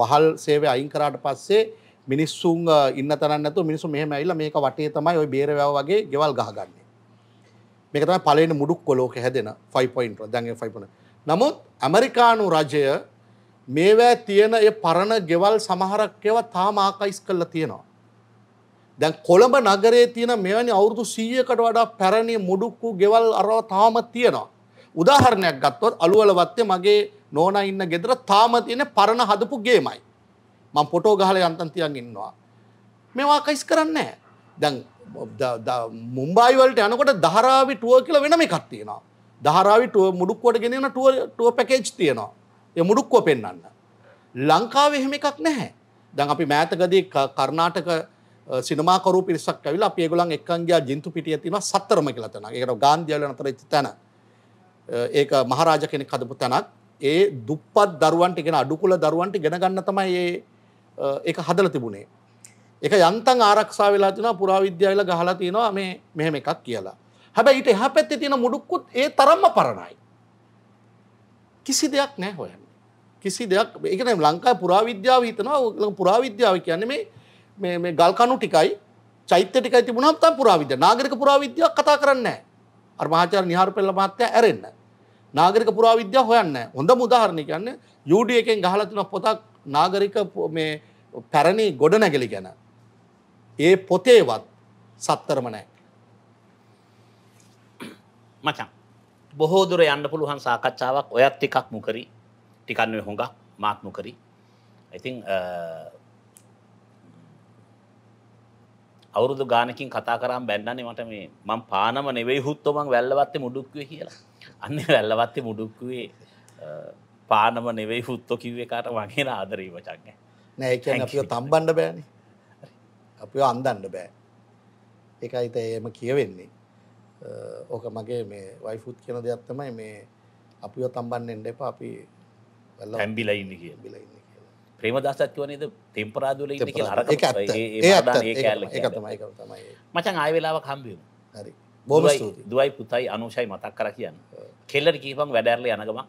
වහල් සේවය අයින් කරාට පස්සේ මිනිස්සුන් ඉන්න තරන්නතු මිනිසු මෙහම ඇල්ල මේක වටේ තමයි ඔය බේරවැව වගේ ගෙවල් ගහගන්න මේක තමයි පලන මුඩුක් කොලෝක හැදෙන 5.0 දැන්ගේ 5.0 නමුත් ඇමරිකානු රජය මේවැ තියෙන ඒ පරණ ගෙවල් සමහරක්කව තාම ආකයිස් කල්ලා තියෙනවා. දැන් කොළඹ නගරේ තියෙන මෙවැනි අවුරුදු සීයකට වඩා පැරණි මුඩුක්කු ගෙවල් අරව තාමත් තියෙනවා. උදාහරණයක් ගත්තොත් අලුවලවත්තේ මගේ නෝන ඉන්න ගෙදර තාම තියෙන පරණ හදපු ගේමයි. මං පොටෝ ගහලා යන්තම් තියන් ඉන්නවා. මේවා කයිස් කරන්නේ දැන් මුම්බයි වලට යනකොට දහරාවි ටුව කියලා වෙනම එකක් තියෙනවා. දහරාවි ටුව මුඩුක්කුවට ගෙනියන ටුව ටුව පැකේජ් තියෙනවා. ඒ මුඩුක්කුව පෙන්වන්න. ලංකාවේ එහෙම එකක් නැහැ. දැන් අපි මෑතකදී කර්ණාටක සිනමාකරු පිරිසක් ඇවිල්ලා අපි ඒගොල්ලන් එක්කන් ගියා ජින්තු පිටිය තියෙනවා සතරම කියලා තැනක්. ඒකට ගාන්ධියවල නතර ඉච්ච තැන. ඒක මහරාජ කෙනෙක් හදපු තැනක් ඒ දුප්පත් දරුවන්ට ඉගෙන අඩුකුල දරුවන්ට ඉගෙන ගන්න තමයි ඒ ඒක හදලා තිබුණේ. ඒක යන්තම් ආරක්ෂා වෙලා තිනවා පුරාවිද්‍යාවල ගහලා තිනවා මේ මෙහෙම එකක් කියලා. හැබැයි ඊට එහා පැත්තේ තියෙන මුඩුක්කුත් ඒ තරම්ම පරණයි. කිසි දෙයක් නැහැ හොයන්නේ. කිසි දෙයක් ඒ කියන්නේ ලංකාවේ පුරාවිද්‍යාව හිතනවා පුරාවිද්‍යාව කියන්නේ මේ මේ මේ ගල් කණු ටිකයි චෛත්‍ය ටිකයි තිබුණාම තමයි පුරාවිද්‍යාව. නාගරික පුරාවිද්‍යාවක් කතා කරන්නේ නැහැ. අර මහාචාර්ය නිහාර පෙළ මහත්තයා ඇරෙන්නේ. නාගරික පුරාවිද්‍යා හොයන්න හොඳ මුදාහරණය කියන්නේ යුඩ එකෙන් ගහලා තියෙන පොතක් නාගරික මේ පැරණි ගොඩනැගිලි ගැන ඒ පොතේවත් සත්තරම නැහැ මචං බොහෝ දුර යන්න පුළුවන් සාකච්ඡාවක් ඔයත් ටිකක් මුකරි ටිකක් නෙවෙයි හොඟක් මාත් මුකරි I think uh, අවුරුදු ගානකින් කතා කරම් බැන්නන්නේ මට මේ මං පානම නෙවෙයි හුත්තොමං වැල්ලවත්තේ මුඩුක්වේ කියලා අන්න වැල්ලවත්තේ මුඩුක්වේ පානම නෙවෙයි හුත්තො කිව්වේ කාට වගේ ආදරී වචක්න නෑ කියන අපිෝ තම්බන්ඩ බෑන අපි අන්දන්න බෑ එකයිත එම කියවෙන්නේ ඕක මගේ මේ වයිෆුත් කියන දෙයක් තමයි මේ අපිෝ තම්බන්න එන්ඩ එපා අපි ඇම්බිලයින්න කිය බිලයින්න ප්‍රේමදාසත් වනේද තෙම්පරාදුල ඉන්න කියලා අරක ඒ කෑල්ල මචං ආය වෙලාවක් හම්බියමු හරි බොහොම ස්තුතියි දුවයි පුතයි අනුෂයි මතක් කරලා කියන්න කෙල්ලට කියපන් වැඩ ඇරලා යන ගමන්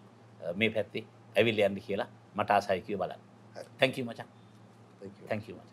මේ පැත්තේ ඇවිල්ලා යන්න කියලා මට ආසයි කිව්ව බලන්න thank you මචං thank you මචං